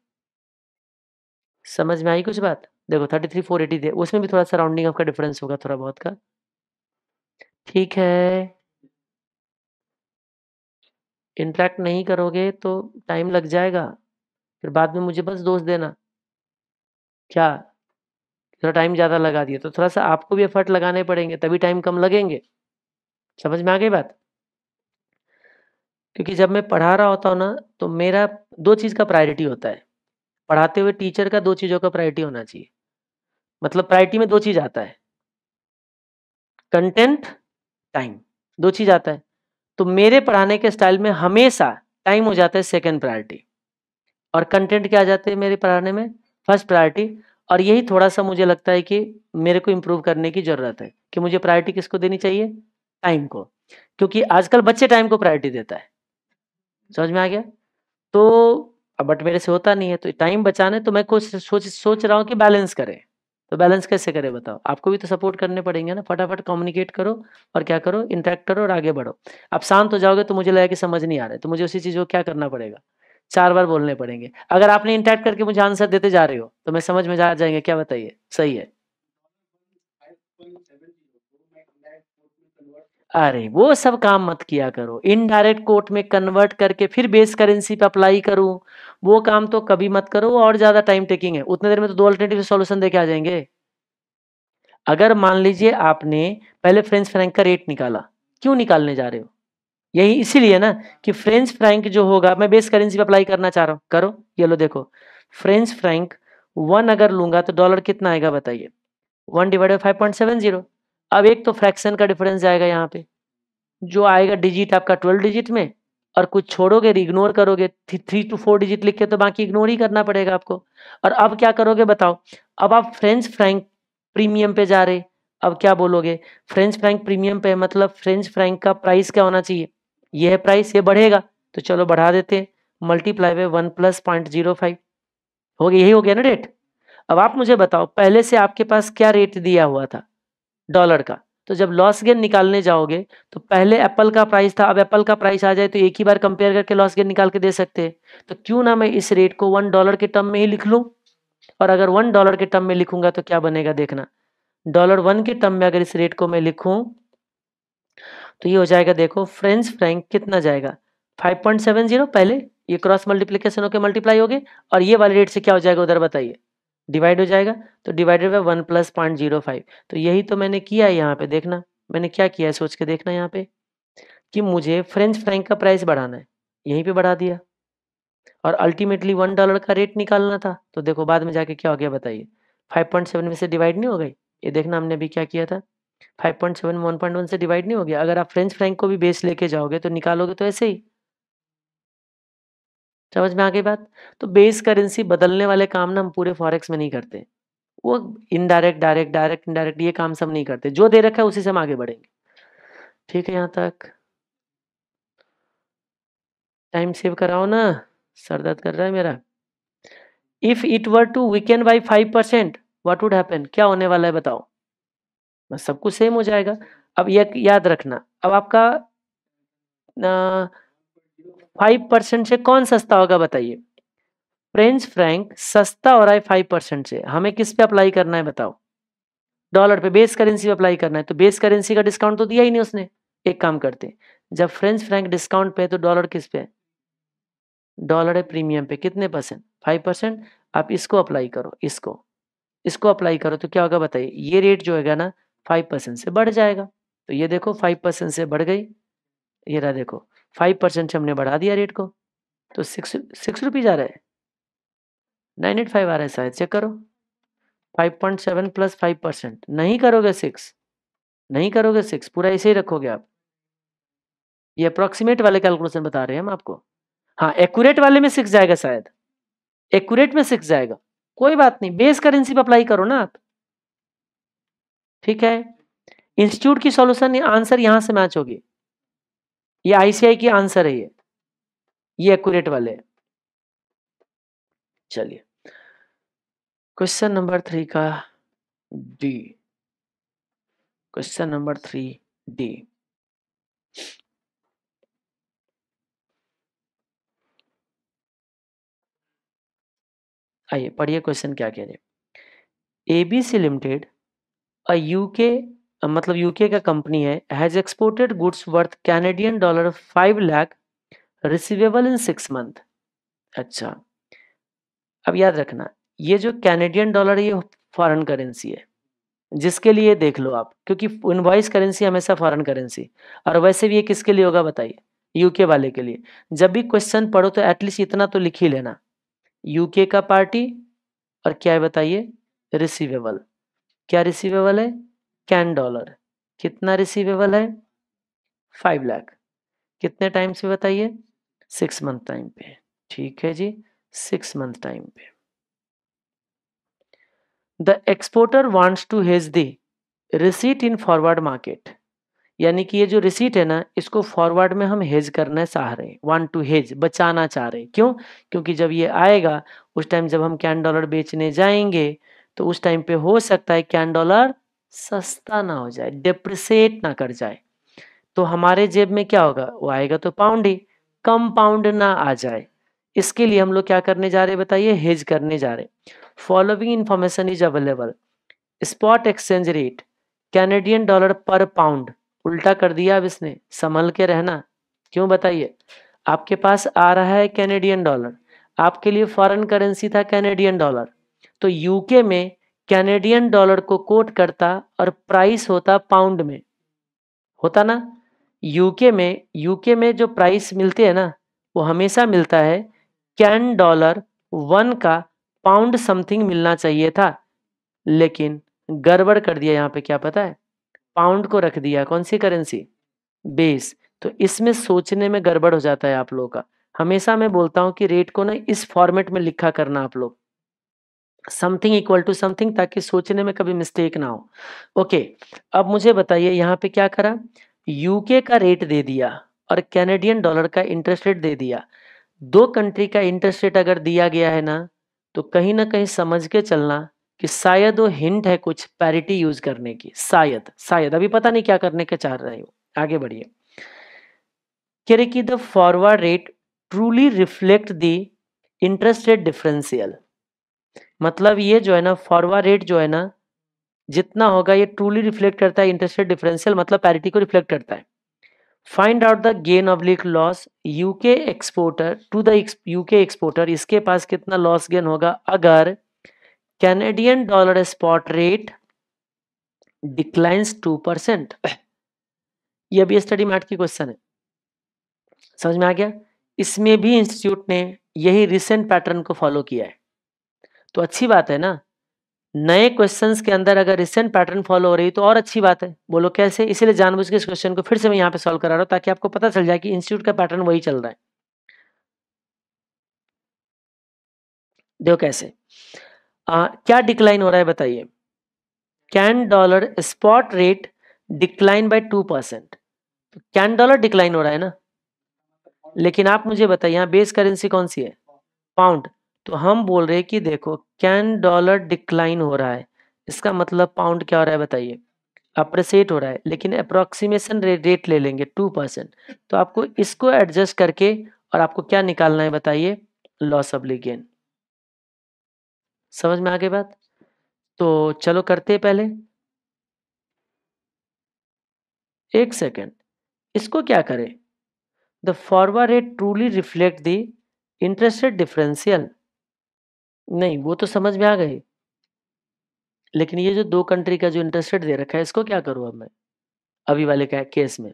समझ में आई कुछ बात देखो थर्टी थ्री फोर एटी दे उसमें भी थोड़ा सा राउंडिंग आपका डिफरेंस होगा थोड़ा बहुत का ठीक है इनफैक्ट नहीं करोगे तो टाइम लग जाएगा फिर बाद में मुझे बस दोष देना क्या थोड़ा टाइम ज़्यादा लगा दिया तो थोड़ा सा आपको भी एफर्ट लगाने पड़ेंगे तभी टाइम कम लगेंगे समझ में आ गई बात क्योंकि जब मैं पढ़ा रहा होता हूँ ना तो मेरा दो चीज़ का प्रायोरिटी होता है पढ़ाते हुए टीचर का दो चीज़ों का प्रायोरिटी होना चाहिए मतलब प्रायोरिटी में दो चीज आता है कंटेंट टाइम दो चीज आता है तो मेरे पढ़ाने के स्टाइल में हमेशा टाइम हो जाता है सेकेंड प्रायोरिटी और कंटेंट क्या आ जाते हैं मेरे पढ़ाने में फर्स्ट प्रायोरिटी और यही थोड़ा सा मुझे लगता है कि मेरे को इम्प्रूव करने की जरूरत है कि मुझे प्रायोरिटी किसको देनी चाहिए टाइम को क्योंकि आजकल बच्चे टाइम को प्रायोरिटी देता है समझ में आ गया तो बट मेरे से होता नहीं है तो टाइम बचाने तो मैं कुछ सोच सोच रहा हूँ कि बैलेंस करें तो बैलेंस कैसे करें बताओ आपको भी तो सपोर्ट करने पड़ेंगे ना फटाफट कम्युनिकेट करो और क्या करो इंटरेक्ट करो और आगे बढ़ो आप शांत हो जाओगे तो मुझे लगा कि समझ नहीं आ रहा है तो मुझे उसी चीज़ को क्या करना पड़ेगा चार बार बोलने पड़ेंगे अगर आपने इंटरेक्ट करके मुझे आंसर देते जा रहे हो तो मैं समझ में जा जाएंगे क्या बताइए सही है अरे वो सब काम मत किया करो इनडायरेक्ट कोर्ट में कन्वर्ट करके फिर बेस करेंसी पे अप्लाई करूं वो काम तो कभी मत करो और ज्यादा टाइम टेकिंग है उतने देर में तो दो अल्टरनेटिव सॉल्यूशन देके आ जाएंगे अगर मान लीजिए आपने पहले फ्रेंच फ्रैंक का रेट निकाला क्यों निकालने जा रहे हो यही इसीलिए ना कि फ्रेंच फ्रैंक जो होगा मैं बेस करेंसी पे अप्लाई करना चाह रहा हूँ करो ये लो देखो फ्रेंच फ्रैंक वन अगर लूंगा तो डॉलर कितना आएगा बताइए one divide by five point seven zero अब एक तो फ्रैक्शन का डिफरेंस जाएगा यहाँ पे जो आएगा डिजिट आपका ट्वेल्व डिजिट में और कुछ छोड़ोगे इग्नोर तो करोगे थ्री टू फोर डिजिट लिख के तो बाकी इग्नोर ही करना पड़ेगा आपको और अब क्या करोगे बताओ अब आप फ्रेंच फ्रैंक प्रीमियम पे जा रहे अब क्या बोलोगे फ्रेंच फ्रैंक प्रीमियम पे मतलब फ्रेंच फ्रैंक का प्राइस क्या होना चाहिए यह प्राइस ये बढ़ेगा तो चलो बढ़ा देते हैं मल्टीप्लाई में one plus point zero five हो गया यही हो गया ना रेट अब आप मुझे बताओ पहले से आपके पास क्या रेट दिया हुआ था डॉलर का तो जब लॉस गेन निकालने जाओगे तो पहले एप्पल का प्राइस था अब एप्पल का प्राइस आ जाए तो एक ही बार कंपेयर करके लॉस गेन निकाल के दे सकते हैं तो क्यों ना मैं इस रेट को वन डॉलर के टर्म में ही लिख लूँ और अगर वन डॉलर के टर्म में लिखूंगा तो क्या बनेगा देखना डॉलर वन के टर्म में अगर इस रेट को मैं लिखूँ तो ये हो जाएगा देखो फ्रेंच फ्रैंक कितना जाएगा 5.70 पहले ये क्रॉस मल्टीप्लीकेशन होकर मल्टीप्लाई हो गए और ये वाले रेट से क्या हो जाएगा उधर बताइए डिवाइड हो जाएगा तो divided by one plus point zero five तो यही तो मैंने किया है यहाँ पे देखना मैंने क्या किया है सोच के देखना यहाँ पे कि मुझे फ्रेंच फ्रैंक का प्राइस बढ़ाना है यहीं पे बढ़ा दिया और अल्टीमेटली वन डॉलर का रेट निकालना था तो देखो बाद में जाके क्या हो गया बताइए फाइव पॉइंट सेवन में से डिवाइड नहीं हो गई ये देखना हमने अभी क्या किया था five point seven one point one से डिवाइड नहीं हो गया अगर आप फ्रेंच फ्रैंक को भी बेस लेके जाओगे तो निकालोगे तो ऐसे ही समझ में आगे बात तो बेस करेंसी बदलने वाले काम ना हम पूरे फॉरेक्स में नहीं करते वो इनडायरेक्ट डायरेक्ट डायरेक्ट इनडायरेक्ट ये काम सब नहीं करते जो दे रखा है उसी से हम आगे बढ़ेंगे ठीक है यहाँ तक टाइम सेव कराओ ना सर दर्द कर रहा है मेरा if it were to weakened by five percent what would happen क्या होने वाला है बताओ बस सब कुछ सेम हो जाएगा अब ये याद रखना अब आपका फाइव परसेंट से कौन सस्ता होगा बताइए फ्रेंच फ्रैंक सस्ता हो रहा है फाइव परसेंट से हमें किस पे अप्लाई करना है बताओ डॉलर पे बेस करेंसी पे अप्लाई करना है तो बेस करेंसी का डिस्काउंट तो दिया ही नहीं उसने एक काम करते जब फ्रेंच फ्रैंक डिस्काउंट पे है तो डॉलर किस पे डॉलर है प्रीमियम पे कितने परसेंट फाइव परसेंट आप इसको अप्लाई करो इसको इसको अप्लाई करो तो क्या होगा बताइए ये रेट जो है ना फाइव परसेंट से बढ़ जाएगा तो ये देखो फाइव परसेंट से बढ़ गई ये रहा देखो फाइव परसेंट से हमने बढ़ा दिया रेट को तो सिक्स सिक्स रुपीज़ आ रहा है नाइन एट फाइव आ रहा है शायद चेक करो five point seven plus five percent नहीं करोगे सिक्स नहीं करोगे सिक्स पूरा ऐसे ही रखोगे आप ये अप्रोक्सीमेट वाले कैलकुलेशन बता रहे हैं हम आपको हाँ एक्यूरेट वाले में सिक्स जाएगा शायद एक्यूरेट में सिक्स जाएगा कोई बात नहीं बेस करेंसी पर अप्लाई करो ना आप ठीक है इंस्टीट्यूट की सॉल्यूशन आंसर यहां से मैच होगी ये आईसीआई की आंसर है ये ये एक्यूरेट वाले चलिए क्वेश्चन नंबर थ्री का D question number three D आइए पढ़िए क्वेश्चन क्या कह रहे एबीसी लिमिटेड अ यूके मतलब यूके का कंपनी है has exported goods worth Canadian dollar five lakh receivable in six month अच्छा अब याद रखना ये जो कैनेडियन डॉलर ये फॉरेन करेंसी है जिसके लिए देख लो आप क्योंकि इनवॉइस करेंसी हमेशा फॉरेन करेंसी और वैसे भी ये किसके लिए होगा बताइए यूके वाले के लिए जब भी क्वेश्चन पढ़ो तो एटलीस्ट इतना तो लिख ही लेना यूके का पार्टी और क्या है बताइए रिसीवेबल क्या रिसीवेबल है कैन डॉलर कितना रिसीवेबल है फाइव लाख कितने टाइम से बताइए सिक्स मंथ टाइम पे ठीक है जी सिक्स मंथ टाइम पे the exporter wants to hedge the receipt in forward market यानी कि ये जो रिसीट है ना इसको फॉरवर्ड में हम हेज करना चाह रहे हैं वन टू हेज बचाना चाह रहे हैं क्यों क्योंकि जब ये आएगा उस टाइम जब हम कैन डॉलर बेचने जाएंगे तो उस टाइम पे हो सकता है कैन डॉलर सस्ता ना हो जाए डिप्रिसिएट ना कर जाए तो हमारे जेब में क्या होगा वो आएगा तो पाउंड ही कम पाउंड ना आ जाए इसके लिए हम लोग क्या करने जा रहे हैं बताइए हेज करने जा रहे following information is available spot exchange rate Canadian dollar per pound उल्टा कर दिया अब इसने संभल के रहना क्यों बताइए आपके पास आ रहा है कैनेडियन डॉलर आपके लिए फॉरेन करेंसी था कैनेडियन डॉलर तो यूके में कैनेडियन डॉलर को कोट करता और प्राइस होता पाउंड में होता ना यूके में यूके में जो प्राइस मिलते हैं ना वो हमेशा मिलता है कैन डॉलर वन का पाउंड समथिंग मिलना चाहिए था लेकिन गड़बड़ कर दिया यहाँ पे क्या पता है पाउंड को रख दिया कौन सी करेंसी बेस तो इसमें सोचने में गड़बड़ हो जाता है आप लोगों का हमेशा मैं बोलता हूँ कि रेट को ना इस फॉर्मेट में लिखा करना आप लोग समथिंग इक्वल टू समथिंग ताकि सोचने में कभी मिस्टेक ना हो ओके okay, अब मुझे बताइए यहाँ पे क्या करा यूके का रेट दे दिया और कैनेडियन डॉलर का इंटरेस्ट रेट दे दिया दो कंट्री का इंटरेस्ट रेट अगर दिया गया है ना तो कहीं ना कहीं समझ के चलना कि शायद वो हिंट है कुछ पैरिटी यूज करने की शायद शायद अभी पता नहीं क्या करने के चाह रहे हो आगे बढ़िए कह रहे कि the forward rate truly reflect the interest rate differential मतलब ये जो है ना फॉरवर रेट जो है ना जितना होगा ये ट्रूली रिफ्लेक्ट करता है इंटरेस्ट डिफरेंशियल मतलब पैरिटी को रिफ्लेक्ट करता है find out the gain of oblique loss UK exporter to the UK exporter इसके पास कितना लॉस गेन होगा अगर Canadian dollar spot rate declines two percent यह भी स्टडी मैट की क्वेश्चन है समझ में आ गया इसमें भी इंस्टीट्यूट ने यही रिसेंट पैटर्न को फॉलो किया है तो अच्छी बात है ना नए क्वेश्चंस के अंदर अगर रिसेंट पैटर्न फॉलो हो रही तो और अच्छी बात है बोलो कैसे इसलिए जानबूझ के इस क्वेश्चन को फिर से मैं यहाँ पे सॉल्व करा रहा हूँ ताकि आपको पता चल जाए कि इंस्टीट्यूट का पैटर्न वही चल रहा है देखो कैसे आ, क्या डिक्लाइन हो रहा है बताइए can dollar spot rate decline by two percent can dollar decline हो रहा है ना लेकिन आप मुझे बताइए यहाँ बेस करेंसी कौन सी है पाउंड तो हम बोल रहे हैं कि देखो कैन डॉलर डिक्लाइन हो रहा है इसका मतलब पाउंड क्या हो रहा है बताइए अप्रिसिएट हो रहा है लेकिन अप्रोक्सीमेशन रेट ले लेंगे टू परसेंट तो आपको इसको एडजस्ट करके और आपको क्या निकालना है बताइए लॉस ली गेन समझ में आगे बात तो चलो करते हैं पहले एक सेकेंड इसको क्या करें the forward rate truly reflect the interest rate differential नहीं, वो तो समझ में आ गई। लेकिन ये जो दो कंट्री का जो इंटरेस्ट रेट दे रखा है, इसको क्या करूँ अब मैं? अभी वाले क्या केस में?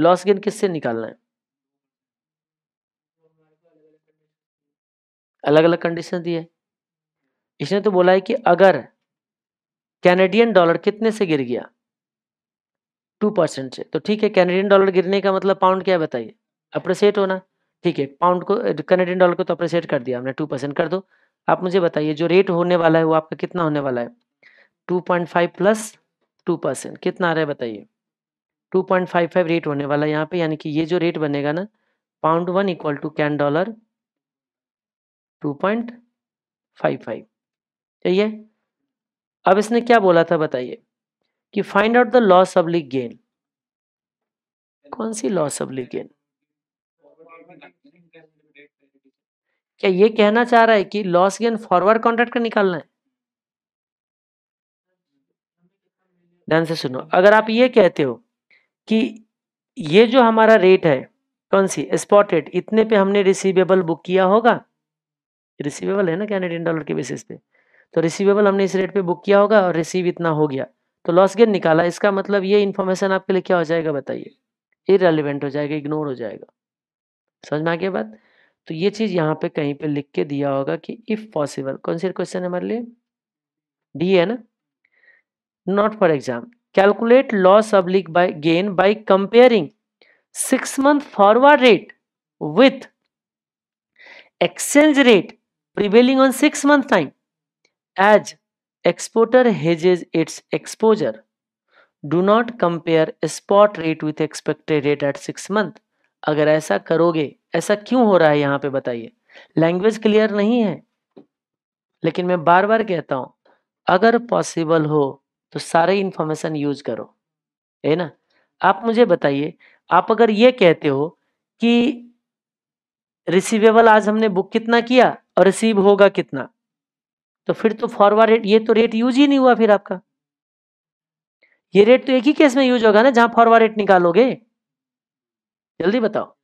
लॉस गेन किससे निकालना है? अलग-अलग कंडीशन दिए इसने तो बोला है कि अगर कैनेडियन डॉलर कितने से गिर गया? टू परसेंट से तो ठीक है कैनेडियन डॉलर गिरने का मतलब पाउंड क्या बताइए अप्रिसिएट होना ठीक है पाउंड को कैनेडियन डॉलर को तो अप्रिसिएट कर दिया हमने टू परसेंट कर दो आप मुझे बताइए जो रेट होने वाला है वो आपका कितना होने वाला है two point five plus two percent कितना आ रहा है बताइए two point five five rate होने वाला है यहाँ पे यानी कि ये जो रेट बनेगा ना pound one equal to can dollar two point five five चाहिए है अब इसने क्या बोला था बताइए कि find out the loss oblique gain कौन सी लॉस ऑब्लिक गेन क्या ये कहना चाह रहा है कि लॉस गेन फॉरवर्ड कॉन्ट्रैक्ट का निकालना है ध्यान से सुनो अगर आप ये कहते हो कि ये जो हमारा रेट है कौन सी स्पॉटेड इतने पे हमने रिसीवेबल बुक किया होगा रिसीवेबल है ना कैनेडियन डॉलर के बेसिस पे तो रिसीवेबल हमने इस रेट पे बुक किया होगा और रिसीव इतना हो गया तो लॉस गेन निकाला इसका मतलब ये इन्फॉर्मेशन आपके लिए क्या हो जाएगा बताइए इरेलीवेंट हो जाएगा इग्नोर हो जाएगा समझ में आ गया बात तो ये चीज़ यहाँ पे कहीं पे लिख के दिया होगा कि इफ़ पॉसिबल कौन सी क्वेश्चन है हमारे लिए डी है ना not for exam calculate loss oblique by gain by comparing six month forward rate with exchange rate prevailing on six month time as Exporter hedges its exposure. Do not compare spot rate with expected rate at six month. अगर ऐसा करोगे ऐसा क्यों हो रहा है यहाँ पे बताइए लैंग्वेज क्लियर नहीं है लेकिन मैं बार बार कहता हूँ अगर पॉसिबल हो तो सारे इन्फॉर्मेशन यूज करो है ना आप मुझे बताइए आप अगर ये कहते हो कि रिसीवेबल आज हमने बुक कितना किया और रिसीव होगा कितना तो फिर तो फॉरवर्ड रेट ये तो रेट यूज ही नहीं हुआ फिर आपका ये रेट तो एक ही केस में यूज होगा ना जहां फॉरवर्ड रेट निकालोगे जल्दी बताओ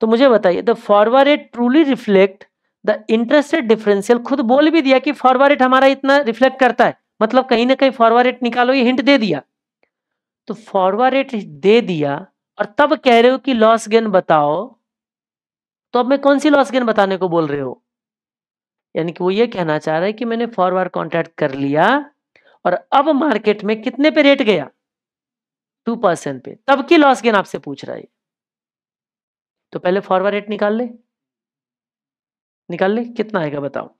तो मुझे बताइए the forward rate truly reflect the interest rate differential खुद बोल भी दिया कि फॉरवर्ड रेट हमारा इतना रिफ्लेक्ट करता है मतलब कहीं ना कहीं फॉरवर्ड रेट निकालो ये हिंट दे दिया तो फॉरवर्ड रेट दे दिया और तब कह रहे हो कि लॉस गेन बताओ तो अब मैं कौन सी लॉस गेन बताने को बोल रहे हो यानी कि वो ये कहना चाह रहा है कि मैंने फॉरवर्ड कॉन्ट्रैक्ट कर लिया और अब मार्केट में कितने पे रेट गया टू परसेंट पे तब की लॉस गेन आपसे पूछ रहा है तो पहले फॉरवर्ड रेट निकाल ले निकाल ले कितना आएगा बताओ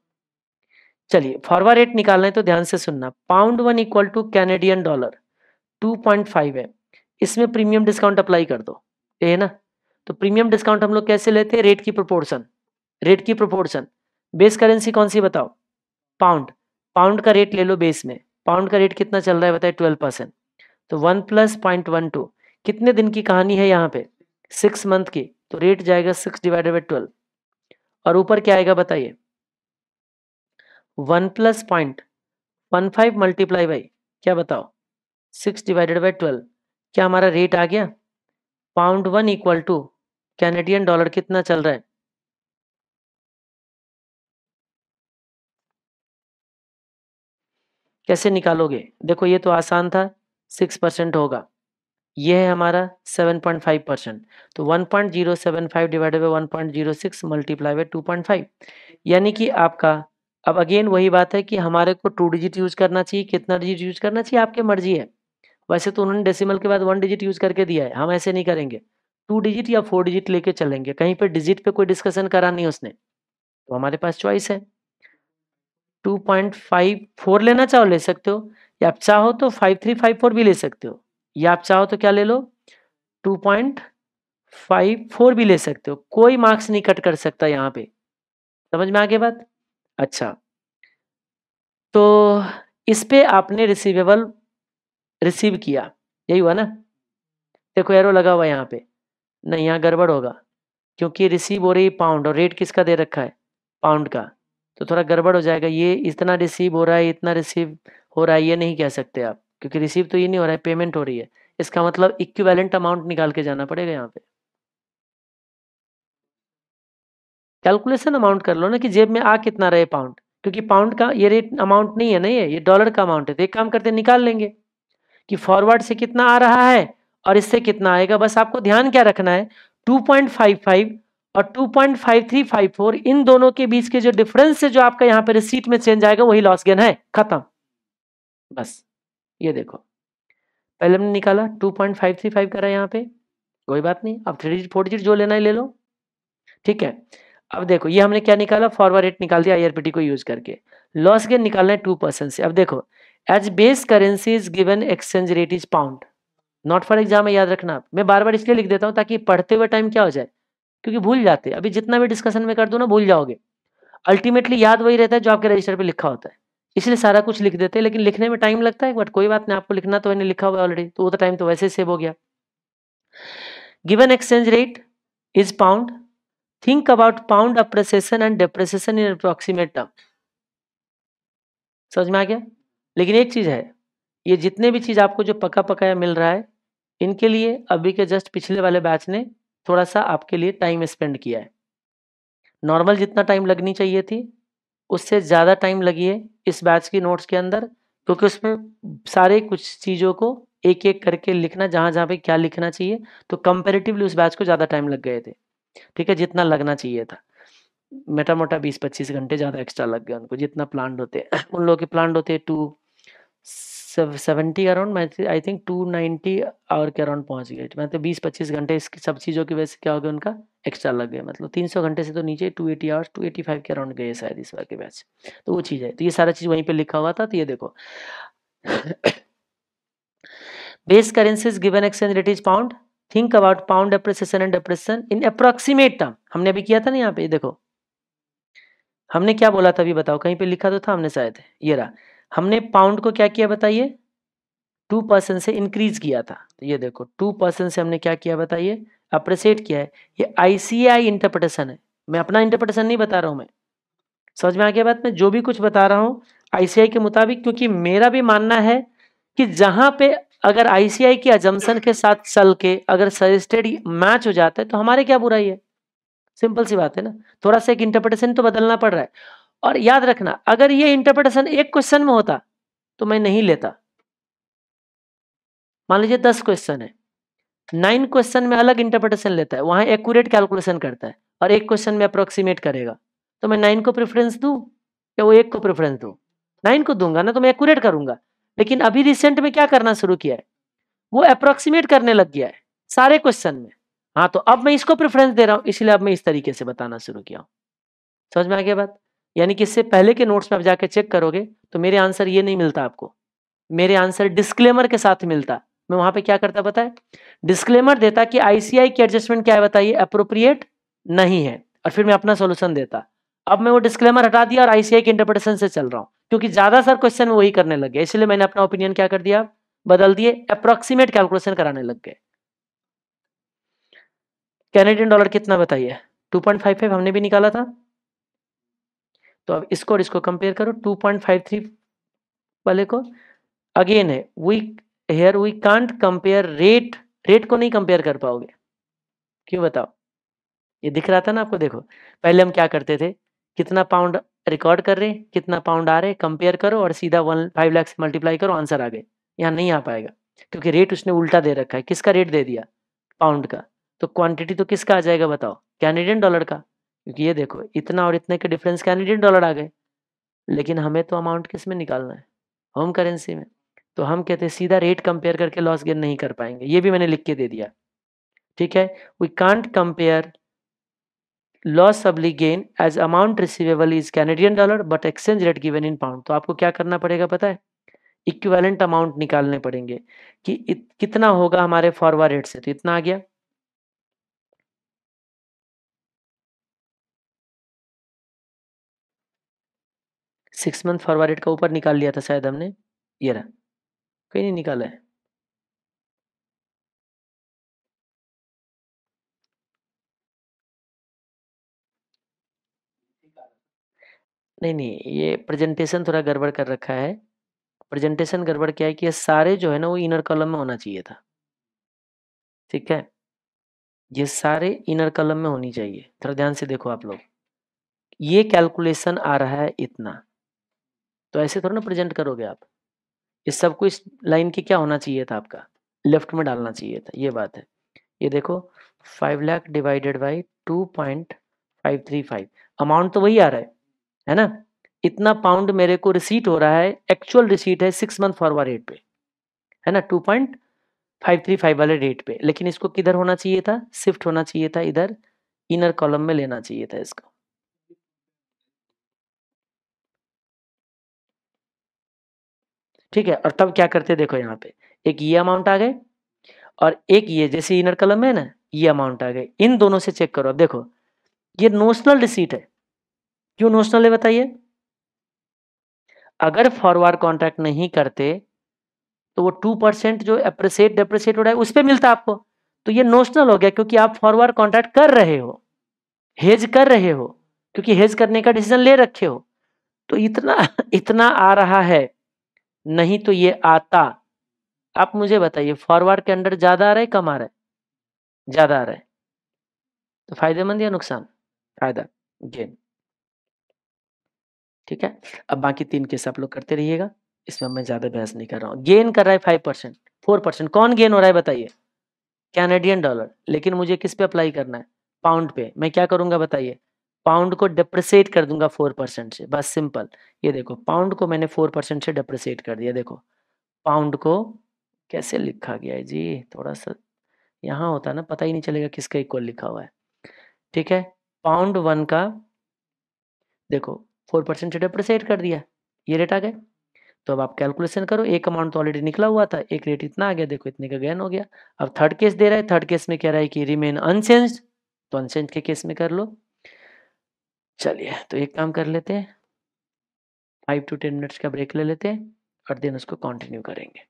चलिए फॉरवर्ड रेट निकालना है तो ध्यान से सुनना pound one equal to Canadian dollar two point five है इसमें प्रीमियम डिस्काउंट अप्लाई कर दो ये है ना तो प्रीमियम डिस्काउंट हम लोग कैसे लेते हैं रेट की प्रोपोर्शन रेट की प्रोपोर्शन बेस करेंसी कौन सी बताओ पाउंड पाउंड का रेट ले लो बेस में पाउंड का रेट कितना चल रहा है बताए ट्वेल्व परसेंट तो one plus point one two कितने दिन की कहानी है यहाँ पे सिक्स मंथ की तो रेट जाएगा सिक्स डिवाइडेड बाई ट्वेल्व और ऊपर क्या आएगा बताइए one plus point one five multiply by क्या बताओ सिक्स डिवाइडेड बाई ट्वेल्व क्या हमारा रेट आ गया pound one equal to Canadian dollar कितना चल रहा है कैसे निकालोगे देखो ये तो आसान था सिक्स परसेंट होगा ये है हमारा सेवन पॉइंट फाइव परसेंट तो one point zero seven five divided by one point zero six multiply by two point five यानी कि आपका अब अगेन वही बात है कि हमारे को टू डिजिट यूज करना चाहिए कितना डिजिट यूज करना चाहिए आपकी मर्जी है वैसे तो उन्होंने डेसिमल के बाद वन डिजिट यूज करके दिया है हम ऐसे नहीं करेंगे टू डिजिट या फोर डिजिट लेके चलेंगे कहीं पर डिजिट पर कोई डिस्कशन करा नहीं उसने तो हमारे पास चॉइस है टू पॉइंट फाइव फोर लेना चाहो ले सकते हो या आप चाहो तो फाइव थ्री फाइव फोर भी ले सकते हो या आप चाहो तो क्या ले लो टू पॉइंट फाइव फोर भी ले सकते हो कोई मार्क्स नहीं कट कर सकता यहाँ पे समझ में आगे बात अच्छा तो इस पे आपने रिसीवेबल रिसीव किया यही हुआ ना देखो एरो लगा हुआ यहाँ पे नहीं यहाँ गड़बड़ होगा क्योंकि रिसीव हो रही पाउंड और रेट किसका दे रखा है पाउंड का तो थोड़ा गड़बड़ हो जाएगा ये इतना रिसीव हो रहा है इतना रिसीव हो रहा है ये नहीं कह सकते आप क्योंकि रिसीव तो ये नहीं हो रहा है पेमेंट हो रही है इसका मतलब इक्विवेलेंट अमाउंट निकाल के जाना पड़ेगा यहाँ पे कैलकुलेशन अमाउंट कर लो ना कि जेब में आ कितना रहे पाउंड क्योंकि पाउंड का ये रेट अमाउंट नहीं है नहीं ये ये डॉलर का अमाउंट है तो एक काम करते निकाल लेंगे कि फॉरवर्ड से कितना आ रहा है और इससे कितना आएगा बस आपको ध्यान क्या रखना है 2.55 और 2.5354 इन दोनों के बीच के जो डिफरेंस है जो आपका यहाँ पे रिसीट में चेंज आएगा वही लॉस गेन है खत्म बस ये देखो पहले हमने निकाला 2.535 करा यहाँ पे कोई बात नहीं अब थ्री फोर जीट जो लेना है ले लो ठीक है अब देखो ये हमने क्या निकाला फॉरवर्ड रेट निकाल दिया आई को यूज करके लॉस गेन निकालना है टू परसेंट से अब देखो as base currency is given exchange rate is pound not for exam याद रखना आप मैं बार बार इसलिए लिख देता हूँ ताकि पढ़ते हुए टाइम क्या हो जाए क्योंकि भूल जाते हैं अभी जितना भी डिस्कशन में कर दो ना भूल जाओगे अल्टीमेटली याद वही रहता है जो आपके रजिस्टर पे लिखा होता है इसलिए सारा कुछ लिख देते हैं लेकिन लिखने में टाइम लगता है बट कोई बात नहीं आपको लिखना तो मैंने लिखा हुआ ऑलरेडी तो वो तो टाइम तो वैसे सेव हो गया given exchange rate is pound think about pound appreciation and depreciation in approximate term समझ में आ गया लेकिन एक चीज है ये जितने भी चीज आपको जो पका पकाया मिल रहा है इनके लिए अभी के जस्ट पिछले वाले बैच ने थोड़ा सा आपके लिए टाइम स्पेंड किया है नॉर्मल जितना टाइम लगनी चाहिए थी उससे ज़्यादा टाइम लगी है इस बैच की नोट्स के अंदर क्योंकि उसमें सारे कुछ चीज़ों को एक एक करके लिखना जहाँ जहाँ पे क्या लिखना चाहिए तो कंपेरेटिवली उस बैच को ज़्यादा टाइम लग गए थे ठीक है जितना लगना चाहिए था मेटा मोटा बीस पच्चीस घंटे ज़्यादा एक्स्ट्रा लग गए उनको जितना प्लान होते हैं उन लोगों के प्लान होते हैं टू सेवेंटी अराउंड मैं I think two ninety hour के अराउंड पहुंच गए मैं तो बीस पच्चीस घंटे इसकी सब चीज़ों की वजह से क्या हो गया उनका एक्स्ट्रा लग गया मतलब तीन सौ घंटे से तो नीचे two eighty hours two eighty five के अराउंड गए शायद इस बार के बैच तो वो चीज़ है तो ये सारा चीज़ वहीं पर लिखा हुआ था तो ये देखो base currencies given exchange rate is pound think about pound appreciation and depreciation in approximate term हमने अभी किया था ना यहाँ पे देखो हमने क्या बोला था अभी बताओ कहीं पे लिखा तो था हमने शायद ये रहा हमने पाउंड को क्या किया बताइए टू परसेंट से इंक्रीज किया था तो ये देखो टू परसेंट से हमने क्या किया बताइए अप्रिसिएट किया है ये आईसीआई इंटरप्रिटेशन है मैं अपना इंटरप्रिटेशन नहीं बता रहा हूं मैं समझ में गया बात मैं जो भी कुछ बता रहा हूँ आईसीआई के मुताबिक क्योंकि मेरा भी मानना है कि जहां पे अगर आईसीआई की अजम्सन के साथ चल के अगर सजेस्टेड मैच हो जाता है तो हमारे क्या बुराई है सिंपल सी बात है ना थोड़ा सा एक इंटरप्रिटेशन तो बदलना पड़ रहा है और याद रखना अगर ये इंटरप्रिटेशन एक क्वेश्चन में होता तो मैं नहीं लेता मान लीजिए दस क्वेश्चन है नाइन क्वेश्चन में अलग इंटरप्रिटेशन लेता है वहां एक्यूरेट कैलकुलेशन करता है और एक क्वेश्चन में अप्रोक्सीमेट करेगा तो मैं नाइन को प्रेफरेंस दू या वो एक को प्रेफरेंस दू नाइन को दूंगा ना तो मैं एक्यूरेट करूंगा लेकिन अभी रिसेंट में क्या करना शुरू किया है वो अप्रोक्सीमेट करने लग गया है सारे क्वेश्चन में हाँ तो अब मैं इसको प्रेफरेंस दे रहा हूँ इसलिए अब मैं इस तरीके से बताना शुरू किया हूँ समझ में आ गया बात यानी कि इससे पहले के नोट्स में आप जाके चेक करोगे तो मेरे आंसर ये नहीं मिलता आपको मेरे आंसर डिस्क्लेमर के साथ मिलता मैं वहां पे क्या करता बताए डिस्क्लेमर देता कि आईसीआई की एडजस्टमेंट क्या है बताइए अप्रोप्रिएट नहीं है और फिर मैं अपना सोल्यूशन देता अब मैं वो डिस्क्लेमर हटा दिया और आईसीआई के इंटरप्रिटेशन से चल रहा हूँ क्योंकि ज्यादा सर क्वेश्चन में वही करने लग गया इसलिए मैंने अपना ओपिनियन क्या कर दिया बदल दिए अप्रोक्सीमेट कैलकुलेशन कराने लग गए कैनेडियन डॉलर कितना बताइए 2.55 हमने भी निकाला था तो अब इसको और इसको कंपेयर करो 2.53 वाले को अगेन है we here we can't compare rate rate को नहीं कंपेयर कर पाओगे क्यों बताओ ये दिख रहा था ना आपको देखो पहले हम क्या करते थे कितना पाउंड रिकॉर्ड कर रहे कितना पाउंड आ रहे कंपेयर करो और सीधा वन फाइव लैक्स मल्टीप्लाई करो आंसर आ गए यहाँ नहीं आ पाएगा क्योंकि रेट उसने उल्टा दे रखा है किसका रेट दे दिया पाउंड का तो क्वांटिटी तो किसका आ जाएगा बताओ कैनेडियन डॉलर का क्योंकि ये देखो इतना और इतने के डिफरेंस कैनेडियन डॉलर आ गए लेकिन हमें तो अमाउंट किस में निकालना है होम करेंसी में तो हम कहते हैं सीधा रेट कंपेयर करके लॉस गेन नहीं कर पाएंगे ये भी मैंने लिख के दे दिया ठीक है वी कांट कंपेयर लॉस सबली gain as amount receivable is Canadian dollar but exchange rate given in pound तो आपको क्या करना पड़ेगा पता है इक्विवेलेंट अमाउंट निकालने पड़ेंगे कि इत, कितना होगा हमारे फॉरवर्ड रेट से तो इतना आ गया सिक्स मंथ फॉरवर्ड का ऊपर निकाल लिया था शायद हमने ये रहा कहीं नहीं निकाला है नहीं नहीं ये प्रेजेंटेशन थोड़ा गड़बड़ कर रखा है प्रेजेंटेशन गड़बड़ क्या है कि ये सारे जो है ना वो इनर कॉलम में होना चाहिए था ठीक है ये सारे इनर कॉलम में होनी चाहिए थोड़ा ध्यान से देखो आप लोग ये कैलकुलेशन आ रहा है इतना तो ऐसे थोड़ा ना प्रेजेंट करोगे आप इस सब को इस लाइन की क्या होना चाहिए था आपका लेफ्ट में डालना चाहिए था ये बात है ये देखो five lakh divided by two point five three five amount तो वही आ रहा है है ना इतना पाउंड मेरे को रिसीट हो रहा है एक्चुअल रिसीट है सिक्स मंथ फॉरवर्ड रेट पे है ना two point five three five वाले रेट पे लेकिन इसको किधर होना चाहिए था शिफ्ट होना चाहिए था इधर इनर कॉलम में लेना चाहिए था इसको ठीक है और तब क्या करते देखो यहाँ पे एक ये अमाउंट आ गए और एक ये जैसे इनर कलम है ना ये अमाउंट आ गए इन दोनों से चेक करो अब देखो ये नोशनल रिसीट है क्यों नोशनल है बताइए अगर फॉरवर्ड कॉन्ट्रैक्ट नहीं करते तो वो टू परसेंट जो एप्रिसिएट डेप्रिसिएट हो रहा है उस पर मिलता आपको तो ये नोशनल हो गया क्योंकि आप फॉरवर्ड कॉन्ट्रैक्ट कर रहे हो हेज कर रहे हो क्योंकि हेज करने का डिसीजन ले रखे हो तो इतना इतना आ रहा है नहीं तो ये आता आप मुझे बताइए फॉरवर्ड के अंडर ज्यादा आ रहा है कम आ रहा है ज्यादा आ रहा है तो फायदेमंद या नुकसान फायदा गेन ठीक है अब बाकी तीन केस आप लोग करते रहिएगा इसमें मैं ज्यादा बहस नहीं कर रहा हूँ गेन कर रहा है फाइव परसेंट फोर परसेंट कौन गेन हो रहा है बताइए कैनेडियन डॉलर लेकिन मुझे किस पे अप्लाई करना है पाउंड पे मैं क्या करूंगा बताइए पाउंड को डिप्रिसिएट कर दूंगा फोर परसेंट से बस सिंपल ये देखो पाउंड को मैंने फोर परसेंट से डिप्रिसिएट कर दिया देखो पाउंड को कैसे लिखा गया है जी थोड़ा सा यहाँ होता ना पता ही नहीं चलेगा किसका इक्वल लिखा हुआ है ठीक है पाउंड वन का देखो फोर परसेंट से डिप्रिसिएट कर दिया ये रेट आ गए तो अब आप कैलकुलेशन करो एक अमाउंट तो ऑलरेडी निकला हुआ था एक रेट इतना आ गया देखो इतने का गेन हो गया अब थर्ड केस दे रहा है थर्ड केस में कह रहा है कि रिमेन अनचेंज तो अनचेंज के केस में कर लो चलिए तो एक काम कर लेते हैं फाइव टू टेन मिनट्स का ब्रेक ले लेते हैं और देन उसको कंटिन्यू करेंगे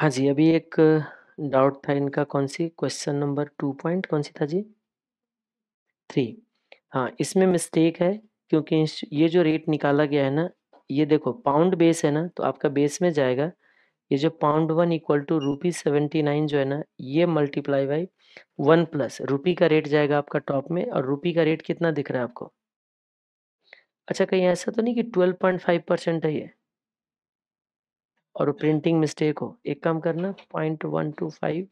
हाँ जी अभी एक डाउट था इनका कौन सी क्वेश्चन नंबर टू पॉइंट कौन सी था जी थ्री हाँ इसमें मिस्टेक है क्योंकि ये जो रेट निकाला गया है ना ये देखो पाउंड बेस है ना तो आपका बेस में जाएगा ये जो pound one equal to rupee seventy nine जो है ना ये मल्टीप्लाई बाई वन प्लस रूपी का रेट जाएगा आपका टॉप में और रूपी का रेट कितना दिख रहा है आपको अच्छा कहीं ऐसा तो नहीं कि ट्वेल्व पॉइंट फाइव परसेंट है ये और प्रिंटिंग मिस्टेक हो एक काम करना पॉइंट वन टू फाइव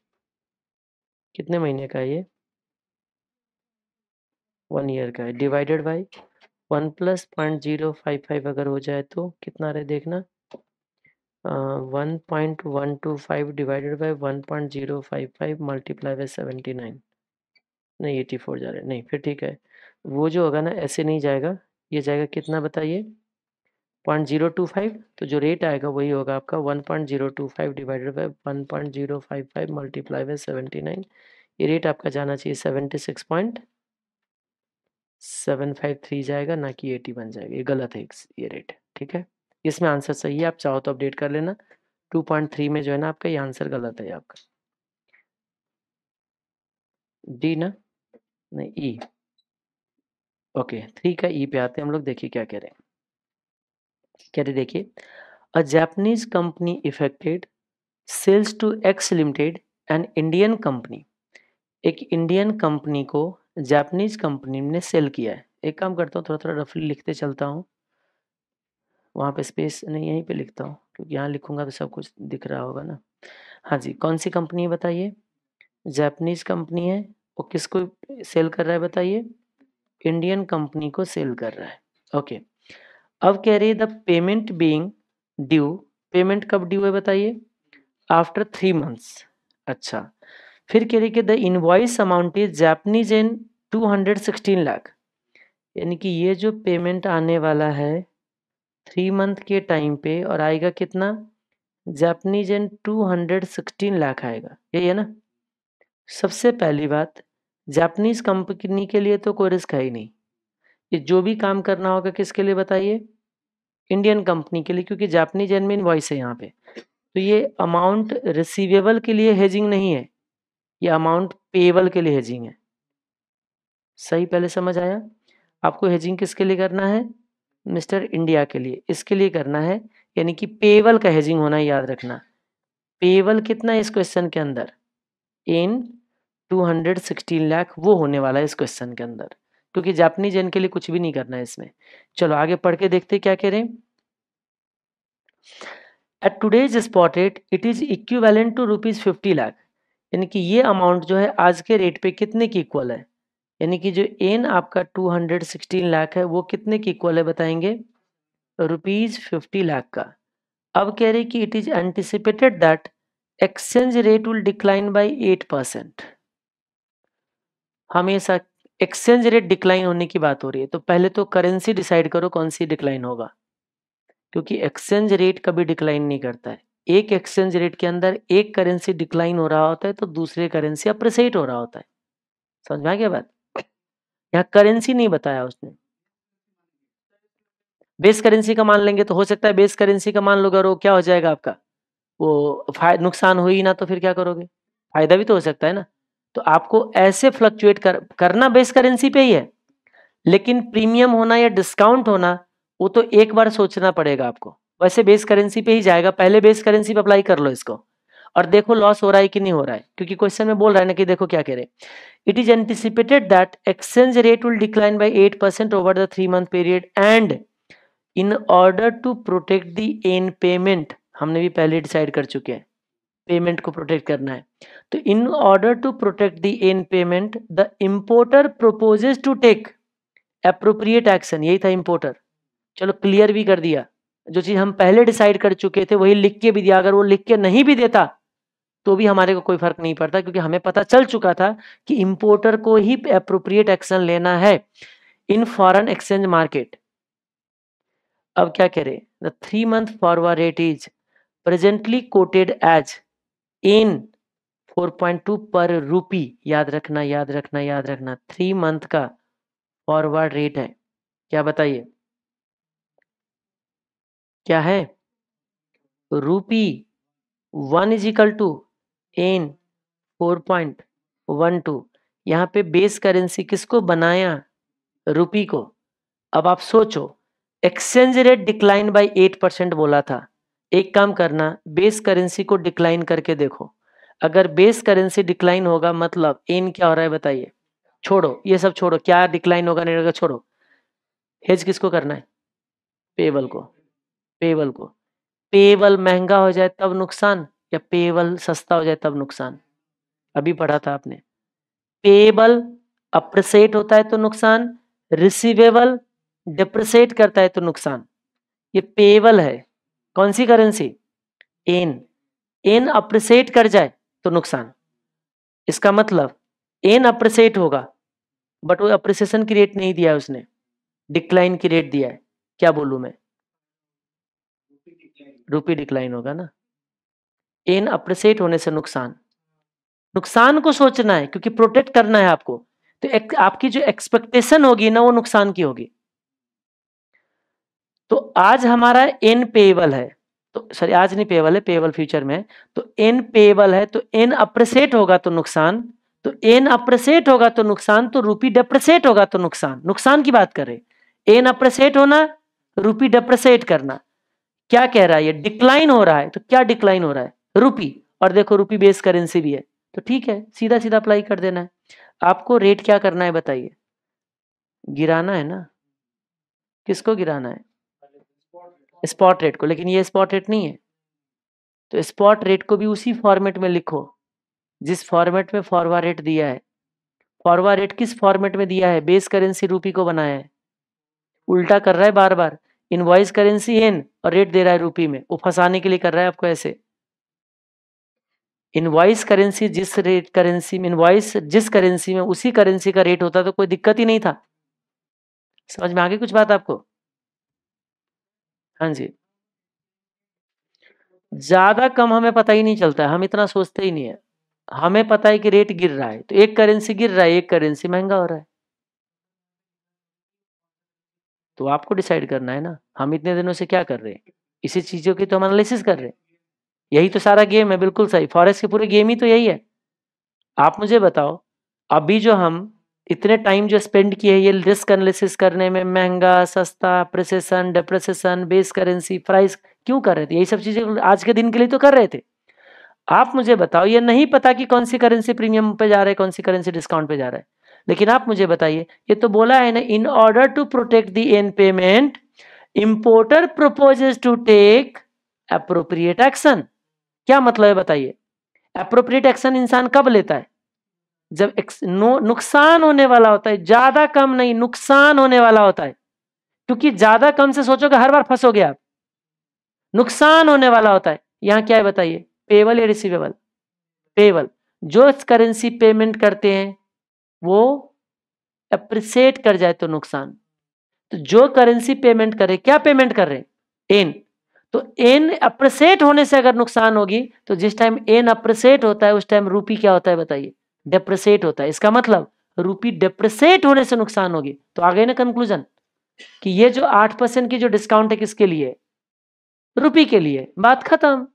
कितने महीने का है ये वन ईयर का है divided by one plus point zero five five अगर हो जाए तो कितना रहे देखना one point one two five divided by one point zero five five multiply by seventy nine नहीं एटी फोर जा रहा है नहीं फिर ठीक है वो जो होगा ना ऐसे नहीं जाएगा ये जाएगा कितना बताइए पॉइंट जीरो टू फाइव तो जो रेट आएगा वही होगा आपका one point zero two five divided by one point zero five five multiply by seventy nine ये रेट आपका जाना चाहिए seventy six point seven five three जाएगा ना कि एटी बन जाएगा ये गलत है ये रेट ठीक है इसमें आंसर सही है आप चाहो तो अपडेट कर लेना 2.3 में जो है ना आपका ये आंसर गलत है आपका डी ना नहीं ई ओके थ्री का ई पे आते हैं हम लोग देखिए क्या कह रहे हैं कह रहे देखिए a Japanese company affected sells to X limited an Indian company एक इंडियन कंपनी को जापानीज कंपनी ने सेल किया है एक काम करता हूँ थोड़ा थोड़ा रफली लिखते चलता हूँ वहाँ पे स्पेस नहीं यहीं पे लिखता हूँ क्योंकि यहाँ लिखूँगा तो सब कुछ दिख रहा होगा ना हाँ जी कौन सी कंपनी है बताइए जापनीज कंपनी है वो किसको सेल कर रहा है बताइए इंडियन कंपनी को सेल कर रहा है ओके अब कह रही है the payment being due payment कब ड्यू है बताइए आफ्टर थ्री मंथ्स अच्छा फिर कह रही कि the invoice amount is Japanese yen two hundred sixteen lakh यानी कि ये जो पेमेंट आने वाला है थ्री मंथ के टाइम पे और आएगा कितना Japanese yen two hundred sixteen lakh आएगा यही है ना सबसे पहली बात जापनीज कंपनी के लिए तो कोई रिस्क है ही नहीं ये जो भी काम करना होगा किसके लिए बताइए इंडियन कंपनी के लिए क्योंकि जापनीज एन मेन वॉइस है यहाँ पे तो ये अमाउंट रिसीवेबल के लिए हेजिंग नहीं है ये अमाउंट पेएबल के लिए हेजिंग है सही पहले समझ आया आपको हेजिंग किसके लिए करना है मिस्टर इंडिया के लिए इसके लिए करना है यानी कि पेवल का हेजिंग होना याद रखना पेवल कितना है इस क्वेश्चन के अंदर इन 216 लाख वो होने वाला है इस क्वेश्चन के अंदर क्योंकि जापानीज इनके लिए कुछ भी नहीं करना है इसमें चलो आगे पढ़ के देखते क्या कह रहे हैं at today's spot rate it is equivalent to rupees fifty lakh यानी कि ये अमाउंट जो है आज के रेट पे कितने की इक्वल है यानी कि जो एन आपका 216 लाख है वो कितने की इक्वल है बताएंगे रुपीज 50 लाख का अब कह रहे कि it is anticipated that exchange rate will decline by 8 percent हमेशा एक्सचेंज रेट डिक्लाइन होने की बात हो रही है तो पहले तो करेंसी डिसाइड करो कौन सी डिक्लाइन होगा क्योंकि एक्सचेंज रेट कभी डिक्लाइन नहीं करता है एक एक्सचेंज रेट के अंदर एक करेंसी डिक्लाइन हो रहा होता है तो दूसरे करेंसी अप्रिसिएट हो रहा होता है समझ में आ गया बात यहाँ करेंसी नहीं बताया उसने बेस करेंसी का मान लेंगे तो हो सकता है बेस करेंसी का मान लो अगर क्या हो जाएगा आपका वो नुकसान हुई ना तो फिर क्या करोगे फायदा भी तो हो सकता है ना तो आपको ऐसे फ्लक्चुएट कर, करना बेस करेंसी पे ही है लेकिन प्रीमियम होना या डिस्काउंट होना वो तो एक बार सोचना पड़ेगा आपको वैसे बेस करेंसी पे ही जाएगा पहले बेस करेंसी पे अप्लाई कर लो इसको और देखो लॉस हो रहा है कि नहीं हो रहा है क्योंकि क्वेश्चन में बोल रहा है ना कि देखो क्या कह करें it is anticipated that exchange rate will decline by eight percent over the three month period and in order to protect the yen payment हमने भी पहले डिसाइड कर चुके हैं पेमेंट को प्रोटेक्ट करना है तो in order to protect the yen payment the importer proposes to take appropriate action यही था इम्पोर्टर चलो क्लियर भी कर दिया जो चीज हम पहले डिसाइड कर चुके थे वही लिख के भी दिया अगर वो लिख के नहीं भी देता तो भी हमारे को कोई फर्क नहीं पड़ता क्योंकि हमें पता चल चुका था कि इंपोर्टर को ही अप्रोप्रिएट एक्शन लेना है इन फॉरन एक्सचेंज मार्केट अब क्या रहे the three month forward rate is presently quoted as in 4.2 per rupee याद रखना याद रखना याद रखना थ्री मंथ का फॉरवर्ड रेट है क्या बताइए क्या है rupee one equal to yen four point one two यहाँ पे बेस करेंसी किसको बनाया रुपी को अब आप सोचो exchange rate decline by eight percent बोला था एक काम करना बेस करेंसी को डिक्लाइन करके देखो अगर बेस करेंसी डिक्लाइन होगा मतलब एन क्या हो रहा है बताइए छोड़ो ये सब छोड़ो क्या डिक्लाइन होगा नहीं होगा छोड़ो हेज किसको करना है पेबल को पेबल को पेबल महंगा हो जाए तब नुकसान या पेबल सस्ता हो जाए तब नुकसान अभी पढ़ा था आपने पेबल अप्रिसेट होता है तो नुकसान रिसीवेबल डिप्रिसेट करता है तो नुकसान ये पेबल है कौन सी करेंसी एन एन अप्रिसेट कर जाए तो नुकसान इसका मतलब एन अप्रिसेट होगा बट वो अप्रिसिएशन की रेट नहीं दिया है उसने डिक्लाइन की रेट दिया है क्या बोलूँ मैं रुपी डिक्लाइन होगा ना एन अप्रिसिएट होने से नुकसान नुकसान को सोचना है क्योंकि प्रोटेक्ट करना है आपको तो एक, आपकी जो एक्सपेक्टेशन होगी ना वो नुकसान की होगी तो आज हमारा एन पेबल है तो सॉरी आज नहीं पेबल है पेबल फ्यूचर में तो एन पेबल है तो एन अप्रिसिएट होगा तो नुकसान तो एन अप्रिसिएट होगा तो नुकसान तो रूपी डेप्रिसिएट होगा तो नुकसान नुकसान की बात करें एन अप्रिसिएट होना रूपी डेप्रिसिएट करना क्या कह रहा है ये डिक्लाइन हो रहा है तो क्या डिक्लाइन हो रहा है रुपी और देखो रुपी बेस करेंसी भी है तो ठीक है सीधा सीधा अप्लाई कर देना है आपको रेट क्या करना है बताइए गिराना है ना किसको गिराना है स्पॉट रेट को लेकिन ये स्पॉट रेट नहीं है तो स्पॉट रेट को भी उसी फॉर्मेट में लिखो जिस फॉर्मेट में फॉरवा रेट दिया है फॉरवा रेट किस फॉर्मेट में दिया है बेस करेंसी रूपी को बनाया है उल्टा कर रहा है बार बार इनवॉइस करेंसी एन और रेट दे रहा है रूपी में वो फंसाने के लिए कर रहा है आपको ऐसे इनवाइस करेंसी जिस रेट करेंसी में इनवाइस जिस करेंसी में उसी करेंसी का रेट होता तो कोई दिक्कत ही नहीं था समझ में आ गई कुछ बात आपको हाँ जी ज्यादा कम हमें पता ही नहीं चलता है हम इतना सोचते ही नहीं है हमें पता है कि रेट गिर रहा है तो एक करेंसी गिर रहा है एक करेंसी महंगा हो रहा है तो आपको डिसाइड करना है ना हम इतने दिनों से क्या कर रहे हैं इसी चीजों की तो हम एनालिसिस कर रहे हैं यही तो सारा गेम है बिल्कुल सही फॉरेस्ट के पूरे गेम ही तो यही है आप मुझे बताओ अभी जो हम इतने टाइम जो स्पेंड किए ये रिस्क एनालिसिस करने में महंगा सस्ता प्रोसेसन डिप्रेसेशन बेस करेंसी प्राइस क्यों कर रहे थे यही सब चीज़ें आज के दिन के लिए तो कर रहे थे आप मुझे बताओ ये नहीं पता कि कौन सी करेंसी प्रीमियम पे जा रहा है कौन सी करेंसी डिस्काउंट पे जा रहा है लेकिन आप मुझे बताइए ये तो बोला है ना in order to protect the yen payment importer proposes to take appropriate action क्या मतलब है बताइए अप्रोप्रिएट एक्शन इंसान कब लेता है जब नो नुकसान होने वाला होता है ज्यादा कम नहीं नुकसान होने वाला होता है क्योंकि ज्यादा कम से सोचोगे हर बार फंसोगे आप नुकसान होने वाला होता है यहां क्या है बताइए पेबल या रिसीवेबल पेबल जो करेंसी पेमेंट करते हैं वो अप्रिसिएट कर जाए तो नुकसान तो जो करेंसी पेमेंट करे क्या पेमेंट कर रहे हैं इन तो एन अप्रिसिएट होने से अगर नुकसान होगी तो जिस टाइम एन अप्रिसिएट होता है उस टाइम रूपी क्या होता है बताइए डेप्रिसिएट होता है इसका मतलब रूपी डेप्रिसिएट होने से नुकसान होगी तो आ गई ना कंक्लूजन कि ये जो आठ परसेंट की जो डिस्काउंट है किसके लिए रूपी के लिए बात खत्म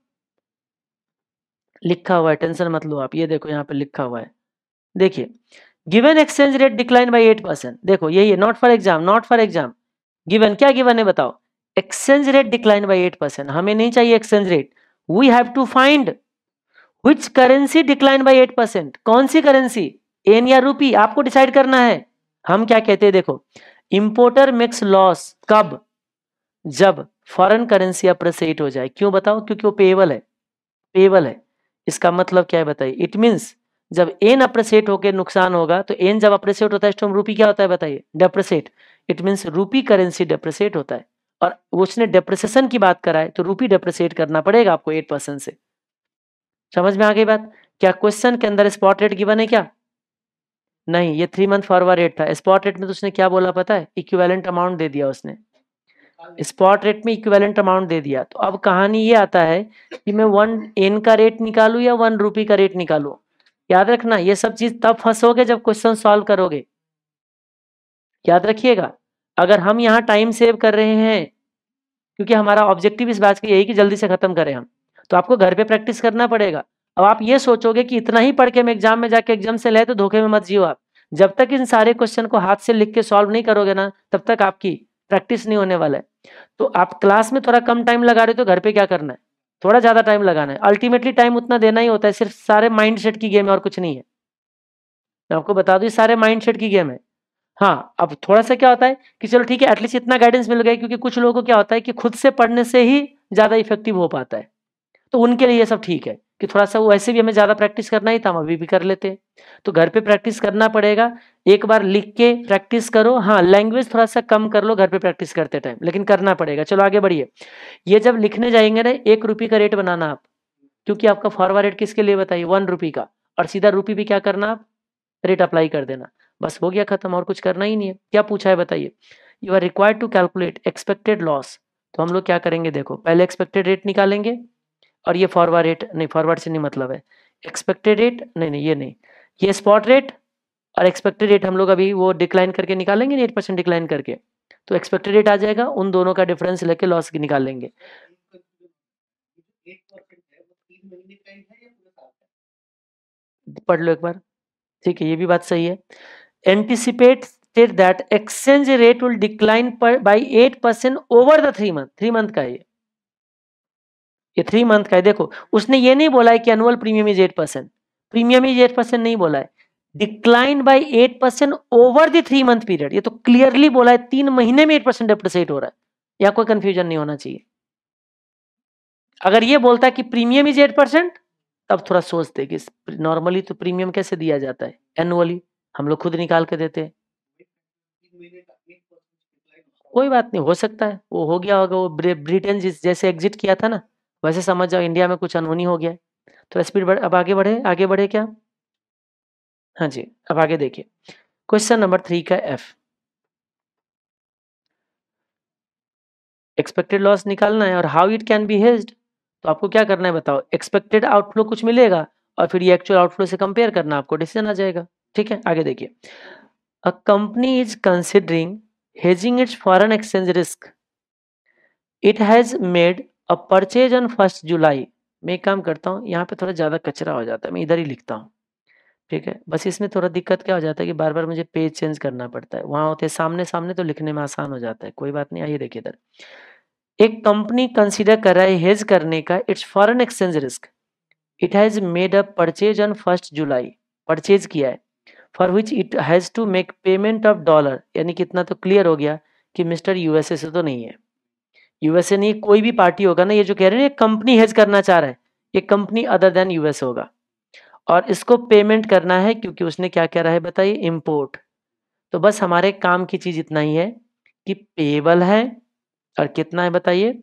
लिखा हुआ है टेंशन मत लो आप ये देखो यहाँ पे लिखा हुआ है देखिए given exchange rate decline by eight percent देखो यही है not for exam not for exam given क्या गिवन है बताओ exchange rate decline by eight percent हमें नहीं चाहिए exchange rate we have to find which currency decline by eight percent कौन सी करेंसी एन या रूपी आपको डिसाइड करना है हम क्या कहते हैं देखो इंपोर्टर मेक्स लॉस कब जब फॉरन करेंसी अप्रिसिएट हो जाए क्यों बताओ क्योंकि वो पेबल है पेबल है इसका मतलब क्या है बताइए इट मीन्स जब एन अप्रिसिएट होकर नुकसान होगा तो एन जब अप्रिसिएट होता है तो रूपी क्या होता है बताइए depreciate it means rupee currency depreciate होता है और उसने डेप्रिसिएशन की बात कराए तो रूपी डेप्रिसिएट करना पड़ेगा आपको एट परसेंट से समझ में आ गई बात क्या क्वेश्चन के अंदर स्पॉट रेट गिवन है क्या नहीं ये थ्री मंथ फॉरवर्ड रेट था स्पॉट रेट में तो उसने क्या बोला पता है इक्विवेलेंट अमाउंट दे दिया उसने स्पॉट रेट में इक्विवेलेंट अमाउंट दे दिया तो अब कहानी ये आता है कि मैं वन एन का रेट निकालू या वन रूपी का रेट निकालू याद रखना ये सब चीज तब फंसोगे जब क्वेश्चन सॉल्व करोगे याद रखिएगा अगर हम यहाँ टाइम सेव कर रहे हैं क्योंकि हमारा ऑब्जेक्टिव इस बात का यही कि जल्दी से खत्म करें हम तो आपको घर पे प्रैक्टिस करना पड़ेगा अब आप ये सोचोगे कि इतना ही पढ़ के हम एग्जाम में जाके एग्जाम से ले तो धोखे में मत जियो आप जब तक इन सारे क्वेश्चन को हाथ से लिख के सॉल्व नहीं करोगे ना तब तक आपकी प्रैक्टिस नहीं होने वाला है तो आप क्लास में थोड़ा कम टाइम लगा रहे हो तो घर पे क्या करना है थोड़ा ज्यादा टाइम लगाना है अल्टीमेटली टाइम उतना देना ही होता है सिर्फ सारे माइंड सेट की गेम है और कुछ नहीं है मैं आपको बता दू सारे माइंड सेट की गेम है हाँ अब थोड़ा सा क्या होता है कि चलो ठीक है एटलीस्ट इतना गाइडेंस मिल गया क्योंकि कुछ लोगों को क्या होता है कि खुद से पढ़ने से ही ज़्यादा इफेक्टिव हो पाता है तो उनके लिए ये सब ठीक है कि थोड़ा सा वैसे भी हमें ज़्यादा प्रैक्टिस करना ही था हम अभी भी कर लेते हैं तो घर पे प्रैक्टिस करना पड़ेगा एक बार लिख के प्रैक्टिस करो हाँ लैंग्वेज थोड़ा सा कम कर लो घर पे प्रैक्टिस करते टाइम लेकिन करना पड़ेगा चलो आगे बढ़िए ये जब लिखने जाएंगे ना एक रुपये का रेट बनाना आप क्योंकि आपका फॉरवर्ड रेट किसके लिए बताइए वन रुपी का और सीधा रुपी भी क्या करना आप रेट अप्लाई कर देना बस हो गया खत्म और कुछ करना ही नहीं है क्या पूछा है बताइए you are required to calculate expected loss तो हम लोग क्या करेंगे देखो पहले एक्सपेक्टेड रेट निकालेंगे और ये फॉरवर्ड रेट नहीं फॉरवर्ड से नहीं मतलब है एक्सपेक्टेड रेट नहीं नहीं ये नहीं ये स्पॉट रेट और एक्सपेक्टेड रेट हम लोग अभी वो डिक्लाइन करके निकालेंगे एट परसेंट डिक्लाइन करके तो एक्सपेक्टेड रेट आ जाएगा उन दोनों का डिफरेंस लेके लॉस निकाल लेंगे पढ़ लो एक बार ठीक है ये भी बात सही है anticipated that exchange rate will decline per, by 8% over the three month three month का ये ये थ्री मंथ का है देखो उसने ये नहीं बोला है कि annual premium is eight percent premium is eight percent नहीं बोला है decline by eight percent over the three month period ये तो क्लियरली बोला है तीन महीने में एट परसेंट डेप्रिसिएट हो रहा है या कोई कंफ्यूजन नहीं होना चाहिए अगर ये बोलता है कि प्रीमियम इज एट परसेंट तब थोड़ा सोचते कि नॉर्मली तो प्रीमियम कैसे दिया जाता है एनुअली हम लोग खुद निकाल के देते कोई बात नहीं हो सकता है वो हो गया होगा वो ब्रिटेन जैसे एग्जिट किया था ना वैसे समझ जाओ इंडिया में कुछ अनहोनी हो गया तो स्पीड बढ़ अब आगे बढ़े आगे बढ़े क्या हाँ जी अब आगे देखिए क्वेश्चन नंबर थ्री का एफ एक्सपेक्टेड लॉस निकालना है और how it can be hedged तो आपको क्या करना है बताओ एक्सपेक्टेड आउटफ्लो कुछ मिलेगा और फिर ये एक्चुअल आउटफ्लो से कंपेयर करना आपको डिसीजन आ जाएगा ठीक है आगे देखिए a company is considering hedging its foreign exchange risk it has made a purchase on first July मैं एक काम करता हूँ यहाँ पे थोड़ा ज़्यादा कचरा हो जाता है मैं इधर ही लिखता हूँ ठीक है बस इसमें थोड़ा दिक्कत क्या हो जाता है कि बार बार मुझे पेज चेंज करना पड़ता है वहां होते सामने सामने तो लिखने में आसान हो जाता है कोई बात नहीं आइए देखिए इधर एक कंपनी कंसिडर कर रहा है हेज करने का its foreign exchange risk it has made a purchase on first July purchase किया है for which it has to make payment of dollar यानी कि इतना तो क्लियर हो गया कि मिस्टर यूएसए से तो नहीं है यूएसए नहीं कोई भी पार्टी होगा ना ये जो कह रहे हैं कंपनी हेज करना चाह रहा है ये कंपनी अदर देन यूएस होगा और इसको पेमेंट करना है क्योंकि उसने क्या कह रहा है बताइए इम्पोर्ट तो बस हमारे काम की चीज़ इतना ही है कि पेबल है और कितना है बताइए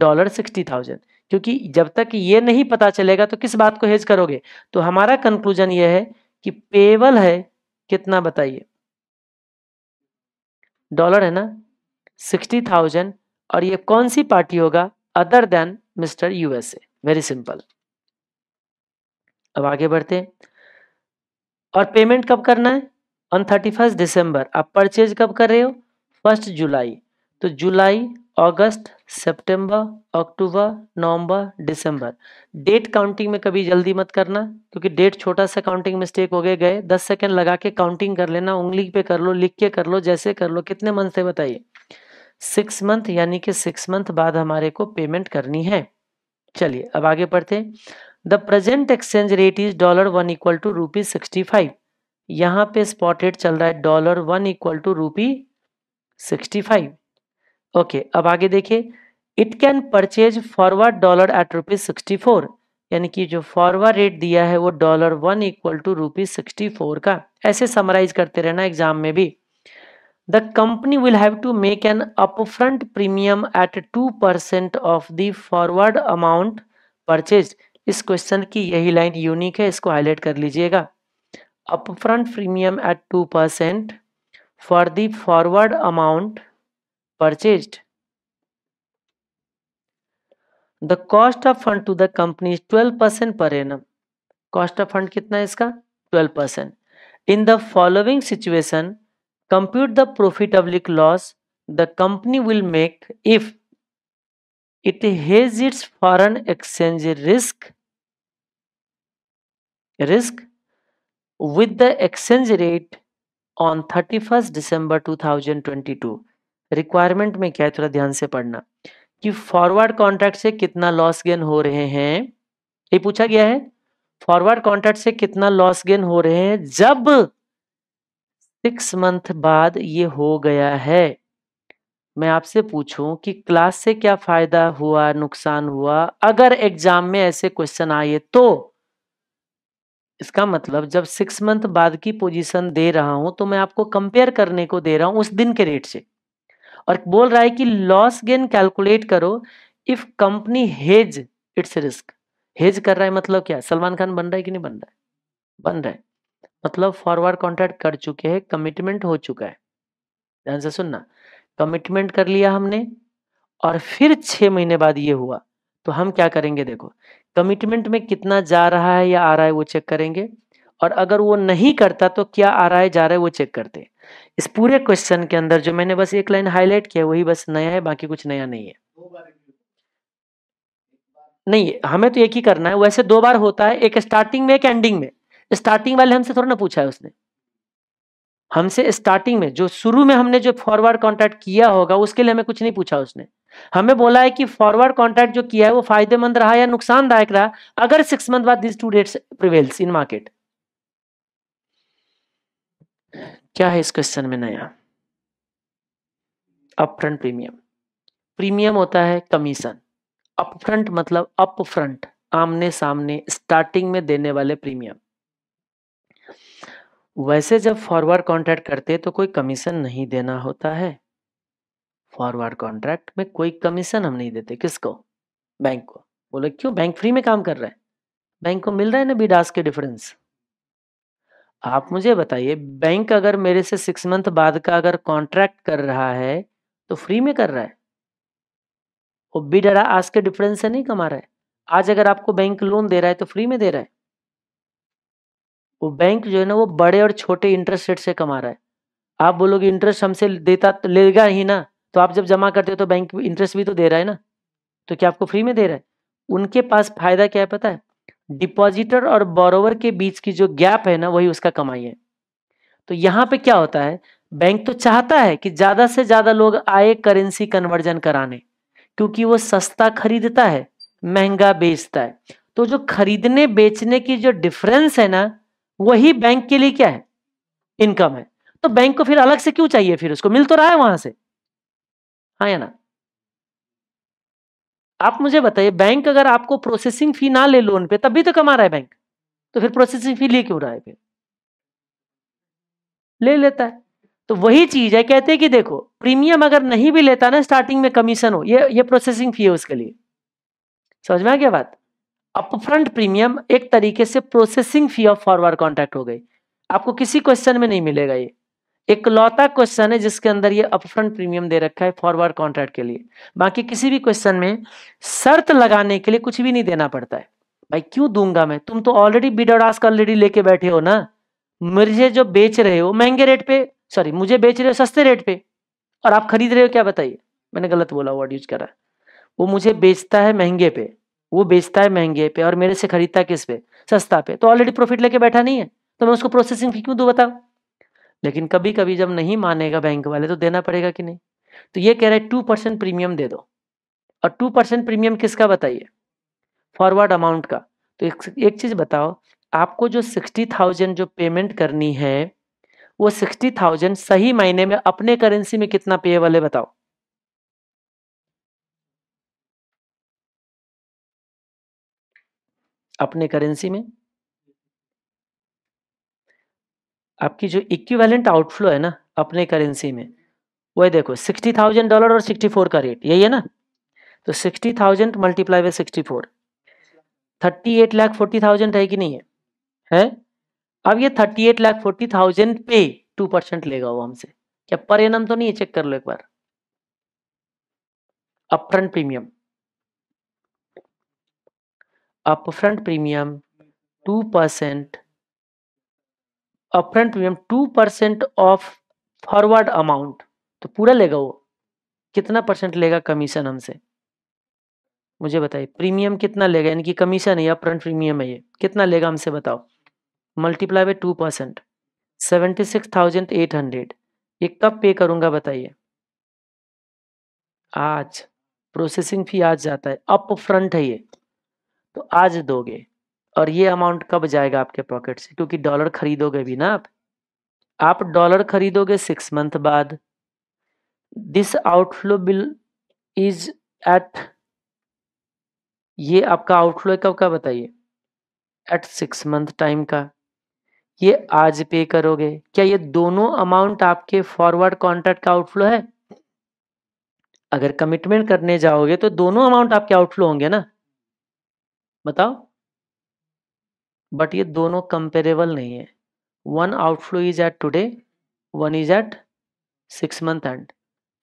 डॉलर सिक्सटी थाउजेंड क्योंकि जब तक ये नहीं पता चलेगा तो किस बात को हेज करोगे तो हमारा कंक्लूजन ये है कि पेबल है कितना बताइए डॉलर है ना सिक्सटी थाउजेंड और ये कौन सी पार्टी होगा other than mister USA very simple अब आगे बढ़ते हैं और पेमेंट कब करना है ऑन थर्टी फर्स्ट दिसंबर आप परचेज कब कर रहे हो फर्स्ट जुलाई तो जुलाई अगस्त सितंबर, अक्टूबर नवंबर दिसंबर डेट काउंटिंग में कभी जल्दी मत करना क्योंकि डेट छोटा सा काउंटिंग मिस्टेक हो गए गए दस सेकेंड लगा के काउंटिंग कर लेना उंगली पे कर लो लिख के कर लो जैसे कर लो कितने मंथ से बताइए सिक्स मंथ यानी कि सिक्स मंथ बाद हमारे को पेमेंट करनी है चलिए अब आगे पढ़ते the present exchange rate is dollar one equal to rupee sixty five यहाँ पे स्पॉटेड चल रहा है dollar one equal to rupee sixty five okay okay, अब आगे देखिए it can purchase forward dollar at rupees sixty four यानी कि जो फॉरवर्ड रेट दिया है वो dollar one equal to rupees sixty four का ऐसे समराइज करते रहना एग्जाम में भी the company will have to make an upfront premium at two percent of the forward amount purchase इस क्वेश्चन की यही लाइन यूनिक है इसको हाईलाइट कर लीजिएगा upfront premium at two percent for the forward amount purchase the cost of fund to the company twelve percent per annum cost of fund कितना है इसका twelve percent in the following situation compute the profit अब्लिक loss the company will make if it hedge it's foreign exchange risk risk foreign the exchange rate on thirty first December two thousand twenty two requirement में क्या है थोड़ा ध्यान से पढ़ना कि फॉरवर्ड कॉन्ट्रैक्ट से कितना लॉस गेन हो रहे हैं ये पूछा गया है फॉरवर्ड कॉन्ट्रैक्ट से कितना लॉस गेन हो रहे हैं जब सिक्स मंथ बाद ये हो गया है मैं आपसे पूछूं कि क्लास से क्या फायदा हुआ नुकसान हुआ अगर एग्जाम में ऐसे क्वेश्चन आए तो इसका मतलब जब सिक्स मंथ बाद की पोजीशन दे रहा हूं तो मैं आपको कंपेयर करने को दे रहा हूं उस दिन के रेट से और बोल रहा है कि लॉस गेन कैलकुलेट करो if company hedge its risk hedge कर रहा है मतलब क्या सलमान खान बन रहा है कि नहीं बन रहा है बन रहा है मतलब फॉरवर्ड कॉन्ट्रैक्ट कर चुके हैं कमिटमेंट हो चुका है ध्यान से सुनना कमिटमेंट कर लिया हमने और फिर छह महीने बाद ये हुआ तो हम क्या करेंगे देखो कमिटमेंट में कितना जा रहा है या आ रहा है वो चेक करेंगे और अगर वो नहीं करता तो क्या आ रहा है जा रहा है वो चेक करते इस पूरे क्वेश्चन के अंदर जो मैंने बस एक लाइन हाईलाइट किया वही बस नया है बाकी कुछ नया नहीं है नहीं हमें तो एक ही करना है वैसे दो बार होता है एक स्टार्टिंग में एक एंडिंग में स्टार्टिंग वाले हमसे थोड़ा ना पूछा है उसने हमसे स्टार्टिंग में जो शुरू में हमने जो फॉरवर्ड कॉन्ट्रैक्ट किया होगा उसके लिए हमें कुछ नहीं पूछा उसने हमें बोला है कि फॉरवर्ड कॉन्ट्रैक्ट जो किया है वो फायदेमंद रहा या नुकसानदायक रहा अगर सिक्स मंथ बाद this two dates prevails in market क्या है इस क्वेश्चन में नया अपफ्रंट प्रीमियम प्रीमियम होता है कमीशन अपफ्रंट मतलब अपफ्रंट आमने सामने स्टार्टिंग में देने वाले प्रीमियम वैसे जब फॉरवर्ड कॉन्ट्रैक्ट करते हैं तो कोई कमीशन नहीं देना होता है फॉरवर्ड कॉन्ट्रैक्ट में कोई कमीशन हम नहीं देते किसको बैंक को बोले क्यों बैंक फ्री में काम कर रहा है बैंक को मिल रहा है ना बिडास के डिफरेंस आप मुझे बताइए बैंक अगर मेरे से सिक्स मंथ बाद का अगर कॉन्ट्रैक्ट कर रहा है तो फ्री में कर रहा है वो डरा आज के डिफरेंस से नहीं कमा रहा है आज अगर आपको बैंक लोन दे रहा है तो फ्री में दे रहा है वो बैंक जो है ना वो बड़े और छोटे इंटरेस्ट रेट से कमा रहा है आप बोलोगे इंटरेस्ट हमसे देता तो लेगा ही ना तो आप जब जमा करते हो तो बैंक इंटरेस्ट भी तो दे रहा है ना तो क्या आपको फ्री में दे रहा है उनके पास फायदा क्या है पता है डिपॉजिटर और बोरोवर के बीच की जो गैप है ना वही उसका कमाई है तो यहाँ पे क्या होता है बैंक तो चाहता है कि ज्यादा से ज्यादा लोग आए करेंसी कन्वर्जन कराने क्योंकि वो सस्ता खरीदता है महंगा बेचता है तो जो खरीदने बेचने की जो डिफरेंस है ना वही बैंक के लिए क्या है इनकम है तो बैंक को फिर अलग से क्यों चाहिए फिर उसको मिल तो रहा है वहां से हाँ या ना आप मुझे बताइए बैंक अगर आपको प्रोसेसिंग फी ना ले लोन पे तभी तो कमा रहा है बैंक तो फिर प्रोसेसिंग फी ले क्यों रहा है फिर ले लेता है तो वही चीज है कहते हैं कि देखो प्रीमियम अगर नहीं भी लेता ना स्टार्टिंग में कमीशन हो ये ये प्रोसेसिंग फी है उसके लिए समझ में आ गया बात अपफ्रंट प्रीमियम एक तरीके से processing fee of forward contract हो गई आपको किसी क्वेश्चन में नहीं मिलेगा ये इकलौता क्वेश्चन है जिसके अंदर ये अपफ्रंट प्रीमियम दे रखा है फॉरवर्ड कॉन्ट्रैक्ट के लिए बाकी किसी भी क्वेश्चन में शर्त लगाने के लिए कुछ भी नहीं देना पड़ता है भाई क्यों दूंगा मैं तुम तो ऑलरेडी बिड और आस्क ऑलरेडी लेके बैठे हो ना मुझे जो बेच रहे हो महंगे रेट पे सॉरी मुझे बेच रहे हो सस्ते रेट पे और आप खरीद रहे हो क्या बताइए मैंने गलत बोला वर्ड यूज करा वो मुझे बेचता है महंगे पे वो बेचता है महंगे पे और मेरे से खरीदता है किस पे सस्ता पे तो ऑलरेडी प्रॉफिट लेके बैठा नहीं है तो मैं उसको प्रोसेसिंग फी क्यों दू बताओ लेकिन कभी कभी जब नहीं मानेगा बैंक वाले तो देना पड़ेगा कि नहीं तो ये कह रहा है टू परसेंट प्रीमियम दे दो और टू परसेंट प्रीमियम किसका बताइए फॉरवर्ड अमाउंट का तो एक, एक चीज़ बताओ आपको जो सिक्सटी थाउजेंड जो पेमेंट करनी है वो सिक्सटी थाउजेंड सही महीने में अपने करेंसी में कितना पे वाले बताओ अपने करेंसी में आपकी जो इक्विवेलेंट आउटफ्लो है ना अपने करेंसी में वही देखो सिक्सटी थाउजेंड डॉलर और सिक्सटी फोर का रेट यही है ना तो sixty thousand multiply sixty four thirty eight lakh forty thousand है कि नहीं है है अब ये thirty eight lakh forty thousand पे टू परसेंट लेगा वो हमसे क्या पर एनम तो नहीं है चेक कर लो एक बार upfront premium upfront premium two percent upfront premium two percent of forward amount तो पूरा लेगा वो कितना परसेंट लेगा कमीशन हमसे मुझे बताइए प्रीमियम कितना लेगा यानी कि कमीशन है अपफ्रंट प्रीमियम है ये कितना लेगा हमसे बताओ multiply by two percent seventy six thousand eight hundred ये कब पे करूंगा बताइए आज प्रोसेसिंग फी आज जाता है अप फ्रंट है ये तो आज दोगे और ये अमाउंट कब जाएगा आपके पॉकेट से क्योंकि डॉलर खरीदोगे भी ना आप डॉलर खरीदोगे सिक्स मंथ बाद this outflow bill is at ये आपका आउटफ्लो कब का बताइए एट सिक्स मंथ टाइम का ये आज पे करोगे क्या ये दोनों अमाउंट आपके फॉरवर्ड कॉन्ट्रैक्ट का आउटफ्लो है अगर कमिटमेंट करने जाओगे तो दोनों अमाउंट आपके आउटफ्लो होंगे ना बताओ बट ये दोनों कंपेरेबल नहीं है one outflow is at today one is at six month and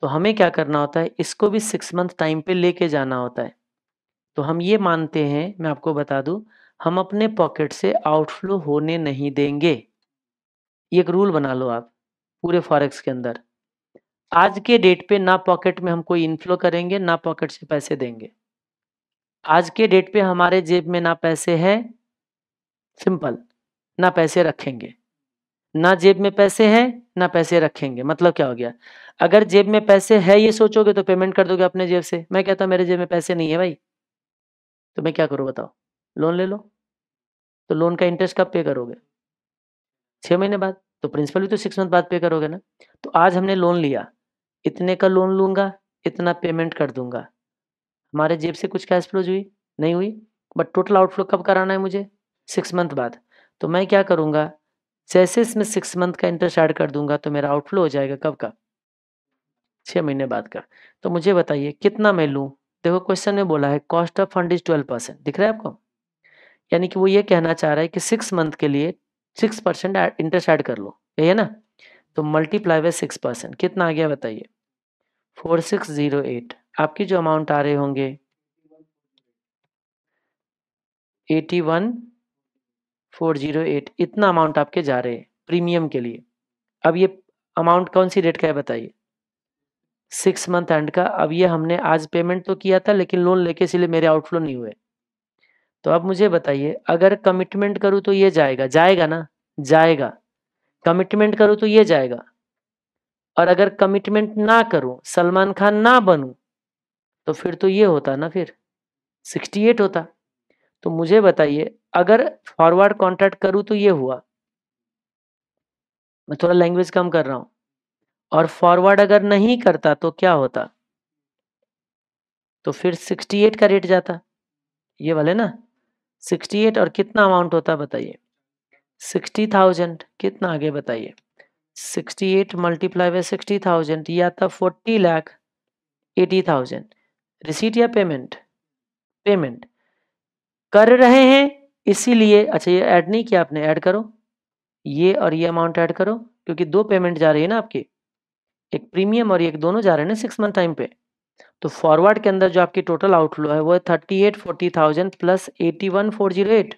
तो हमें क्या करना होता है इसको भी सिक्स मंथ टाइम पे लेके जाना होता है तो हम ये मानते हैं मैं आपको बता दूं हम अपने पॉकेट से आउटफ्लो होने नहीं देंगे एक रूल बना लो आप पूरे फॉरेक्स के अंदर आज के डेट पे ना पॉकेट में हम कोई इनफ्लो करेंगे ना पॉकेट से पैसे देंगे आज के डेट पे हमारे जेब में ना पैसे हैं सिंपल ना पैसे रखेंगे ना जेब में पैसे हैं ना पैसे रखेंगे मतलब क्या हो गया अगर जेब में पैसे है ये सोचोगे तो पेमेंट कर दोगे अपने जेब से मैं कहता मेरे जेब में पैसे नहीं है भाई तो मैं क्या करूँ बताओ लोन ले लो तो लोन का इंटरेस्ट कब पे करोगे छः महीने बाद तो प्रिंसिपल भी तो सिक्स मंथ बाद पे करोगे ना तो आज हमने लोन लिया इतने का लोन लूंगा इतना पेमेंट कर दूंगा हमारे जेब से कुछ कैश फ्लोज हुई नहीं हुई बट टोटल आउटफ्लो कब कराना है मुझे सिक्स मंथ बाद तो मैं क्या करूँगा जैसे इसमें सिक्स मंथ का इंटरेस्ट ऐड कर दूंगा तो मेरा आउटफ्लो हो जाएगा कब का छः महीने बाद का तो मुझे बताइए कितना मैं लूँ देखो क्वेश्चन में बोला है cost of fund is twelve percent दिख रहा है आपको यानी कि वो ये कहना चाह रहा है कि सिक्स मंथ के लिए सिक्स परसेंट इंटरेस्ट ऐड कर लो यही है ना तो मल्टीप्लाई बाय सिक्स परसेंट कितना आ गया बताइए फोर सिक्स जीरो एट आपकी जो अमाउंट आ रहे होंगे eighty one four zero eight इतना अमाउंट आपके जा रहे हैं प्रीमियम के लिए अब ये अमाउंट कौन सी डेट का है बताइए सिक्स मंथ एंड का अब ये हमने आज पेमेंट तो किया था लेकिन लोन लेके इसलिए मेरे आउटफ्लो नहीं हुए तो अब मुझे बताइए अगर कमिटमेंट करूँ तो ये जाएगा जाएगा ना जाएगा कमिटमेंट करूँ तो ये जाएगा और अगर कमिटमेंट ना करूँ सलमान खान ना बनूँ तो फिर तो ये होता ना फिर सिक्सटी एट होता तो मुझे बताइए अगर फॉरवर्ड कॉन्ट्रैक्ट करूं तो ये हुआ मैं थोड़ा लैंग्वेज कम कर रहा हूं और फॉरवर्ड अगर नहीं करता तो क्या होता तो फिर 68 का रेट जाता ये वाले ना 68 और कितना अमाउंट होता बताइए 60,000 कितना आगे बताइए 68 मल्टीप्लाई बाय थाउजेंड या था 40 लाख 80,000 रिसीट या पेमेंट पेमेंट कर रहे हैं इसीलिए अच्छा ये ऐड नहीं किया आपने ऐड करो ये और ये अमाउंट ऐड करो क्योंकि दो पेमेंट जा रही है ना आपके एक प्रीमियम और एक दोनों जा रहे हैं ना सिक्स मंथ टाइम पे तो फॉरवर्ड के अंदर जो आपकी टोटल आउटफ्लो है वो है thirty eight forty thousand plus eighty one four zero eight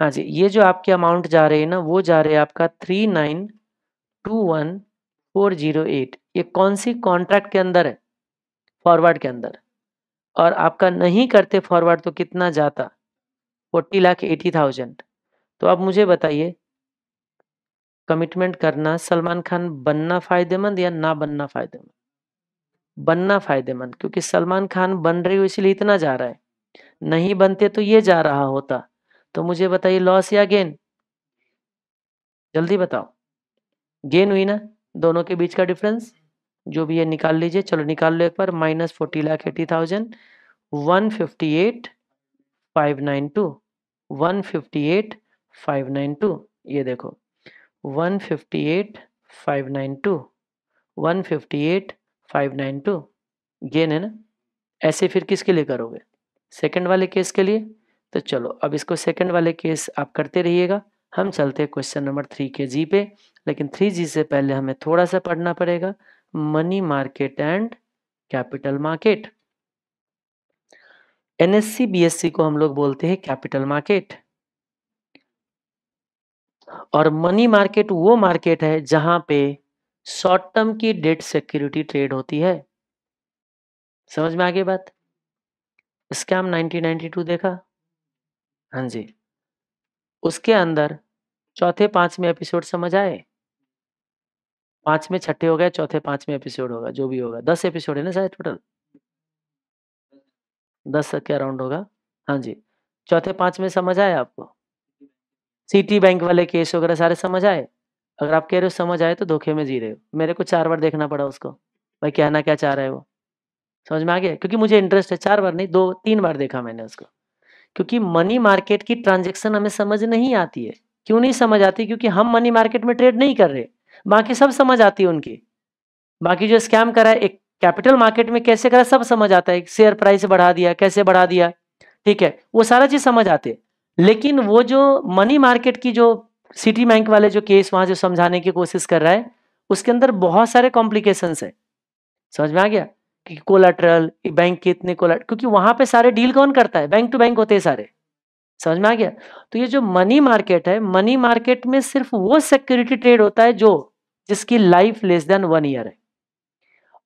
हाँ जी ये जो आपके अमाउंट जा रहे हैं ना वो जा रहे हैं आपका three nine two one four zero eight ये कौन सी कॉन्ट्रैक्ट के अंदर है फॉरवर्ड के अंदर और आपका नहीं करते फॉरवर्ड तो कितना जाता फोर्टी लाख एटी थाउजेंड तो आप मुझे बताइए कमिटमेंट करना सलमान खान बनना फायदेमंद या ना बनना फायदेमंद बनना फायदेमंद क्योंकि सलमान खान बन रही हो इसलिए इतना जा रहा है नहीं बनते तो ये जा रहा होता तो मुझे बताइए लॉस या गेन जल्दी बताओ गेन हुई ना दोनों के बीच का डिफरेंस जो भी है निकाल लीजिए चलो निकाल लो एक बार minus forty lakh eighty thousand one fifty eight five nine two one fifty eight five nine two ये देखो one fifty eight five nine two one fifty eight five nine two gain है ना ऐसे फिर किसके लिए करोगे सेकंड वाले केस के लिए तो चलो अब इसको सेकंड वाले केस आप करते रहिएगा हम चलते हैं क्वेश्चन नंबर थ्री के जी पे लेकिन थ्री जी से पहले हमें थोड़ा सा पढ़ना पड़ेगा money market and capital market NSC BSC को हम लोग बोलते हैं कैपिटल मार्केट और मनी मार्केट वो मार्केट है जहां पे शॉर्ट टर्म की डेट सिक्योरिटी ट्रेड होती है समझ में आ हम बात स्कैम 1992 देखा हाँ जी उसके अंदर चौथे पांचवें एपिसोड समझ आए पांच में छठे हो गए चौथे पांच में एपिसोड होगा जो भी होगा दस एपिसोड है ना शायद टोटल दस के अराउंड होगा हाँ जी चौथे पांच में समझ आए आपको सिटी बैंक वाले केस वगैरह सारे समझ आए अगर आप कह रहे हो समझ आए तो धोखे में जी रहे हो मेरे को चार बार देखना पड़ा उसको भाई कहना क्या चाह रहा है वो समझ में आ गया क्योंकि मुझे इंटरेस्ट है चार बार नहीं दो तीन बार देखा मैंने उसको क्योंकि मनी मार्केट की ट्रांजेक्शन हमें समझ नहीं आती है क्यों नहीं समझ आती क्योंकि हम मनी मार्केट में ट्रेड नहीं कर रहे बाकी सब समझ आती है उनकी बाकी जो स्कैम करा है एक कैपिटल मार्केट में कैसे करा सब समझ आता है शेयर प्राइस बढ़ा दिया कैसे बढ़ा दिया ठीक है वो सारा चीज समझ आते लेकिन वो जो मनी मार्केट की जो सिटी बैंक वाले जो केस वहां जो समझाने की कोशिश कर रहा है उसके अंदर बहुत सारे कॉम्प्लिकेशंस है समझ में आ गया कि कोलाट्रल बैंक के इतने कोलाट क्योंकि वहां पे सारे डील कौन करता है बैंक टू बैंक होते हैं सारे समझ में आ गया तो ये जो मनी मार्केट है मनी मार्केट में सिर्फ वो सिक्योरिटी ट्रेड होता है जो जिसकी life less than one year है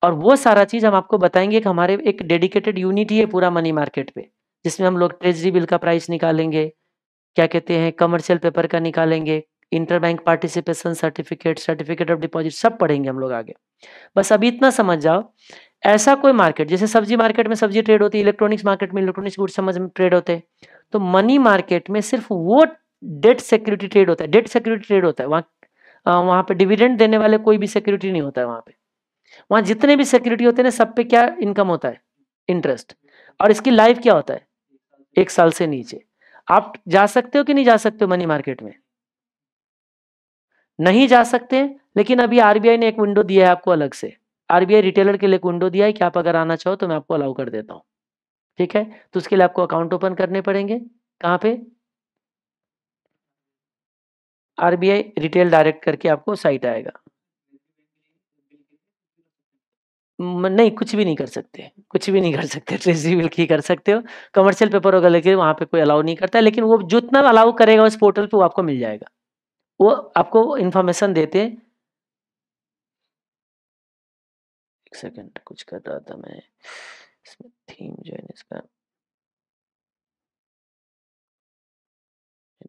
और वो सारा चीज हम आपको बताएंगे कि हमारे एक डेडिकेटेड यूनिट ही है पूरा मनी मार्केट पे जिसमें हम लोग ट्रेजरी बिल का प्राइस निकालेंगे क्या कहते हैं कमर्शियल पेपर का निकालेंगे inter bank participation certificate certificate of deposit सब पढ़ेंगे हम लोग आगे बस अभी इतना समझ जाओ ऐसा कोई मार्केट जैसे सब्जी मार्केट में सब्जी ट्रेड होती है इलेक्ट्रॉनिक्स मार्केट में इलेक्ट्रॉनिक्स गुड समझ में ट्रेड होते हैं तो मनी मार्केट में सिर्फ वो डेट सिक्योरिटी ट्रेड होता है डेट सिक्योरिटी ट्रेड होता है वहाँ वहाँ पे डिविडेंड देने वाले कोई भी सिक्योरिटी नहीं होता है वहाँ पे वहाँ जितने भी सिक्योरिटी होते हैं ना सब पे क्या इनकम होता है इंटरेस्ट और इसकी लाइफ क्या होता है एक साल से नीचे आप जा सकते हो कि नहीं जा सकते हो मनी मार्केट में नहीं जा सकते लेकिन अभी आरबीआई ने एक विंडो दिया है आपको अलग से आरबीआई रिटेलर के लिए एक विंडो दिया है कि आप अगर आना चाहो तो मैं आपको अलाउ कर देता हूँ ठीक है तो उसके लिए आपको अकाउंट ओपन करने पड़ेंगे कहाँ पे आरबीआई रिटेल डायरेक्ट करके आपको साइट आएगा नहीं कुछ भी नहीं कर सकते कुछ भी नहीं कर सकते ट्रेजरी की कर सकते हो कमर्शियल पेपर होगा लेकिन वहाँ पे कोई अलाउ नहीं करता लेकिन वो जितना अलाउ करेगा उस पोर्टल पे वो आपको मिल जाएगा वो आपको इन्फॉर्मेशन देते एक सेकंड कुछ कर रहा था मैं इसमें थीम जो है इसका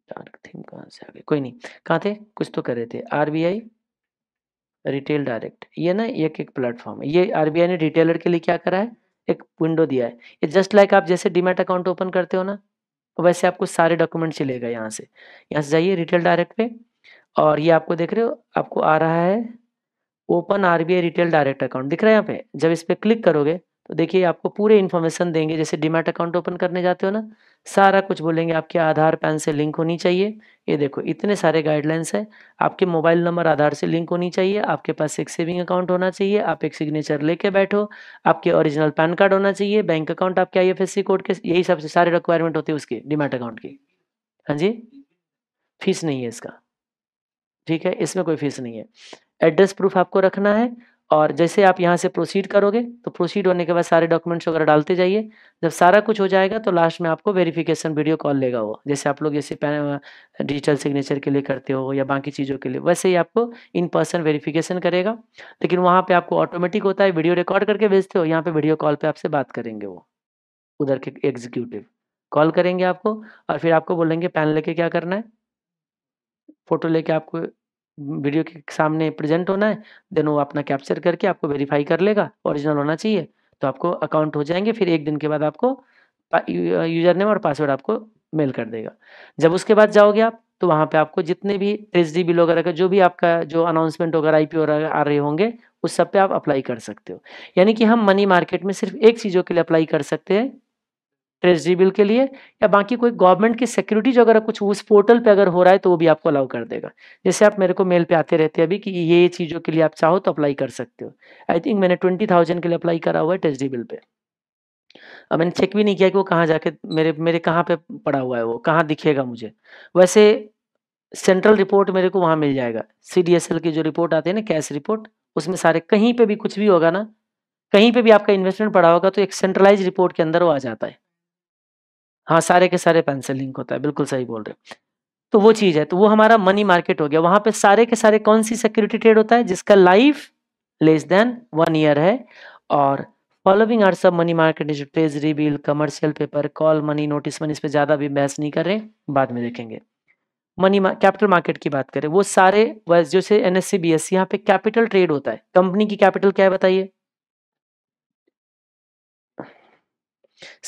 स्टार्क थीम कहाँ से आ गई कोई नहीं कहाँ थे कुछ तो कर रहे थे आरबीआई रिटेल डायरेक्ट ये ना एक एक प्लेटफॉर्म है ये आरबीआई ने रिटेलर के लिए क्या करा है एक विंडो दिया है ये जस्ट लाइक आप जैसे डीमेट अकाउंट ओपन करते हो ना तो वैसे आपको सारे डॉक्यूमेंट चलेगा यहाँ से यहाँ से जाइए रिटेल डायरेक्ट पे और ये आपको देख रहे हो आपको आ रहा है open RBI retail direct account दिख रहा है यहाँ पे जब इस पर क्लिक करोगे तो देखिए आपको पूरे इन्फॉर्मेशन देंगे जैसे डीमेट अकाउंट ओपन करने जाते हो ना सारा कुछ बोलेंगे आपके आधार पैन से लिंक होनी चाहिए ये देखो इतने सारे गाइडलाइंस है आपके मोबाइल नंबर आधार से लिंक होनी चाहिए आपके पास एक सेविंग अकाउंट होना चाहिए आप एक सिग्नेचर लेके बैठो आपके ओरिजिनल पैन कार्ड होना चाहिए बैंक अकाउंट आपके आईएफएससी कोड के यही सबसे सारे रिक्वायरमेंट होते हैं उसकी डिमेट अकाउंट की हाँ जी फीस नहीं है इसका ठीक है इसमें कोई फीस नहीं है एड्रेस प्रूफ आपको रखना है और जैसे आप यहाँ से प्रोसीड करोगे तो प्रोसीड होने के बाद सारे डॉक्यूमेंट्स वगैरह डालते जाइए जब सारा कुछ हो जाएगा तो लास्ट में आपको वेरिफिकेशन वीडियो कॉल लेगा वो जैसे आप लोग जैसे डिजिटल सिग्नेचर के लिए करते हो या बाकी चीज़ों के लिए वैसे ही आपको इन पर्सन वेरीफ़िकेशन करेगा लेकिन वहाँ पर आपको ऑटोमेटिक होता है वीडियो रिकॉर्ड करके भेजते हो यहाँ पर वीडियो कॉल पर आपसे बात करेंगे वो उधर के एग्जीक्यूटिव कॉल करेंगे आपको और फिर आपको बोलेंगे पैन लेके क्या करना है फ़ोटो लेके आपको वीडियो के सामने प्रेजेंट होना है देन वो अपना कैप्चर करके आपको वेरीफाई कर लेगा ओरिजिनल होना चाहिए तो आपको अकाउंट हो जाएंगे फिर एक दिन के बाद आपको यूजर नेम और पासवर्ड आपको मेल कर देगा जब उसके बाद जाओगे आप तो वहाँ पे आपको जितने भी एच डी बिल वगैरह का जो भी आपका जो अनाउंसमेंट वगैरह आई पी आ रहे होंगे उस सब पे आप अप्लाई कर सकते हो यानी कि हम मनी मार्केट में सिर्फ एक चीज़ों के लिए अप्लाई कर सकते हैं ट्रेजरी बिल के लिए या बाकी कोई गवर्नमेंट की सिक्योरिटी जो अगर कुछ उस पोर्टल पे अगर हो रहा है तो वो भी आपको अलाउ कर देगा जैसे आप मेरे को मेल पे आते रहते हैं अभी कि ये चीज़ों के लिए आप चाहो तो अप्लाई कर सकते हो आई थिंक मैंने ट्वेंटी थाउजेंड के लिए अप्लाई करा हुआ है ट्रेजरी बिल पे अब मैंने चेक भी नहीं किया कि वो कहाँ जाके मेरे मेरे कहाँ पे पड़ा हुआ है वो कहाँ दिखेगा मुझे वैसे सेंट्रल रिपोर्ट मेरे को वहाँ मिल जाएगा सी की जो रिपोर्ट आती है ना कैश रिपोर्ट उसमें सारे कहीं पे भी कुछ भी होगा ना कहीं पे भी आपका इन्वेस्टमेंट पड़ा होगा तो एक सेंट्रलाइज रिपोर्ट के अंदर वो आ जाता है हाँ सारे के सारे पेन से लिंक होता है बिल्कुल सही बोल रहे तो वो चीज़ है तो वो हमारा मनी मार्केट हो गया वहां पे सारे के सारे कौन सी सिक्योरिटी ट्रेड होता है जिसका life less than one year है और फॉलोइंग आर सब money market treasury bill commercial paper call money notice money इस पर ज़्यादा भी बहस नहीं कर रहे बाद में देखेंगे मनी कैपिटल मार्केट की बात करें वो सारे जैसे N S C B S C यहाँ पे कैपिटल ट्रेड होता है कंपनी की कैपिटल क्या है बताइए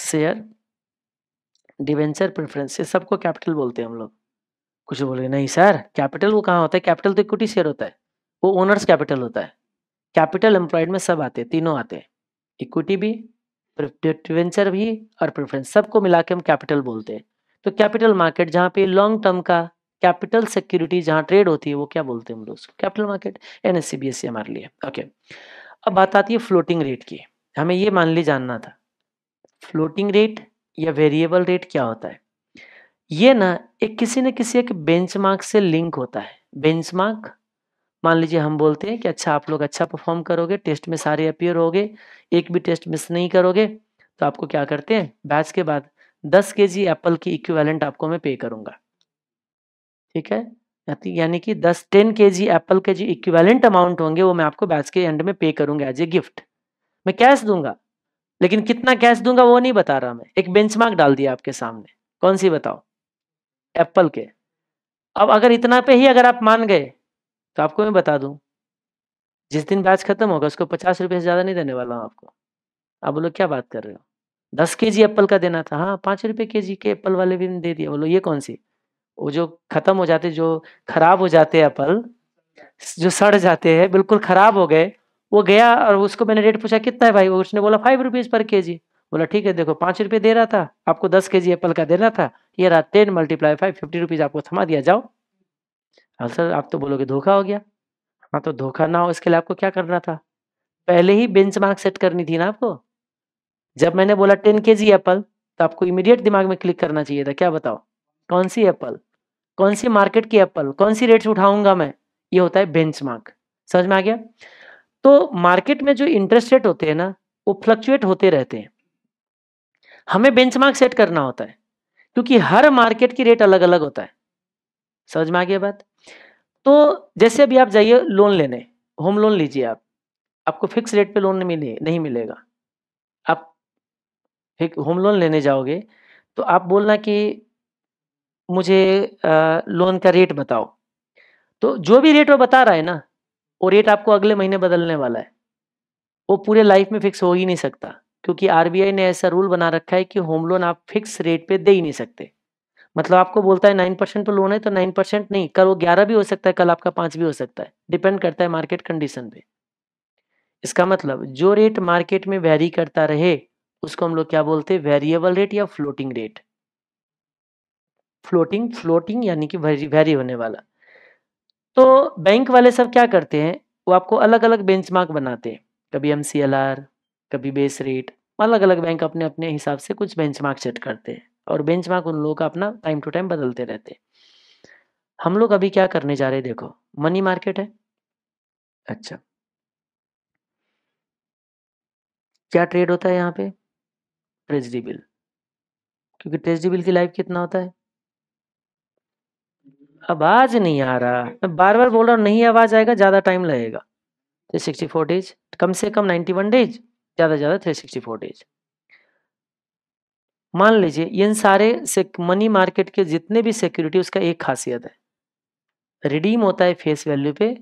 शेयर डिवेंचर प्रेफरेंस ये सबको कैपिटल बोलते हैं हम लोग कुछ बोलेंगे नहीं सर कैपिटल वो कहाँ होता है कैपिटल तो इक्विटी शेयर होता है वो ओनर्स कैपिटल होता है कैपिटल एम्प्लॉयड में सब आते हैं तीनों आते हैं इक्विटी भी डिवेंचर भी और प्रेफरेंस सबको मिला के हम कैपिटल बोलते हैं तो कैपिटल मार्केट जहाँ पे लॉन्ग टर्म का कैपिटल सिक्योरिटी जहाँ ट्रेड होती है वो क्या बोलते हैं हम लोग capital market N S C हमारे लिए ओके अब बात आती है फ्लोटिंग रेट की हमें ये मान ली जानना था फ्लोटिंग रेट या वेरिएबल रेट क्या होता है ये ना एक किसी न किसी एक बेंचमार्क से लिंक होता है बेंचमार्क मान लीजिए हम बोलते हैं कि अच्छा आप लोग अच्छा परफॉर्म करोगे टेस्ट में सारे अपियर हो एक भी टेस्ट मिस नहीं करोगे तो आपको क्या करते हैं बैच के बाद 10 के जी एप्पल की इक्विवेलेंट आपको मैं पे करूंगा ठीक है यानी कि 10 10 के जी एप्पल के जो इक्विवेलेंट अमाउंट होंगे वो मैं आपको बैच के एंड में पे करूंगा एज ए गिफ्ट मैं कैश दूंगा लेकिन कितना कैश दूंगा वो नहीं बता रहा मैं एक बेंचमार्क डाल दिया आपके सामने कौन सी बताओ एप्पल के अब अगर इतना पे ही अगर आप मान गए तो आपको मैं बता दूं जिस दिन ब्याज खत्म होगा उसको पचास रुपये से ज़्यादा नहीं देने वाला हूँ आपको आप बोलो क्या बात कर रहे हो दस के जी एप्पल का देना था हाँ पाँच रुपये के जी के एप्पल वाले भी दे दिया बोलो ये कौन सी वो जो खत्म हो जाते जो खराब हो जाते एप्पल जो सड़ जाते हैं बिल्कुल खराब हो गए वो गया और उसको मैंने रेट पूछा कितना है भाई उसने बोला फाइव रुपीज़ पर के जी बोला ठीक है देखो पांच रुपये दे रहा था आपको दस के जी एप्पल का देना था ये रहा ten multiply five fifty rupees आपको थमा दिया जाओ हाँ सर आप तो बोलोगे धोखा हो गया हाँ तो धोखा ना हो इसके लिए आपको क्या करना था पहले ही बेंच मार्क सेट करनी थी ना आपको जब मैंने बोला टेन के जी एप्पल तो आपको इमीडिएट दिमाग में क्लिक करना चाहिए था क्या बताओ कौन सी एप्पल कौन सी मार्केट की एप्पल कौन सी रेट्स उठाऊंगा मैं ये होता है बेंच मार्क समझ में आ गया तो मार्केट में जो इंटरेस्ट रेट होते हैं ना वो फ्लक्चुएट होते रहते हैं हमें बेंचमार्क सेट करना होता है क्योंकि हर मार्केट की रेट अलग अलग होता है समझ में आ गया बात तो जैसे अभी आप जाइए लोन लेने होम लोन लीजिए आप आपको फिक्स रेट पे लोन नहीं मिले नहीं मिलेगा आप एक होम लोन लेने जाओगे तो आप बोलना कि मुझे आ, लोन का रेट बताओ तो जो भी रेट वो बता रहा है ना और रेट आपको अगले महीने बदलने वाला है वो पूरे लाइफ में फिक्स हो ही नहीं सकता क्योंकि आरबीआई ने ऐसा रूल बना रखा है कि होम लोन आप फिक्स रेट पे दे ही नहीं सकते मतलब आपको बोलता है नाइन परसेंट पर लोन है तो नाइन परसेंट नहीं कल वो ग्यारह भी हो सकता है कल आपका पांच भी हो सकता है डिपेंड करता है मार्केट कंडीशन पे इसका मतलब जो रेट मार्केट में वेरी करता रहे उसको हम लोग क्या बोलते हैं वेरिएबल रेट या फ्लोटिंग रेट फ्लोटिंग फ्लोटिंग यानी कि वेरी होने वाला तो बैंक वाले सब क्या करते हैं वो आपको अलग अलग बेंच बनाते हैं कभी एम कभी बेस रेट अलग अलग बैंक अपने अपने हिसाब से कुछ मार्क सेट करते हैं और मार्क उन लोगों का अपना टाइम टू टाइम बदलते रहते हैं हम लोग अभी क्या करने जा रहे हैं देखो मनी मार्केट है अच्छा क्या ट्रेड होता है यहाँ पे ट्रेजरी बिल क्योंकि ट्रेजरी बिल की लाइफ कितना होता है आवाज नहीं आ रहा मैं बार बार बोल रहा हूँ नहीं आवाज आएगा ज्यादा टाइम लगेगा थ्री सिक्सटी फोर डेज कम से कम नाइन्टी वन डेज ज्यादा ज्यादा थ्री सिक्सटी फोर डेज मान लीजिए इन सारे से मनी मार्केट के जितने भी सिक्योरिटी उसका एक खासियत है रिडीम होता है फेस वैल्यू पे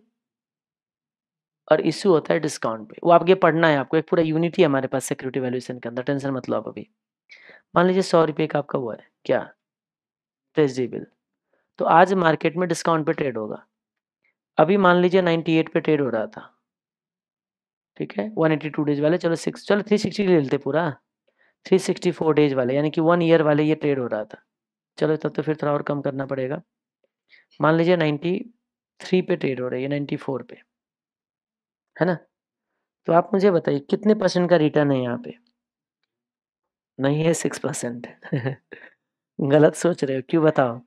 और इश्यू होता है डिस्काउंट पे वो आपके पढ़ना है आपको एक पूरा यूनिटी हमारे पास सिक्योरिटी वैल्यूएशन के अंदर टेंशन मतलब अभी मान लीजिए सौ रुपये का आपका वो है क्या ट्रेजरी बिल तो आज मार्केट में डिस्काउंट पे ट्रेड होगा अभी मान लीजिए 98 पे ट्रेड हो रहा था ठीक है 182 डेज वाले चलो सिक्स चलो 360 ले लेते पूरा 364 डेज वाले यानी कि वन ईयर वाले ये ट्रेड हो रहा था चलो तब तो फिर थोड़ा और कम करना पड़ेगा मान लीजिए 93 पे ट्रेड हो रही है नाइन्टी फोर पे है ना तो आप मुझे बताइए कितने परसेंट का रिटर्न है यहाँ पे नहीं है सिक्स परसेंट गलत सोच रहे हो क्यों बताओ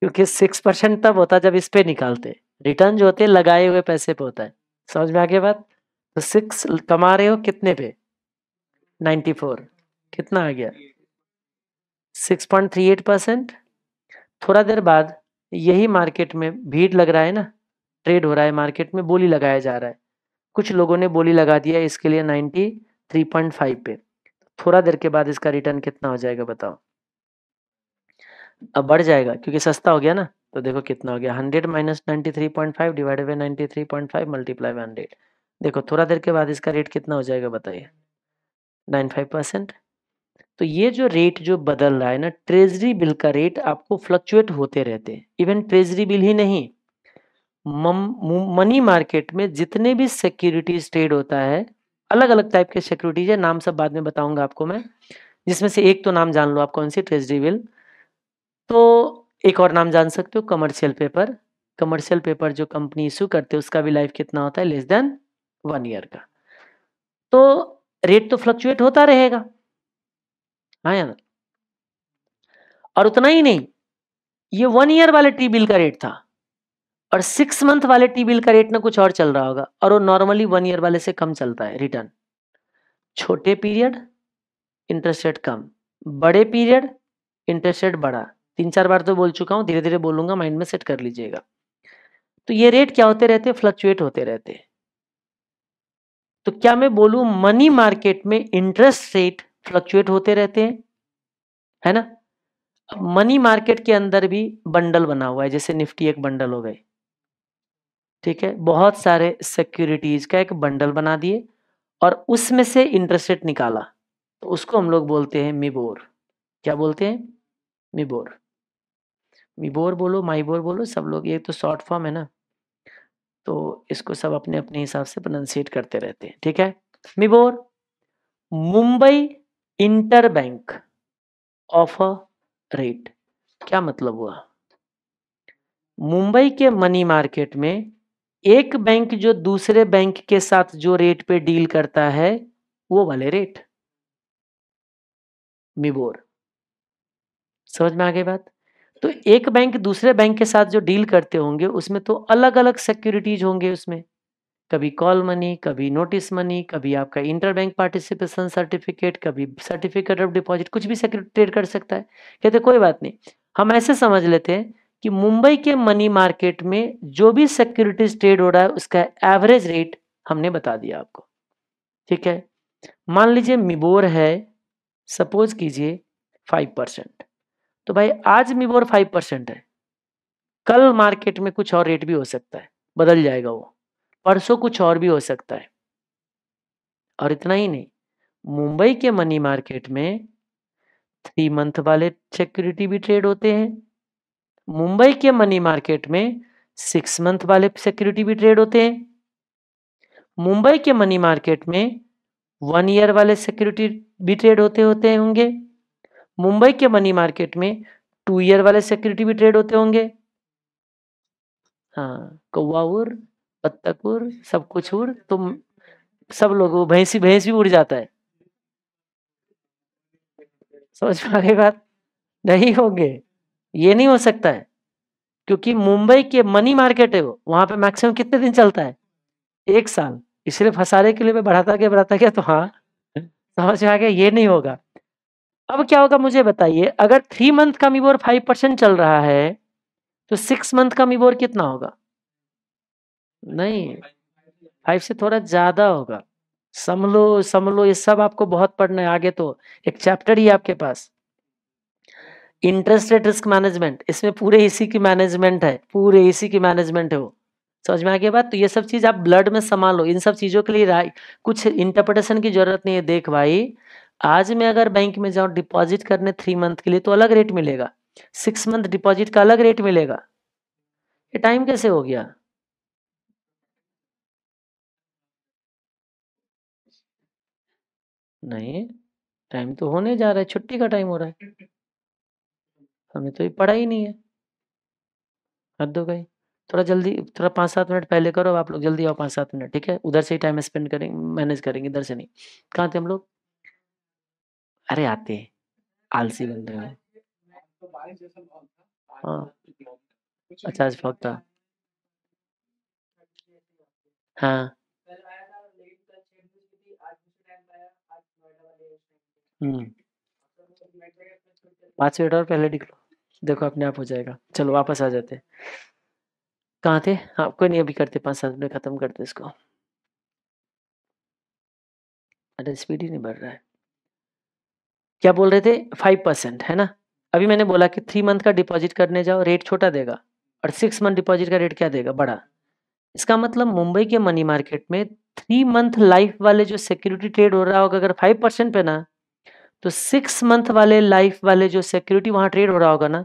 क्योंकि सिक्स परसेंट तब होता जब इस पे निकालते रिटर्न जो होते लगाए हुए पैसे पे होता है समझ में आगे बात तो सिक्स कमा रहे हो कितने पे नाइन्टी फोर कितना आ गया six point three eight percent थोड़ा देर बाद यही मार्केट में भीड़ लग रहा है ना ट्रेड हो रहा है मार्केट में बोली लगाया जा रहा है कुछ लोगों ने बोली लगा दिया इसके लिए नाइन्टी थ्री पॉइंट फाइव पे थोड़ा देर के बाद इसका रिटर्न कितना हो जाएगा बताओ अब बढ़ जाएगा क्योंकि सस्ता हो गया ना तो देखो कितना हो गया hundred minus ninety three point five divided by ninety three point five multiply by hundred देखो थोड़ा देर के बाद इसका रेट कितना हो जाएगा बताइए नाइन फाइव परसेंट तो ये जो रेट जो बदल रहा है ना ट्रेजरी बिल का रेट आपको फ्लक्चुएट होते रहते हैं इवन ट्रेजरी बिल ही नहीं मनी मार्केट में जितने भी सिक्योरिटीज ट्रेड होता है अलग अलग टाइप के सिक्योरिटीज है नाम सब बाद में बताऊंगा आपको मैं जिसमें से एक तो नाम जान लो आप कौन सी ट्रेजरी बिल तो एक और नाम जान सकते हो कमर्शियल पेपर कमर्शियल पेपर जो कंपनी इशू करते हैं उसका भी लाइफ कितना होता है लेस देन वन ईयर का तो रेट तो फ्लक्चुएट होता रहेगा हाँ या ना और उतना ही नहीं ये वन ईयर वाले टी बिल का रेट था और सिक्स मंथ वाले टी बिल का रेट ना कुछ और चल रहा होगा और वो नॉर्मली वन ईयर वाले से कम चलता है रिटर्न छोटे पीरियड इंटरेस्ट रेट कम बड़े पीरियड इंटरेस्ट रेट बड़ा तीन चार बार तो बोल चुका हूँ धीरे धीरे बोलूंगा माइंड में सेट कर लीजिएगा तो ये रेट क्या होते रहते फ्लक्चुएट होते रहते तो क्या मैं बोलू मनी मार्केट में इंटरेस्ट रेट फ्लक्चुएट होते रहते हैं है ना मनी मार्केट के अंदर भी बंडल बना हुआ है जैसे निफ्टी एक बंडल हो गए ठीक है बहुत सारे सिक्योरिटीज का एक बंडल बना दिए और उसमें से इंटरेस्ट रेट निकाला तो उसको हम लोग बोलते हैं मिबोर क्या बोलते हैं मिबोर मीबोर बोलो माइबोर बोलो सब लोग ये तो शॉर्ट फॉर्म है ना तो इसको सब अपने अपने हिसाब से प्रोनाउंसिएट करते रहते हैं ठीक है MIBOR Mumbai inter bank offer rate क्या मतलब हुआ मुंबई के मनी मार्केट में एक बैंक जो दूसरे बैंक के साथ जो रेट पे डील करता है वो वाले रेट मिबोर समझ में आ गई बात तो एक बैंक दूसरे बैंक के साथ जो डील करते होंगे उसमें तो अलग अलग सिक्योरिटीज होंगे उसमें कभी कॉल मनी कभी नोटिस मनी कभी आपका इंटर बैंक पार्टिसिपेशन सर्टिफिकेट कभी सर्टिफिकेट ऑफ डिपॉजिट कुछ भी ट्रेड कर सकता है कहते कोई बात नहीं हम ऐसे समझ लेते हैं कि मुंबई के मनी मार्केट में जो भी सिक्योरिटीज ट्रेड हो रहा है उसका एवरेज रेट हमने बता दिया आपको ठीक है मान लीजिए मिबोर है सपोज कीजिए फाइव परसेंट तो भाई आज मीबोर फाइव परसेंट है कल मार्केट में कुछ और रेट भी हो सकता है बदल जाएगा वो परसों कुछ और भी हो सकता है और इतना ही नहीं मुंबई के मनी मार्केट में थ्री मंथ वाले सिक्योरिटी भी ट्रेड होते हैं मुंबई के मनी मार्केट में सिक्स मंथ वाले सिक्योरिटी भी ट्रेड होते हैं मुंबई के मनी मार्केट में वन ईयर वाले सिक्योरिटी भी ट्रेड होते होते होंगे मुंबई के मनी मार्केट में टू ईयर वाले सिक्योरिटी भी ट्रेड होते होंगे हाँ कौवाउर बत्तकुर सब कुछ उर तो सब लोग भैंसी भैंस भी उड़ जाता है समझ में आगे बात नहीं होंगे ये नहीं हो सकता है क्योंकि मुंबई के मनी मार्केट है वो वहां पे मैक्सिमम कितने दिन चलता है एक साल इसलिए फसारे के लिए मैं बढ़ाता गया बढ़ाता गया तो हाँ समझ में आ गया ये नहीं होगा अब क्या होगा मुझे बताइए अगर थ्री मंथ का मीबोर फाइव परसेंट चल रहा है तो सिक्स मंथ का मीबोर कितना होगा नहीं फाइव से थोड़ा ज्यादा होगा समलो समलो ये सब आपको बहुत पढ़ना है आगे तो एक चैप्टर ही आपके पास इंटरेस्ट रेट रिस्क मैनेजमेंट इसमें पूरे इसी की मैनेजमेंट है पूरे इसी की मैनेजमेंट है वो समझ में आ गया बात तो ये सब चीज आप ब्लड में संभालो इन सब चीजों के लिए कुछ इंटरप्रिटेशन की जरूरत नहीं है देख भाई आज मैं अगर बैंक में जाऊँ डिपॉजिट करने थ्री मंथ के लिए तो अलग रेट मिलेगा सिक्स मंथ डिपॉजिट का अलग रेट मिलेगा ये टाइम कैसे हो गया नहीं टाइम तो होने जा रहा है छुट्टी का टाइम हो रहा है हमने तो ये पढ़ा ही नहीं है हद दो गई थोड़ा जल्दी थोड़ा पाँच सात मिनट पहले करो आप लोग जल्दी आओ पाँच सात मिनट ठीक है उधर से ही टाइम स्पेंड करेंगे मैनेज करेंगे इधर से नहीं कहाँ थे हम लोग अरे आते हैं आलसी बन रहे हो हाँ अच्छा था हाँ हम्म। मिनट और पहले निकलो देखो अपने आप हो जाएगा चलो वापस आ जाते कहाँ थे हाँ कोई नहीं अभी करते पांच सात मिनट खत्म करते इसको अरे स्पीड ही नहीं बढ़ रहा है क्या बोल रहे थे फाइव परसेंट है ना अभी मैंने बोला कि थ्री मंथ का डिपॉजिट करने जाओ रेट छोटा देगा और सिक्स मंथ डिपॉजिट का रेट क्या देगा बड़ा इसका मतलब मुंबई के मनी मार्केट में थ्री मंथ लाइफ वाले जो सिक्योरिटी ट्रेड हो रहा होगा अगर फाइव परसेंट पे ना तो सिक्स मंथ वाले लाइफ वाले जो सिक्योरिटी वहां ट्रेड हो रहा होगा ना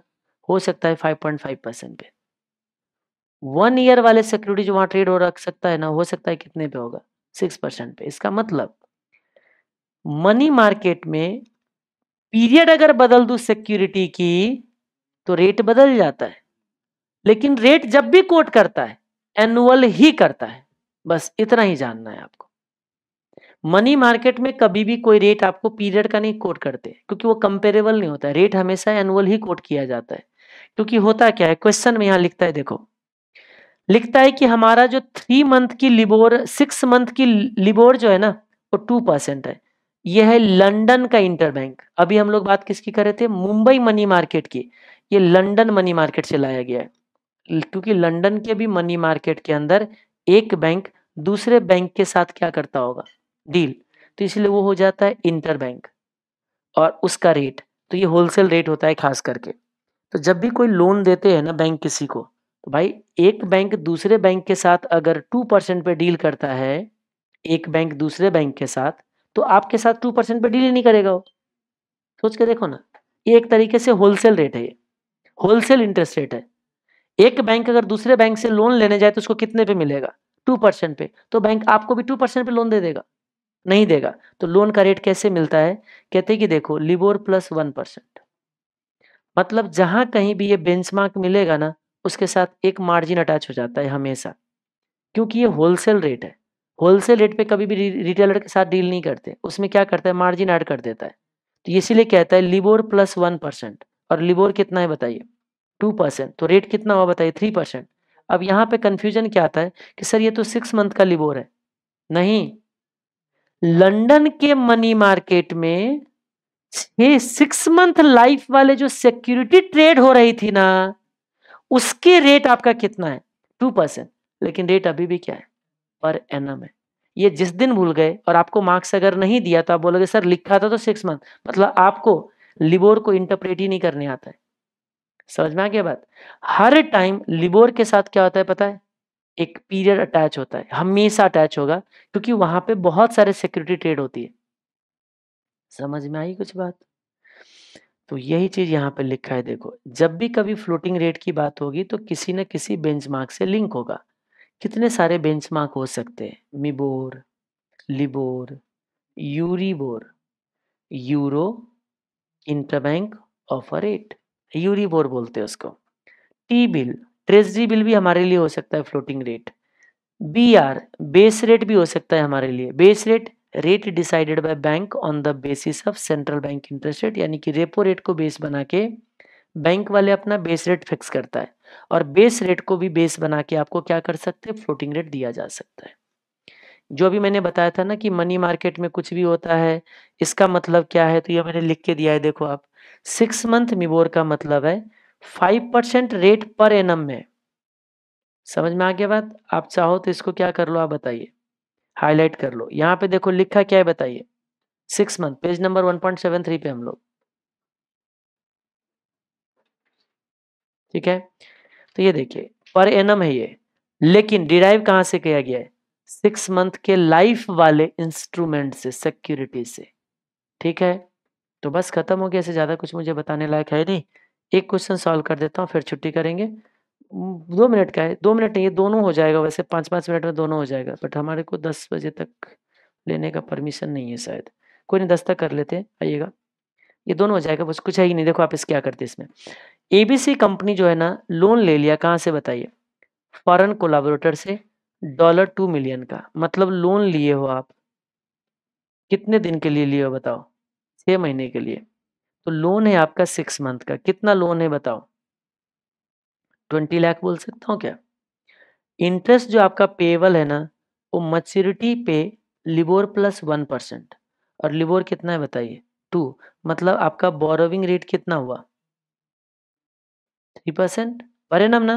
हो सकता है फाइव पॉइंट फाइव परसेंट पे वन ईयर वाले सिक्योरिटी जो वहां ट्रेड हो रख सकता है ना हो सकता है कितने पे होगा सिक्स परसेंट पे इसका मतलब मनी मार्केट में पीरियड अगर बदल दू सिक्योरिटी की तो रेट बदल जाता है लेकिन रेट जब भी कोट करता है एनुअल ही करता है बस इतना ही जानना है आपको मनी मार्केट में कभी भी कोई रेट आपको पीरियड का नहीं कोट करते क्योंकि वो कंपेरेबल नहीं होता है रेट हमेशा एनुअल ही कोट किया जाता है क्योंकि होता क्या है क्वेश्चन में यहाँ लिखता है देखो लिखता है कि हमारा जो थ्री मंथ की लिबोर सिक्स मंथ की लिबोर जो है ना वो टू परसेंट है यह है लंदन का इंटरबैंक अभी हम लोग बात किसकी कर रहे थे मुंबई मनी मार्केट की ये लंदन मनी मार्केट से लाया गया है क्योंकि लंदन के भी मनी मार्केट के अंदर एक बैंक दूसरे बैंक के साथ क्या करता होगा डील तो इसलिए वो हो जाता है इंटर बैंक और उसका रेट तो ये होलसेल रेट होता है खास करके तो जब भी कोई लोन देते हैं ना बैंक किसी को तो भाई एक बैंक दूसरे बैंक के साथ अगर टू परसेंट पे डील करता है एक बैंक दूसरे बैंक के साथ तो आपके साथ टू परसेंट पर डील ही नहीं करेगा वो सोच के देखो ना ये एक तरीके से होलसेल रेट है ये होलसेल इंटरेस्ट रेट है एक बैंक अगर दूसरे बैंक से लोन लेने जाए तो उसको कितने पे मिलेगा टू परसेंट पे तो बैंक आपको भी टू परसेंट पे लोन दे देगा नहीं देगा तो लोन का रेट कैसे मिलता है कहते कि देखो लिबोर प्लस वन परसेंट मतलब जहां कहीं भी ये बेंचमार्क मिलेगा ना उसके साथ एक मार्जिन अटैच हो जाता है हमेशा क्योंकि ये होलसेल रेट है होलसेल रेट पे कभी भी रिटेलर के साथ डील नहीं करते उसमें क्या करता है मार्जिन ऐड कर देता है तो इसीलिए कहता है लिबोर प्लस वन परसेंट और लिबोर कितना है बताइए टू परसेंट तो रेट कितना हुआ बताइए थ्री परसेंट अब यहाँ पे कन्फ्यूजन क्या आता है कि सर ये तो सिक्स मंथ का लिबोर है नहीं लंडन के मनी मार्केट में सिक्स मंथ लाइफ वाले जो सिक्योरिटी ट्रेड हो रही थी ना उसके रेट आपका कितना है टू परसेंट लेकिन रेट अभी भी क्या है पर एनम है ये जिस दिन भूल गए और आपको मार्क्स अगर नहीं दिया तो आप बोलोगे सर लिखा था तो सिक्स मंथ मतलब आपको लिबोर को इंटरप्रेट ही नहीं करने आता है समझ में आ गया बात हर टाइम लिबोर के साथ क्या होता है पता है एक पीरियड अटैच होता है हमेशा अटैच होगा क्योंकि वहां पे बहुत सारे सिक्योरिटी ट्रेड होती है समझ में आई कुछ बात तो यही चीज यहाँ पे लिखा है देखो जब भी कभी फ्लोटिंग रेट की बात होगी तो किसी न किसी बेंचमार्क से लिंक होगा कितने सारे बेंचमार्क हो सकते हैं MIBOR LIBOR EURIBOR euro interbank offer rate EURIBOR बोलते हैं उसको टी बिल ट्रेजरी बिल भी हमारे लिए हो सकता है floating rate B R base rate भी हो सकता है हमारे लिए base rate rate decided by bank on the basis of central bank interest rate यानी कि रेपो रेट को बेस बना के बैंक वाले अपना बेस रेट फिक्स करता है और बेस रेट को भी बेस बना के आपको क्या कर सकते हैं फ्लोटिंग रेट दिया जा सकता है जो भी मैंने बताया था ना कि मनी मार्केट में कुछ भी होता है इसका मतलब क्या है तो ये मैंने लिख के दिया है देखो आप सिक्स मंथ मिबोर का मतलब है फाइव परसेंट रेट पर एम में समझ में आ गया बात आप चाहो तो इसको क्या कर लो आप बताइए हाईलाइट कर लो यहाँ पे देखो लिखा क्या है बताइए six month page number one point seven three पे हम लोग ठीक है तो ये देखिए पर एनम है ये लेकिन डिराइव कहां से किया गया है सिक्स मंथ के लाइफ वाले इंस्ट्रूमेंट से सिक्योरिटी से ठीक है तो बस खत्म हो गया ऐसे ज़्यादा कुछ मुझे बताने लायक है नहीं एक क्वेश्चन सॉल्व कर देता हूँ फिर छुट्टी करेंगे दो मिनट का है दो मिनट नहीं ये दोनों हो जाएगा वैसे पांच पांच मिनट में दोनों हो जाएगा बट हमारे को दस बजे तक लेने का परमिशन नहीं है शायद कोई नहीं दस तक कर लेते हैं आइएगा ये दोनों हो जाएगा बस कुछ है ही नहीं देखो आप इस क्या करते इसमें एबीसी कंपनी जो है ना लोन ले लिया कहाँ से बताइए फॉरेन कोलाबोरेटर से डॉलर टू मिलियन का मतलब लोन लिए हो आप कितने दिन के लिए लिए हो बताओ छः महीने के लिए तो लोन है आपका सिक्स मंथ का कितना लोन है बताओ ट्वेंटी लाख बोल सकता हूँ क्या इंटरेस्ट जो आपका पेबल है ना वो मच्योरिटी पे लिबोर प्लस वन परसेंट और लिबोर कितना है बताइए टू मतलब आपका बोरोविंग रेट कितना हुआ थ्री परसेंट परिणाम ना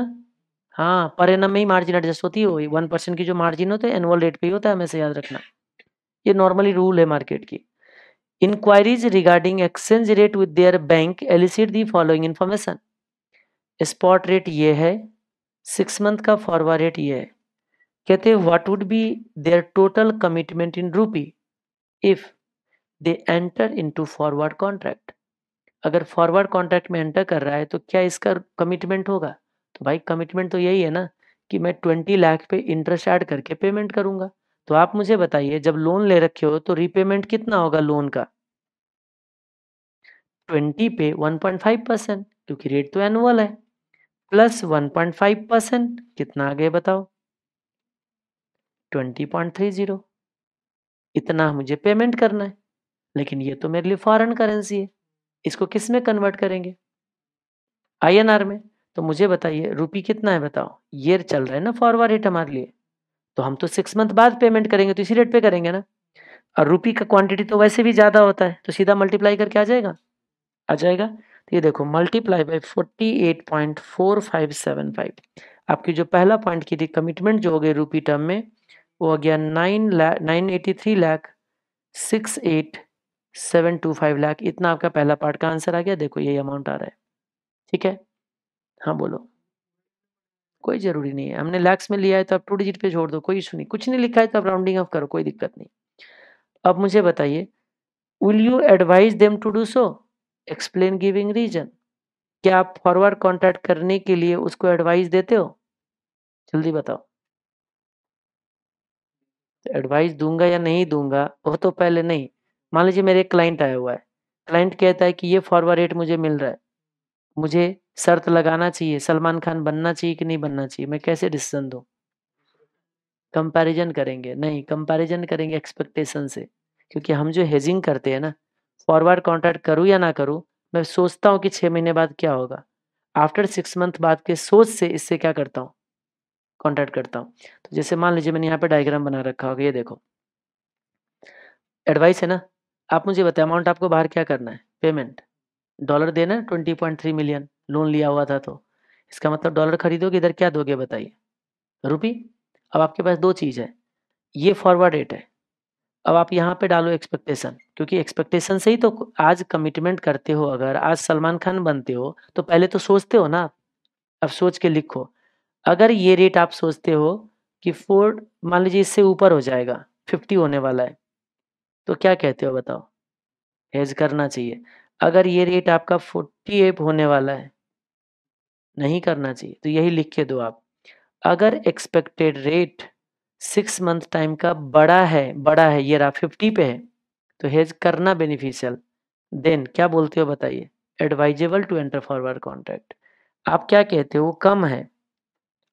हाँ परिणाम में ही मार्जिन एडजस्ट होती है वही वन परसेंट की जो मार्जिन होता है एनुअल रेट पे ही होता है हमेशा याद रखना ये नॉर्मली रूल है मार्केट की inquiries regarding exchange rate with their bank elicit the following information spot rate ये है सिक्स मंथ का फॉरवर्ड रेट ये है कहते हैं what would be their total commitment in rupee if they enter into forward contract अगर फॉरवर्ड कॉन्ट्रैक्ट में एंटर कर रहा है तो क्या इसका कमिटमेंट होगा तो भाई कमिटमेंट तो यही है ना कि मैं ट्वेंटी लाख पे इंटरेस्ट ऐड करके पेमेंट करूंगा तो आप मुझे बताइए जब लोन ले रखे हो तो रीपेमेंट कितना होगा लोन का ट्वेंटी पे वन पॉइंट फाइव परसेंट क्योंकि रेट तो एनुअल है plus one point five percent कितना आ गया बताओ ट्वेंटी पॉइंट थ्री जीरो इतना मुझे पेमेंट करना है लेकिन ये तो मेरे लिए फॉरेन करेंसी है इसको किस में कन्वर्ट करेंगे आईएनआर में तो मुझे बताइए रुपी कितना है बताओ ये चल रहा है ना फॉरवर्ड रेट हमारे लिए तो हम तो सिक्स मंथ बाद पेमेंट करेंगे तो इसी रेट पे करेंगे ना और रुपी का क्वांटिटी तो वैसे भी ज़्यादा होता है तो सीधा मल्टीप्लाई करके आ जाएगा आ जाएगा तो ये देखो multiply by forty eight point four five seven five आपकी जो पहला पॉइंट की थी कमिटमेंट जो हो गई रुपी टर्म में वो हो गया nine lakh nine eighty three lakh six eight seven two five lakh इतना आपका पहला पार्ट का आंसर आ गया देखो यही अमाउंट आ रहा है ठीक है हाँ बोलो कोई जरूरी नहीं है हमने लैक्स में लिया है तो आप टू डिजिट पे छोड़ दो कोई इशू नहीं कुछ नहीं लिखा है तो आप राउंडिंग ऑफ करो कोई दिक्कत नहीं अब मुझे बताइए will you advise them to do so explain giving reason क्या आप फॉरवर्ड कॉन्टैक्ट करने के लिए उसको एडवाइस देते हो जल्दी बताओ एडवाइस तो दूंगा या नहीं दूंगा वो तो पहले नहीं मान लीजिए मेरे एक क्लाइंट आया हुआ है क्लाइंट कहता है कि ये फॉरवर्ड रेट मुझे मिल रहा है मुझे शर्त लगाना चाहिए सलमान खान बनना चाहिए कि नहीं बनना चाहिए मैं कैसे डिसीजन दूँ कंपैरिजन करेंगे नहीं कंपैरिजन करेंगे एक्सपेक्टेशन से क्योंकि हम जो हेजिंग करते हैं ना फॉरवर्ड कॉन्ट्रैक्ट करूँ या ना करूँ मैं सोचता हूँ कि छः महीने बाद क्या होगा आफ्टर सिक्स मंथ बाद के सोच से इससे क्या करता हूँ कॉन्ट्रैक्ट करता हूँ तो जैसे मान लीजिए मैंने यहाँ पे डायग्राम बना रखा होगा ये देखो एडवाइस है ना आप मुझे बताए अमाउंट आपको बाहर क्या करना है पेमेंट डॉलर देना twenty point three million loan लिया हुआ था तो इसका मतलब डॉलर खरीदोगे इधर क्या दोगे बताइए रुपी अब आपके पास दो चीज़ है ये फॉरवर्ड रेट है अब आप यहाँ पे डालो एक्सपेक्टेशन क्योंकि एक्सपेक्टेशन से ही तो आज कमिटमेंट करते हो अगर आज सलमान खान बनते हो तो पहले तो सोचते हो ना आप अब सोच के लिखो अगर ये रेट आप सोचते हो कि फोर मान लीजिए इससे ऊपर हो जाएगा फिफ्टी होने वाला है तो क्या कहते हो बताओ हेज करना चाहिए अगर ये रेट आपका फोर्टी एट होने वाला है नहीं करना चाहिए तो यही लिख के दो आप अगर expected rate six month time का बड़ा है बड़ा है ये रहा फिफ्टी पे है तो हेज करना बेनिफिशियल देन क्या बोलते हो बताइए advisable to enter forward contract आप क्या कहते हो कम है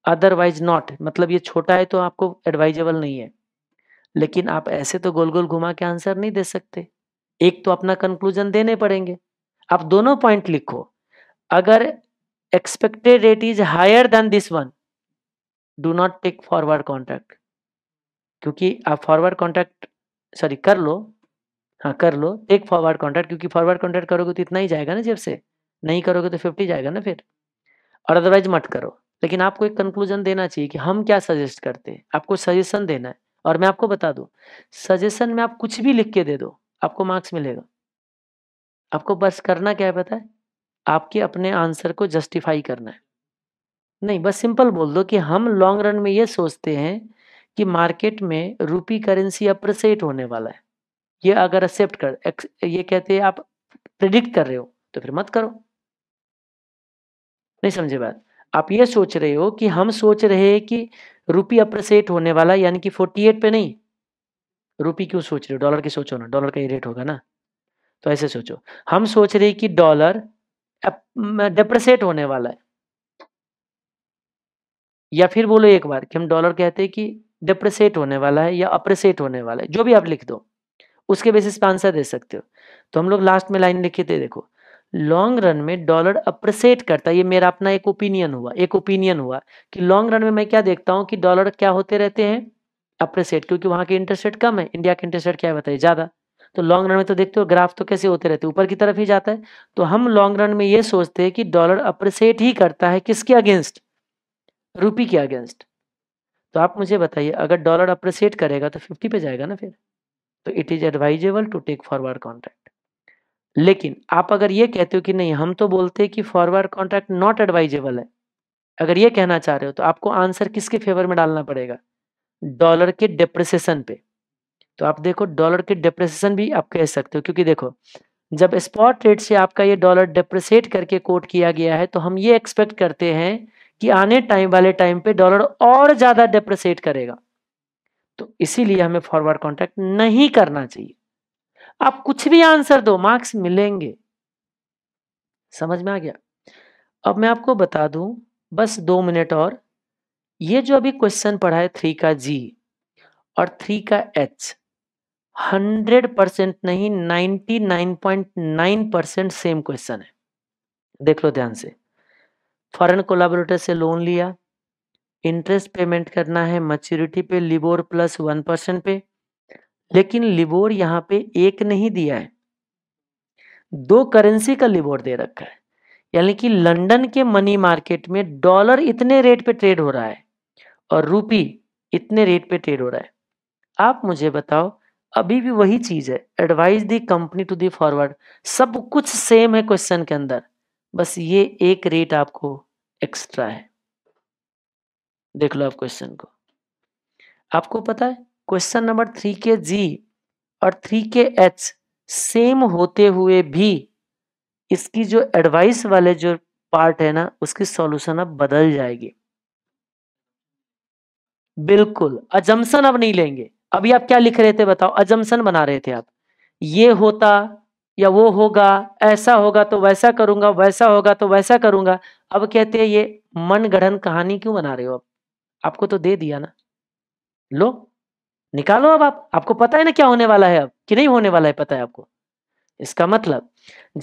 अदरवाइज नॉट मतलब ये छोटा है तो आपको एडवाइजेबल नहीं है लेकिन आप ऐसे तो गोल गोल घुमा के आंसर नहीं दे सकते एक तो अपना कंक्लूजन देने पड़ेंगे आप दोनों पॉइंट लिखो अगर expected rate is higher than this one do not take forward contract क्योंकि आप फॉरवर्ड कॉन्ट्रैक्ट सॉरी कर लो हाँ कर लो टेक फॉरवर्ड कॉन्ट्रैक्ट क्योंकि फॉरवर्ड कॉन्ट्रैक्ट करोगे तो इतना ही जाएगा ना जब से नहीं करोगे तो फिफ्टी जाएगा ना फिर और अदरवाइज मत करो लेकिन आपको एक कंक्लूजन देना चाहिए कि हम क्या सजेस्ट करते हैं आपको सजेशन देना है और मैं आपको बता दूं सजेशन में आप कुछ भी लिख के दे दो आपको मार्क्स मिलेगा आपको बस करना क्या है पता है आपके अपने आंसर को जस्टिफाई करना है नहीं बस सिंपल बोल दो कि हम लॉन्ग रन में ये सोचते हैं कि मार्केट में रूपी करेंसी अप्रिसिएट होने वाला है ये अगर एक्सेप्ट कर ये कहते हैं आप प्रिडिक्ट कर रहे हो तो फिर मत करो नहीं समझे बात आप ये सोच रहे हो कि हम सोच रहे हैं कि रुपी अप्रिसिएट होने वाला यानी कि फोर्टी एट पे नहीं रुपी क्यों सोच रहे हो डॉलर की सोचो ना डॉलर का ही रेट होगा ना तो ऐसे सोचो हम सोच रहे कि डॉलर डेप्रिसिएट होने वाला है या फिर बोलो एक बार कि हम डॉलर कहते हैं कि डिप्रिसिएट होने वाला है या अप्रिसिएट होने वाला है जो भी आप लिख दो उसके बेसिस पे आंसर दे सकते हो तो हम लोग लास्ट में लाइन लिखे थे देखो लॉन्ग रन में डॉलर अप्रिसिएट करता है ये मेरा अपना एक ओपिनियन हुआ एक ओपिनियन हुआ कि लॉन्ग रन में मैं क्या देखता हूँ कि डॉलर क्या होते रहते हैं अप्रिसिएट क्योंकि वहाँ के इंटरेस्ट रेट कम है इंडिया के इंटरेस्ट रेट क्या बताइए ज़्यादा तो लॉन्ग रन में तो देखते हो ग्राफ तो कैसे होते रहते ऊपर की तरफ ही जाता है तो हम लॉन्ग रन में ये सोचते हैं कि डॉलर अप्रिसिएट ही करता है किसके अगेंस्ट रुपी के अगेंस्ट तो आप मुझे बताइए अगर डॉलर अप्रिसिएट करेगा तो फिफ्टी पे जाएगा ना फिर तो it is advisable to take forward contract लेकिन आप अगर ये कहते हो कि नहीं हम तो बोलते हैं कि फॉरवर्ड कॉन्ट्रैक्ट नॉट एडवाइजेबल है अगर ये कहना चाह रहे हो तो आपको आंसर किसके फेवर में डालना पड़ेगा डॉलर के डिप्रेसेशन पे तो आप देखो डॉलर के डिप्रेसेशन भी आप कह सकते हो क्योंकि देखो जब स्पॉट रेट से आपका ये डॉलर डिप्रिसिएट करके कोट किया गया है तो हम ये एक्सपेक्ट करते हैं कि आने टाइम वाले टाइम पे डॉलर और ज़्यादा डिप्रिसिएट करेगा तो इसीलिए हमें फॉरवर्ड कॉन्ट्रैक्ट नहीं करना चाहिए आप कुछ भी आंसर दो मार्क्स मिलेंगे समझ में आ गया अब मैं आपको बता दूं बस दो मिनट और ये जो अभी क्वेश्चन पढ़ा है थ्री का जी और थ्री का एच हंड्रेड परसेंट नहीं ninety nine point nine percent same question है देख लो ध्यान से फॉरेन कोलाबोरेटर से लोन लिया इंटरेस्ट पेमेंट करना है मच्योरिटी पे लिबोर प्लस वन परसेंट पे लेकिन लिबोर यहां पे एक नहीं दिया है दो करेंसी का लिबोर दे रखा है यानी कि लंदन के मनी मार्केट में डॉलर इतने रेट पे ट्रेड हो रहा है और रूपी इतने रेट पे ट्रेड हो रहा है आप मुझे बताओ अभी भी वही चीज है advice the company to the forward सब कुछ सेम है क्वेश्चन के अंदर बस ये एक रेट आपको एक्स्ट्रा है देख लो आप क्वेश्चन को आपको पता है क्वेश्चन नंबर थ्री के जी और थ्री के एच सेम होते हुए भी इसकी जो एडवाइस वाले जो पार्ट है ना उसकी सॉल्यूशन अब बदल जाएगी बिल्कुल अजम्सन अब नहीं लेंगे अभी आप क्या लिख रहे थे बताओ अजम्सन बना रहे थे आप ये होता या वो होगा ऐसा होगा तो वैसा करूंगा वैसा होगा तो वैसा करूंगा अब कहते हैं ये मन कहानी क्यों बना रहे हो आप आपको तो दे दिया ना लो निकालो अब आप आपको पता है ना क्या होने वाला है अब कि नहीं होने वाला है पता है आपको इसका मतलब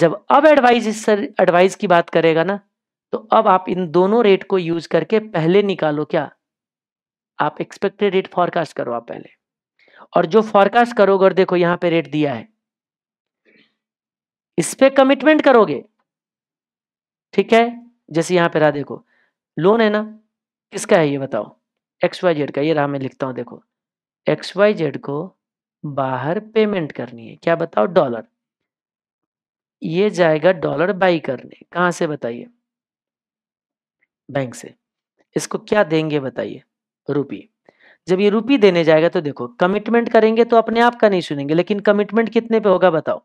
जब अब एडवाइज इस एडवाइज की बात करेगा ना तो अब आप इन दोनों रेट को यूज करके पहले निकालो क्या आप एक्सपेक्टेड रेट फॉरकास्ट करो आप पहले और जो फॉरकास्ट करोगे और देखो यहां पे रेट दिया है इस पे कमिटमेंट करोगे ठीक है जैसे यहां पे रहा देखो लोन है ना किसका है ये बताओ एक्स वाई जेड का ये रहा मैं लिखता हूं देखो एक्स वाई जेड को बाहर पेमेंट करनी है क्या बताओ डॉलर ये जाएगा डॉलर बाई करने कहां से बताइए बैंक से इसको क्या देंगे बताइए रुपी जब ये रुपी देने जाएगा तो देखो कमिटमेंट करेंगे तो अपने आप का नहीं सुनेंगे लेकिन कमिटमेंट कितने पे होगा बताओ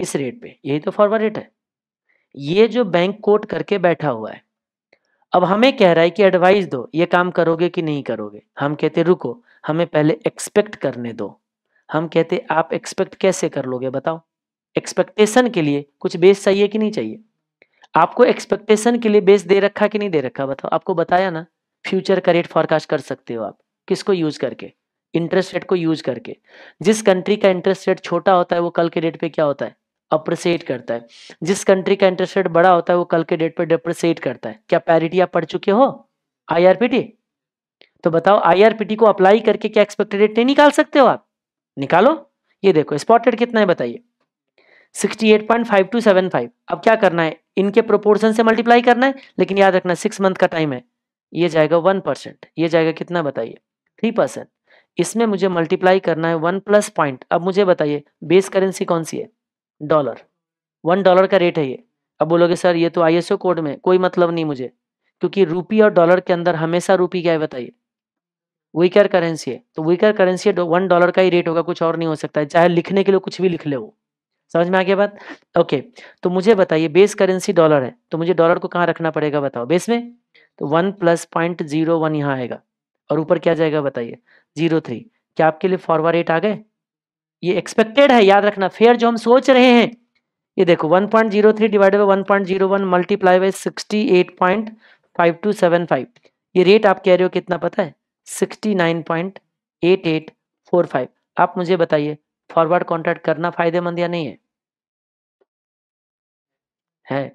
इस रेट पे यही तो फॉरवर्ड रेट है ये जो बैंक कोट करके बैठा हुआ है अब हमें कह रहा है कि एडवाइस दो ये काम करोगे कि नहीं करोगे हम कहते रुको हमें पहले एक्सपेक्ट करने दो हम कहते आप एक्सपेक्ट कैसे कर लोगे बताओ एक्सपेक्टेशन के लिए कुछ बेस चाहिए कि नहीं चाहिए आपको एक्सपेक्टेशन के लिए बेस दे रखा कि नहीं दे रखा बताओ आपको बताया ना फ्यूचर का रेट फॉरकास्ट कर सकते हो आप किसको यूज करके इंटरेस्ट रेट को यूज करके जिस कंट्री का इंटरेस्ट रेट छोटा होता है वो कल के डेट पे क्या होता है अप्रिसिएट करता है जिस कंट्री का इंटरेस्ट रेट बड़ा होता है वो कल के डेट पे डिप्रिसिएट करता है क्या पैरिटी आप पढ़ चुके हो आई तो बताओ आईआरपीटी को अप्लाई करके क्या एक्सपेक्टेड रेट नहीं निकाल सकते हो आप निकालो ये देखो स्पॉटेड कितना है बताइए 68.5275 अब क्या करना है इनके प्रोपोर्शन से मल्टीप्लाई करना है लेकिन याद रखना सिक्स मंथ का टाइम है ये जाएगा वन परसेंट ये जाएगा कितना बताइए थ्री परसेंट इसमें मुझे मल्टीप्लाई करना है वन प्लस पॉइंट अब मुझे बताइए बेस करेंसी कौन सी है डॉलर वन डॉलर का रेट है ये अब बोलोगे सर ये तो आई कोड में कोई मतलब नहीं मुझे क्योंकि रूपी और डॉलर के अंदर हमेशा रूपी क्या है बताइए वीकर करेंसी है तो वीकर करेंसी वन डॉलर का ही रेट होगा कुछ और नहीं हो सकता है चाहे लिखने के लिए कुछ भी लिख ले वो समझ में आ गया बात ओके तो मुझे बताइए बेस करेंसी डॉलर है तो मुझे डॉलर को कहाँ रखना पड़ेगा बताओ बेस में तो one plus point zero one यहाँ आएगा और ऊपर क्या जाएगा बताइए जीरो थ्री क्या आपके लिए फॉरवर्ड रेट आ गए ये एक्सपेक्टेड है याद रखना फेयर जो हम सोच रहे हैं ये देखो one point zero three divided by one multiply by sixty eight point five two seven five ये रेट आप कह रहे हो कितना पता है sixty nine point eight eight four five आप मुझे बताइए फॉरवर्ड कॉन्ट्रैक्ट करना फायदेमंद या नहीं है है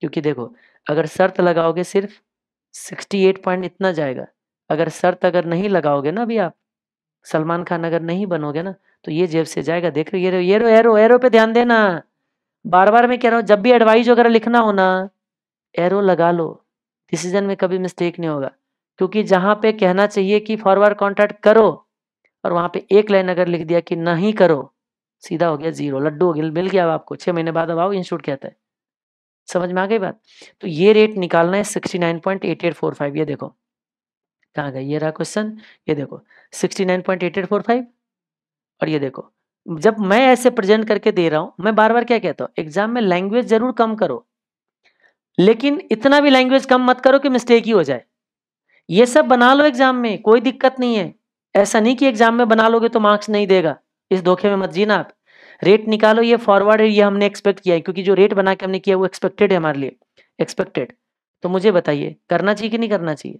क्योंकि देखो अगर शर्त लगाओगे सिर्फ सिक्सटी एट पॉइंट इतना जाएगा अगर शर्त अगर नहीं लगाओगे ना अभी आप सलमान खान अगर नहीं बनोगे ना तो ये जेब से जाएगा देख रहे ये रो, एरो एरो पे ध्यान देना बार बार मैं कह रहा हूँ जब भी एडवाइज वगैरह लिखना हो ना एरो लगा लो डिसीजन में कभी मिस्टेक नहीं होगा क्योंकि जहां पे कहना चाहिए कि फॉरवर्ड कॉन्ट्रैक्ट करो और वहां पे एक लाइन अगर लिख दिया कि नहीं करो सीधा हो गया जीरो लड्डू हो गया मिल गया अब आपको छह महीने बाद अब आओ इंस्टीट्यूट कहता है समझ में आ गई बात तो ये रेट निकालना है sixty nine point eight eight four five ये देखो कहाँ गए ये रहा क्वेश्चन ये देखो sixty nine point eight eight four five और ये देखो जब मैं ऐसे प्रेजेंट करके दे रहा हूं मैं बार बार क्या कहता हूँ एग्जाम में लैंग्वेज जरूर कम करो लेकिन इतना भी लैंग्वेज कम मत करो कि मिस्टेक ही हो जाए ये सब बना लो एग्जाम में कोई दिक्कत नहीं है ऐसा नहीं कि एग्जाम में बना लोगे तो मार्क्स नहीं देगा इस धोखे में मत जीना आप रेट निकालो ये फॉरवर्ड है ये हमने एक्सपेक्ट किया है क्योंकि जो रेट बना के हमने किया वो एक्सपेक्टेड है हमारे लिए एक्सपेक्टेड तो मुझे बताइए करना चाहिए कि नहीं करना चाहिए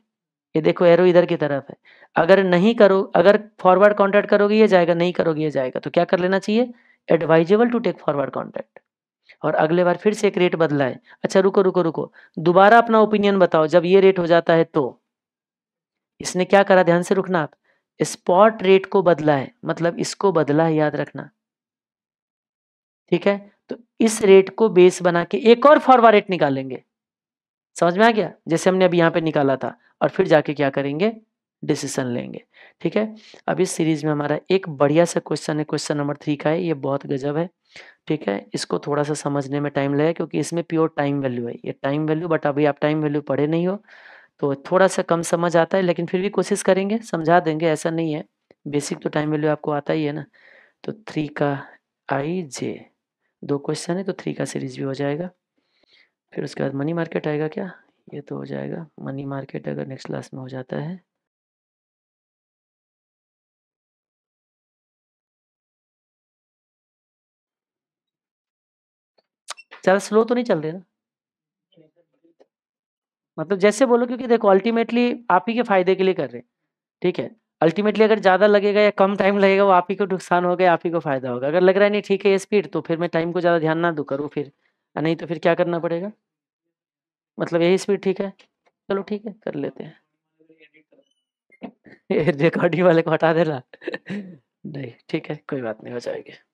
ये देखो एरो इधर की तरफ है अगर नहीं करो अगर फॉरवर्ड कॉन्ट्रैक्ट करोगे ये जाएगा नहीं करोगे ये जाएगा तो क्या कर लेना चाहिए advisable to take forward contract और अगले बार फिर से एक रेट बदला है अच्छा रुको रुको रुको दोबारा अपना ओपिनियन बताओ जब ये रेट हो जाता है तो इसने क्या करा ध्यान से रुकना आप स्पॉट रेट को बदला है मतलब इसको बदला है याद रखना ठीक है तो इस रेट को बेस बना के एक और फॉरवर्ड रेट निकालेंगे समझ में आ गया जैसे हमने अभी यहां पे निकाला था और फिर जाके क्या करेंगे डिसीजन लेंगे ठीक है अब इस सीरीज में हमारा एक बढ़िया सा क्वेश्चन है क्वेश्चन नंबर थ्री का है ये बहुत गजब है ठीक है इसको थोड़ा सा समझने में टाइम लगेगा क्योंकि इसमें प्योर टाइम वैल्यू है ये टाइम वैल्यू बट अभी आप टाइम वैल्यू पढ़े नहीं हो तो थोड़ा सा कम समझ आता है लेकिन फिर भी कोशिश करेंगे समझा देंगे ऐसा नहीं है बेसिक तो टाइम वैल्यू आपको आता ही है ना तो थ्री का आई जे दो क्वेश्चन है तो थ्री का सीरीज भी हो जाएगा फिर उसके बाद मनी मार्केट आएगा क्या ये तो हो जाएगा मनी मार्केट अगर नेक्स्ट क्लास में हो जाता है ज़्यादा स्लो तो नहीं चल रहे ना मतलब जैसे बोलो क्योंकि देखो अल्टीमेटली आप ही के फायदे के लिए कर रहे हैं ठीक है अल्टीमेटली अगर ज़्यादा लगेगा या कम टाइम लगेगा वो आप ही को नुकसान होगा आप ही को फायदा होगा अगर लग रहा है नहीं ठीक है ये स्पीड तो फिर मैं टाइम को ज़्यादा ध्यान ना दू करूँ फिर नहीं तो फिर क्या करना पड़ेगा मतलब यही स्पीड ठीक है चलो ठीक है कर लेते हैं रिकॉर्डिंग वाले को हटा देना नहीं ठीक है कोई बात नहीं हो जाएगी